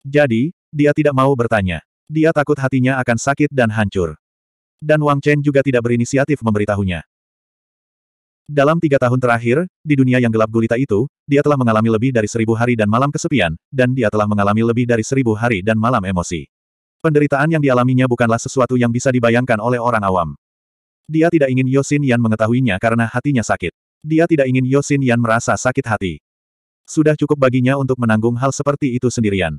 Jadi, dia tidak mau bertanya. Dia takut hatinya akan sakit dan hancur. Dan Wang Chen juga tidak berinisiatif memberitahunya. Dalam tiga tahun terakhir, di dunia yang gelap gulita itu, dia telah mengalami lebih dari seribu hari dan malam kesepian, dan dia telah mengalami lebih dari seribu hari dan malam emosi. Penderitaan yang dialaminya bukanlah sesuatu yang bisa dibayangkan oleh orang awam. Dia tidak ingin Yosin Yan mengetahuinya karena hatinya sakit. Dia tidak ingin Yosin Yan merasa sakit hati. Sudah cukup baginya untuk menanggung hal seperti itu sendirian.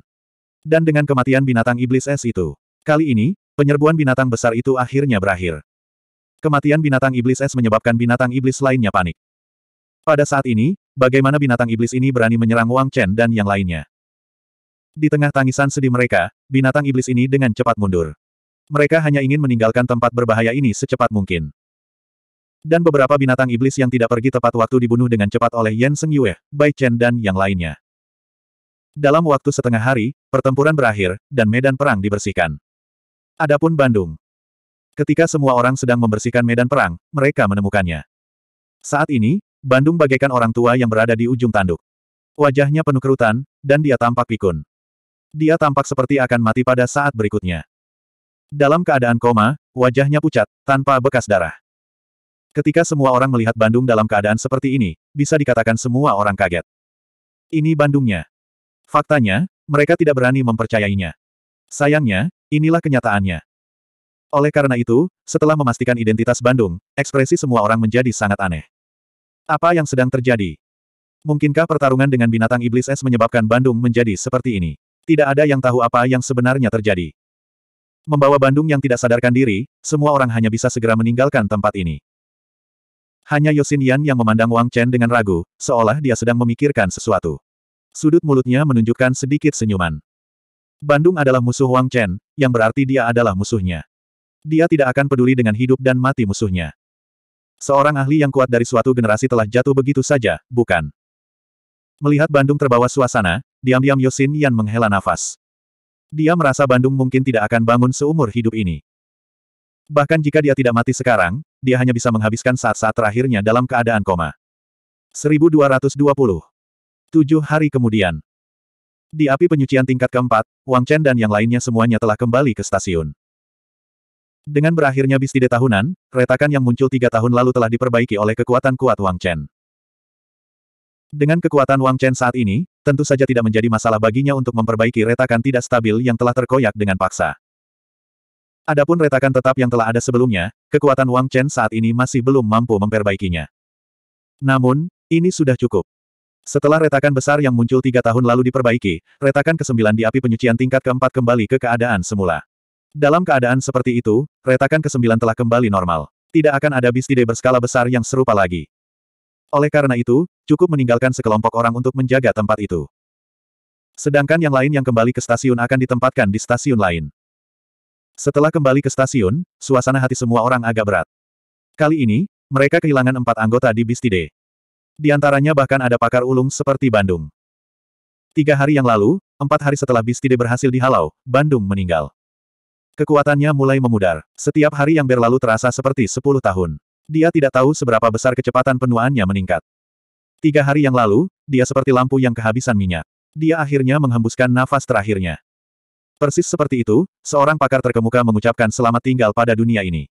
Dan dengan kematian binatang iblis es itu, kali ini, Penyerbuan binatang besar itu akhirnya berakhir. Kematian binatang iblis es menyebabkan binatang iblis lainnya panik. Pada saat ini, bagaimana binatang iblis ini berani menyerang Wang Chen dan yang lainnya? Di tengah tangisan sedih mereka, binatang iblis ini dengan cepat mundur. Mereka hanya ingin meninggalkan tempat berbahaya ini secepat mungkin. Dan beberapa binatang iblis yang tidak pergi tepat waktu dibunuh dengan cepat oleh Yan Seng Yue, Bai Chen dan yang lainnya. Dalam waktu setengah hari, pertempuran berakhir, dan medan perang dibersihkan. Adapun Bandung. Ketika semua orang sedang membersihkan medan perang, mereka menemukannya. Saat ini, Bandung bagaikan orang tua yang berada di ujung tanduk. Wajahnya penuh kerutan, dan dia tampak pikun. Dia tampak seperti akan mati pada saat berikutnya. Dalam keadaan koma, wajahnya pucat, tanpa bekas darah. Ketika semua orang melihat Bandung dalam keadaan seperti ini, bisa dikatakan semua orang kaget. Ini Bandungnya. Faktanya, mereka tidak berani mempercayainya. Sayangnya, Inilah kenyataannya. Oleh karena itu, setelah memastikan identitas Bandung, ekspresi semua orang menjadi sangat aneh. Apa yang sedang terjadi? Mungkinkah pertarungan dengan binatang iblis es menyebabkan Bandung menjadi seperti ini? Tidak ada yang tahu apa yang sebenarnya terjadi. Membawa Bandung yang tidak sadarkan diri, semua orang hanya bisa segera meninggalkan tempat ini. Hanya Yosin Yan yang memandang Wang Chen dengan ragu, seolah dia sedang memikirkan sesuatu. Sudut mulutnya menunjukkan sedikit senyuman. Bandung adalah musuh Wang Chen, yang berarti dia adalah musuhnya. Dia tidak akan peduli dengan hidup dan mati musuhnya. Seorang ahli yang kuat dari suatu generasi telah jatuh begitu saja, bukan? Melihat Bandung terbawa suasana, diam-diam Yosin Yan menghela nafas. Dia merasa Bandung mungkin tidak akan bangun seumur hidup ini. Bahkan jika dia tidak mati sekarang, dia hanya bisa menghabiskan saat-saat terakhirnya dalam keadaan koma. 1220. Tujuh hari kemudian. Di api penyucian tingkat keempat, Wang Chen dan yang lainnya semuanya telah kembali ke stasiun. Dengan berakhirnya bis bistide tahunan, retakan yang muncul tiga tahun lalu telah diperbaiki oleh kekuatan kuat Wang Chen. Dengan kekuatan Wang Chen saat ini, tentu saja tidak menjadi masalah baginya untuk memperbaiki retakan tidak stabil yang telah terkoyak dengan paksa. Adapun retakan tetap yang telah ada sebelumnya, kekuatan Wang Chen saat ini masih belum mampu memperbaikinya. Namun, ini sudah cukup. Setelah retakan besar yang muncul tiga tahun lalu diperbaiki, retakan ke-9 di api penyucian tingkat keempat kembali ke keadaan semula. Dalam keadaan seperti itu, retakan ke-9 telah kembali normal. Tidak akan ada bistide berskala besar yang serupa lagi. Oleh karena itu, cukup meninggalkan sekelompok orang untuk menjaga tempat itu. Sedangkan yang lain yang kembali ke stasiun akan ditempatkan di stasiun lain. Setelah kembali ke stasiun, suasana hati semua orang agak berat. Kali ini, mereka kehilangan empat anggota di Bistide. Di antaranya bahkan ada pakar ulung seperti Bandung. Tiga hari yang lalu, empat hari setelah Bistide berhasil dihalau, Bandung meninggal. Kekuatannya mulai memudar. Setiap hari yang berlalu terasa seperti sepuluh tahun. Dia tidak tahu seberapa besar kecepatan penuaannya meningkat. Tiga hari yang lalu, dia seperti lampu yang kehabisan minyak. Dia akhirnya menghembuskan nafas terakhirnya. Persis seperti itu, seorang pakar terkemuka mengucapkan selamat tinggal pada dunia ini.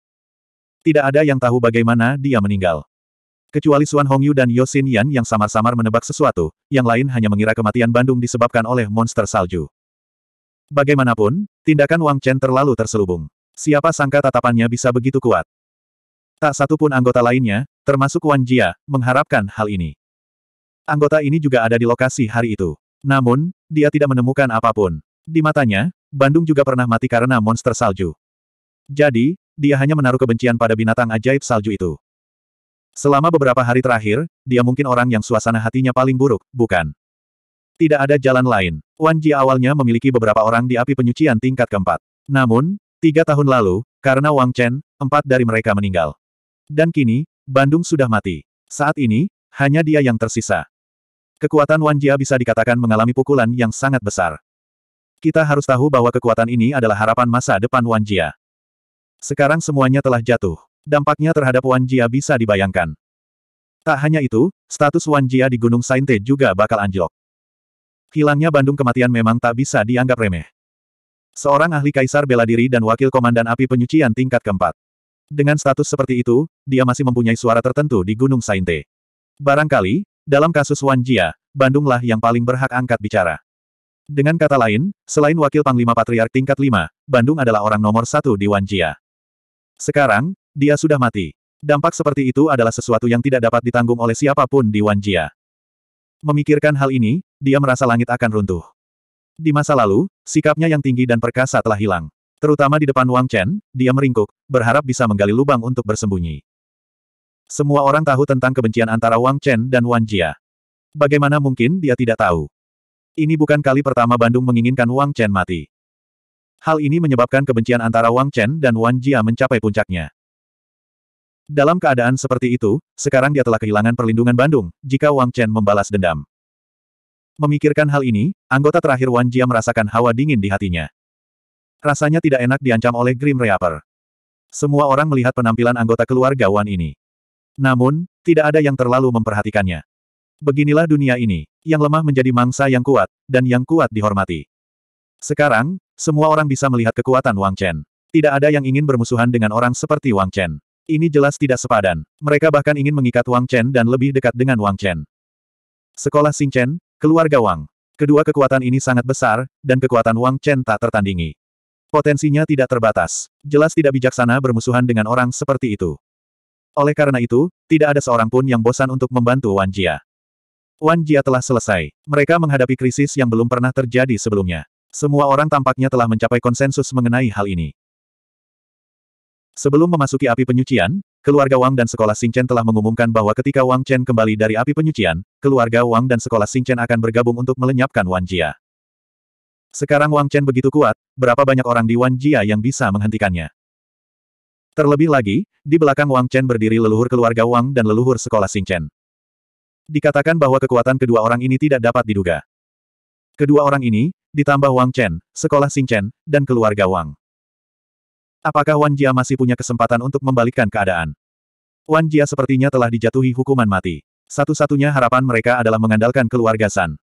Tidak ada yang tahu bagaimana dia meninggal. Kecuali Suan Hongyu dan Yosin Yan yang samar-samar menebak sesuatu, yang lain hanya mengira kematian Bandung disebabkan oleh monster salju. Bagaimanapun, tindakan Wang Chen terlalu terselubung. Siapa sangka tatapannya bisa begitu kuat. Tak satu pun anggota lainnya, termasuk Wan Jia, mengharapkan hal ini. Anggota ini juga ada di lokasi hari itu. Namun, dia tidak menemukan apapun. Di matanya, Bandung juga pernah mati karena monster salju. Jadi, dia hanya menaruh kebencian pada binatang ajaib salju itu. Selama beberapa hari terakhir, dia mungkin orang yang suasana hatinya paling buruk, bukan? Tidak ada jalan lain. Wan Ji awalnya memiliki beberapa orang di api penyucian tingkat keempat. Namun, tiga tahun lalu, karena Wang Chen, empat dari mereka meninggal. Dan kini, Bandung sudah mati. Saat ini, hanya dia yang tersisa. Kekuatan Wan Jia bisa dikatakan mengalami pukulan yang sangat besar. Kita harus tahu bahwa kekuatan ini adalah harapan masa depan Wan Jia. Sekarang semuanya telah jatuh. Dampaknya terhadap Wan Jia bisa dibayangkan. Tak hanya itu, status Wan Jia di Gunung Sainte juga bakal anjlok. Hilangnya Bandung kematian memang tak bisa dianggap remeh. Seorang ahli kaisar bela diri dan wakil komandan api penyucian tingkat keempat. Dengan status seperti itu, dia masih mempunyai suara tertentu di Gunung Sainte. Barangkali, dalam kasus Wan Jia, Bandunglah yang paling berhak angkat bicara. Dengan kata lain, selain wakil Panglima Patriark tingkat 5, Bandung adalah orang nomor satu di Wan Jia. Sekarang, dia sudah mati. Dampak seperti itu adalah sesuatu yang tidak dapat ditanggung oleh siapapun di Wanjia. Memikirkan hal ini, dia merasa langit akan runtuh. Di masa lalu, sikapnya yang tinggi dan perkasa telah hilang. Terutama di depan Wang Chen, dia meringkuk, berharap bisa menggali lubang untuk bersembunyi. Semua orang tahu tentang kebencian antara Wang Chen dan Wan Jia. Bagaimana mungkin dia tidak tahu? Ini bukan kali pertama Bandung menginginkan Wang Chen mati. Hal ini menyebabkan kebencian antara Wang Chen dan Wan Jia mencapai puncaknya. Dalam keadaan seperti itu, sekarang dia telah kehilangan perlindungan Bandung, jika Wang Chen membalas dendam. Memikirkan hal ini, anggota terakhir Wan Jia merasakan hawa dingin di hatinya. Rasanya tidak enak diancam oleh Grim Reaper. Semua orang melihat penampilan anggota keluarga Wan ini. Namun, tidak ada yang terlalu memperhatikannya. Beginilah dunia ini, yang lemah menjadi mangsa yang kuat, dan yang kuat dihormati. Sekarang, semua orang bisa melihat kekuatan Wang Chen. Tidak ada yang ingin bermusuhan dengan orang seperti Wang Chen. Ini jelas tidak sepadan. Mereka bahkan ingin mengikat Wang Chen dan lebih dekat dengan Wang Chen. Sekolah Xing Chen, keluarga Wang. Kedua kekuatan ini sangat besar, dan kekuatan Wang Chen tak tertandingi. Potensinya tidak terbatas. Jelas tidak bijaksana bermusuhan dengan orang seperti itu. Oleh karena itu, tidak ada seorang pun yang bosan untuk membantu Wan Jia. Wan Jia telah selesai. Mereka menghadapi krisis yang belum pernah terjadi sebelumnya. Semua orang tampaknya telah mencapai konsensus mengenai hal ini. Sebelum memasuki api penyucian, keluarga Wang dan sekolah Xingchen telah mengumumkan bahwa ketika Wang Chen kembali dari api penyucian, keluarga Wang dan sekolah Xingchen akan bergabung untuk melenyapkan Wan Jia. Sekarang Wang Chen begitu kuat, berapa banyak orang di Wan Jia yang bisa menghentikannya? Terlebih lagi, di belakang Wang Chen berdiri leluhur keluarga Wang dan leluhur sekolah Xingchen. Dikatakan bahwa kekuatan kedua orang ini tidak dapat diduga. Kedua orang ini, ditambah Wang Chen, sekolah Xingchen, dan keluarga Wang. Apakah Wan Jia masih punya kesempatan untuk membalikkan keadaan? Wan Jia sepertinya telah dijatuhi hukuman mati. Satu-satunya harapan mereka adalah mengandalkan keluarga San.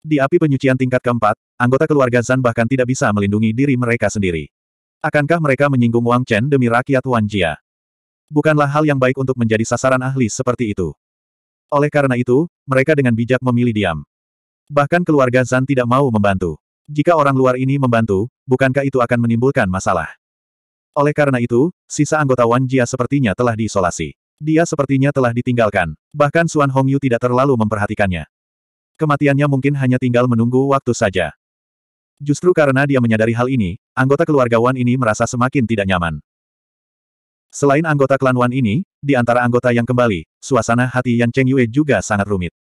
Di api penyucian tingkat keempat, anggota keluarga Zan bahkan tidak bisa melindungi diri mereka sendiri. Akankah mereka menyinggung Wang Chen demi rakyat Wan Jia? Bukanlah hal yang baik untuk menjadi sasaran ahli seperti itu. Oleh karena itu, mereka dengan bijak memilih diam. Bahkan keluarga Zan tidak mau membantu. Jika orang luar ini membantu, bukankah itu akan menimbulkan masalah? Oleh karena itu, sisa anggota Wan Jia sepertinya telah diisolasi. Dia sepertinya telah ditinggalkan, bahkan Suan Hongyu tidak terlalu memperhatikannya. Kematiannya mungkin hanya tinggal menunggu waktu saja. Justru karena dia menyadari hal ini, anggota keluarga Wan ini merasa semakin tidak nyaman. Selain anggota klan Wan ini, di antara anggota yang kembali, suasana hati Yan Cheng Yue juga sangat rumit.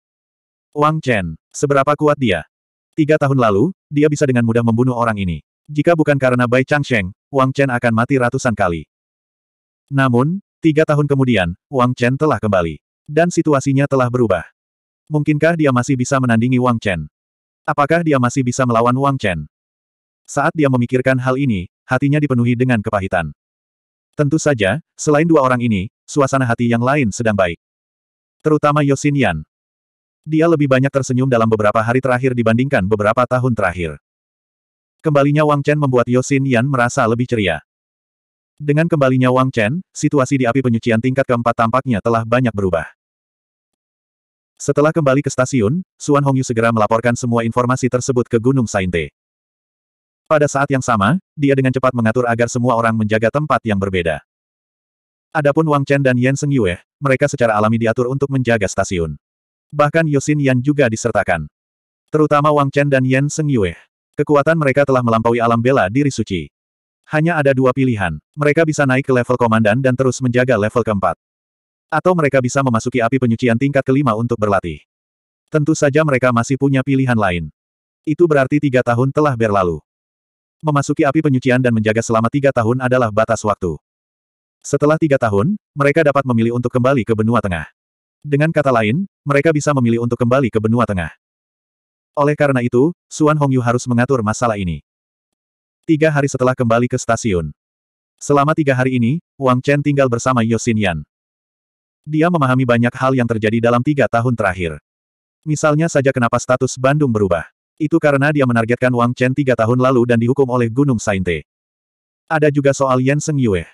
Wang Chen, seberapa kuat dia? Tiga tahun lalu, dia bisa dengan mudah membunuh orang ini. Jika bukan karena Bai Changsheng, Wang Chen akan mati ratusan kali. Namun, tiga tahun kemudian, Wang Chen telah kembali. Dan situasinya telah berubah. Mungkinkah dia masih bisa menandingi Wang Chen? Apakah dia masih bisa melawan Wang Chen? Saat dia memikirkan hal ini, hatinya dipenuhi dengan kepahitan. Tentu saja, selain dua orang ini, suasana hati yang lain sedang baik. Terutama Yosin Yan. Dia lebih banyak tersenyum dalam beberapa hari terakhir dibandingkan beberapa tahun terakhir. Kembalinya Wang Chen membuat Yosin Yan merasa lebih ceria. Dengan kembalinya Wang Chen, situasi di api penyucian tingkat keempat tampaknya telah banyak berubah. Setelah kembali ke stasiun, Suan Hongyu segera melaporkan semua informasi tersebut ke Gunung Sainte. Pada saat yang sama, dia dengan cepat mengatur agar semua orang menjaga tempat yang berbeda. Adapun Wang Chen dan Yan Seng Yue, mereka secara alami diatur untuk menjaga stasiun. Bahkan Yosin Yan juga disertakan. Terutama Wang Chen dan Yan Seng Yue. Kekuatan mereka telah melampaui alam bela diri suci. Hanya ada dua pilihan. Mereka bisa naik ke level komandan dan terus menjaga level keempat. Atau mereka bisa memasuki api penyucian tingkat kelima untuk berlatih. Tentu saja mereka masih punya pilihan lain. Itu berarti tiga tahun telah berlalu. Memasuki api penyucian dan menjaga selama tiga tahun adalah batas waktu. Setelah tiga tahun, mereka dapat memilih untuk kembali ke benua tengah. Dengan kata lain, mereka bisa memilih untuk kembali ke benua tengah. Oleh karena itu, Suan Hongyu harus mengatur masalah ini. Tiga hari setelah kembali ke stasiun. Selama tiga hari ini, Wang Chen tinggal bersama Yosin Yan. Dia memahami banyak hal yang terjadi dalam tiga tahun terakhir. Misalnya saja kenapa status Bandung berubah. Itu karena dia menargetkan Wang Chen tiga tahun lalu dan dihukum oleh Gunung Sainte. Ada juga soal Yan Seng Yue.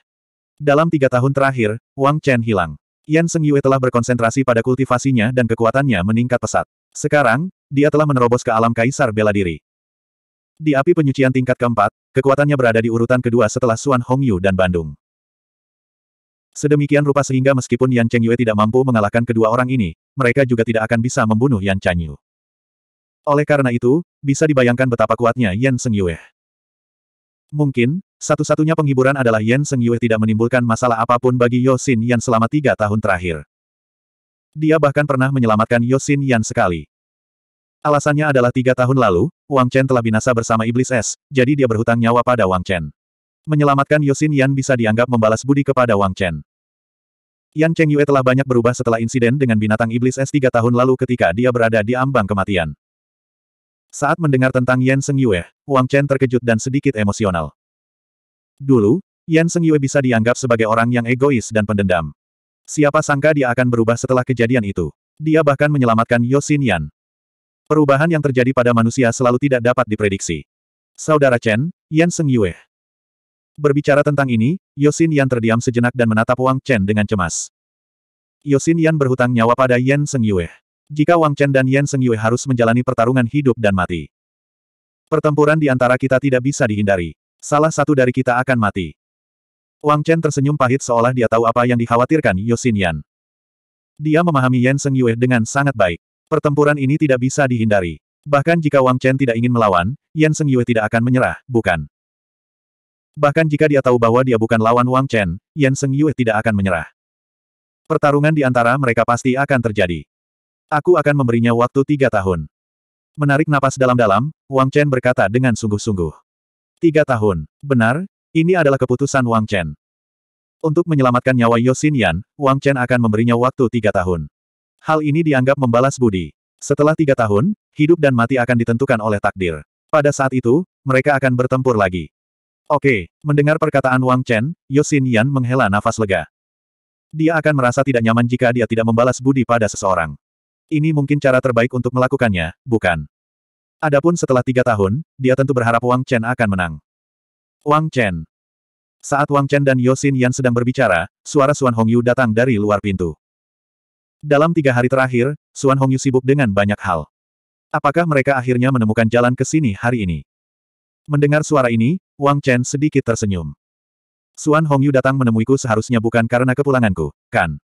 Dalam tiga tahun terakhir, Wang Chen hilang. Yan Seng Yue telah berkonsentrasi pada kultivasinya dan kekuatannya meningkat pesat. Sekarang, dia telah menerobos ke alam kaisar bela diri. Di api penyucian tingkat keempat, kekuatannya berada di urutan kedua setelah Suan Hongyu dan Bandung. Sedemikian rupa sehingga meskipun Yan Cheng Yue tidak mampu mengalahkan kedua orang ini, mereka juga tidak akan bisa membunuh Yan Chan Yu. Oleh karena itu, bisa dibayangkan betapa kuatnya Yan Seng Yue. Mungkin, satu-satunya penghiburan adalah Yan Seng Yue tidak menimbulkan masalah apapun bagi Yosin Yan selama tiga tahun terakhir. Dia bahkan pernah menyelamatkan Yosin Yan sekali. Alasannya adalah tiga tahun lalu, Wang Chen telah binasa bersama iblis es, jadi dia berhutang nyawa pada Wang Chen. Menyelamatkan Yosin Yan bisa dianggap membalas budi kepada Wang Chen. Yan Cheng Yue telah banyak berubah setelah insiden dengan binatang iblis es tiga tahun lalu ketika dia berada di ambang kematian. Saat mendengar tentang Yan Seng Yue, Wang Chen terkejut dan sedikit emosional. Dulu, Yan Seng Yue bisa dianggap sebagai orang yang egois dan pendendam. Siapa sangka dia akan berubah setelah kejadian itu. Dia bahkan menyelamatkan Yosin Yan. Perubahan yang terjadi pada manusia selalu tidak dapat diprediksi. Saudara Chen, Yan Seng Yue. Berbicara tentang ini, Yosin Yan terdiam sejenak dan menatap Wang Chen dengan cemas. Yosin Yan berhutang nyawa pada Yan Seng Yue. Jika Wang Chen dan Yan Seng Yue harus menjalani pertarungan hidup dan mati. Pertempuran di antara kita tidak bisa dihindari. Salah satu dari kita akan mati. Wang Chen tersenyum pahit seolah dia tahu apa yang dikhawatirkan Yosin Yan. Dia memahami Yan Seng Yue dengan sangat baik. Pertempuran ini tidak bisa dihindari. Bahkan jika Wang Chen tidak ingin melawan, Yan Seng Yue tidak akan menyerah, bukan? Bahkan jika dia tahu bahwa dia bukan lawan Wang Chen, Yan Seng Yue tidak akan menyerah. Pertarungan di antara mereka pasti akan terjadi. Aku akan memberinya waktu tiga tahun. Menarik napas dalam-dalam, Wang Chen berkata dengan sungguh-sungguh. Tiga tahun, benar, ini adalah keputusan Wang Chen. Untuk menyelamatkan nyawa Yosin Yan, Wang Chen akan memberinya waktu tiga tahun. Hal ini dianggap membalas budi. Setelah tiga tahun, hidup dan mati akan ditentukan oleh takdir. Pada saat itu, mereka akan bertempur lagi. Oke, mendengar perkataan Wang Chen, Yosin Yan menghela nafas lega. Dia akan merasa tidak nyaman jika dia tidak membalas budi pada seseorang. Ini mungkin cara terbaik untuk melakukannya, bukan? Adapun setelah tiga tahun, dia tentu berharap Wang Chen akan menang. Wang Chen. Saat Wang Chen dan Yosin Yan sedang berbicara, suara Suan Hongyu datang dari luar pintu. Dalam tiga hari terakhir, Suan Hongyu sibuk dengan banyak hal. Apakah mereka akhirnya menemukan jalan ke sini hari ini? Mendengar suara ini, Wang Chen sedikit tersenyum. Suan Hongyu datang menemuiku seharusnya bukan karena kepulanganku, kan?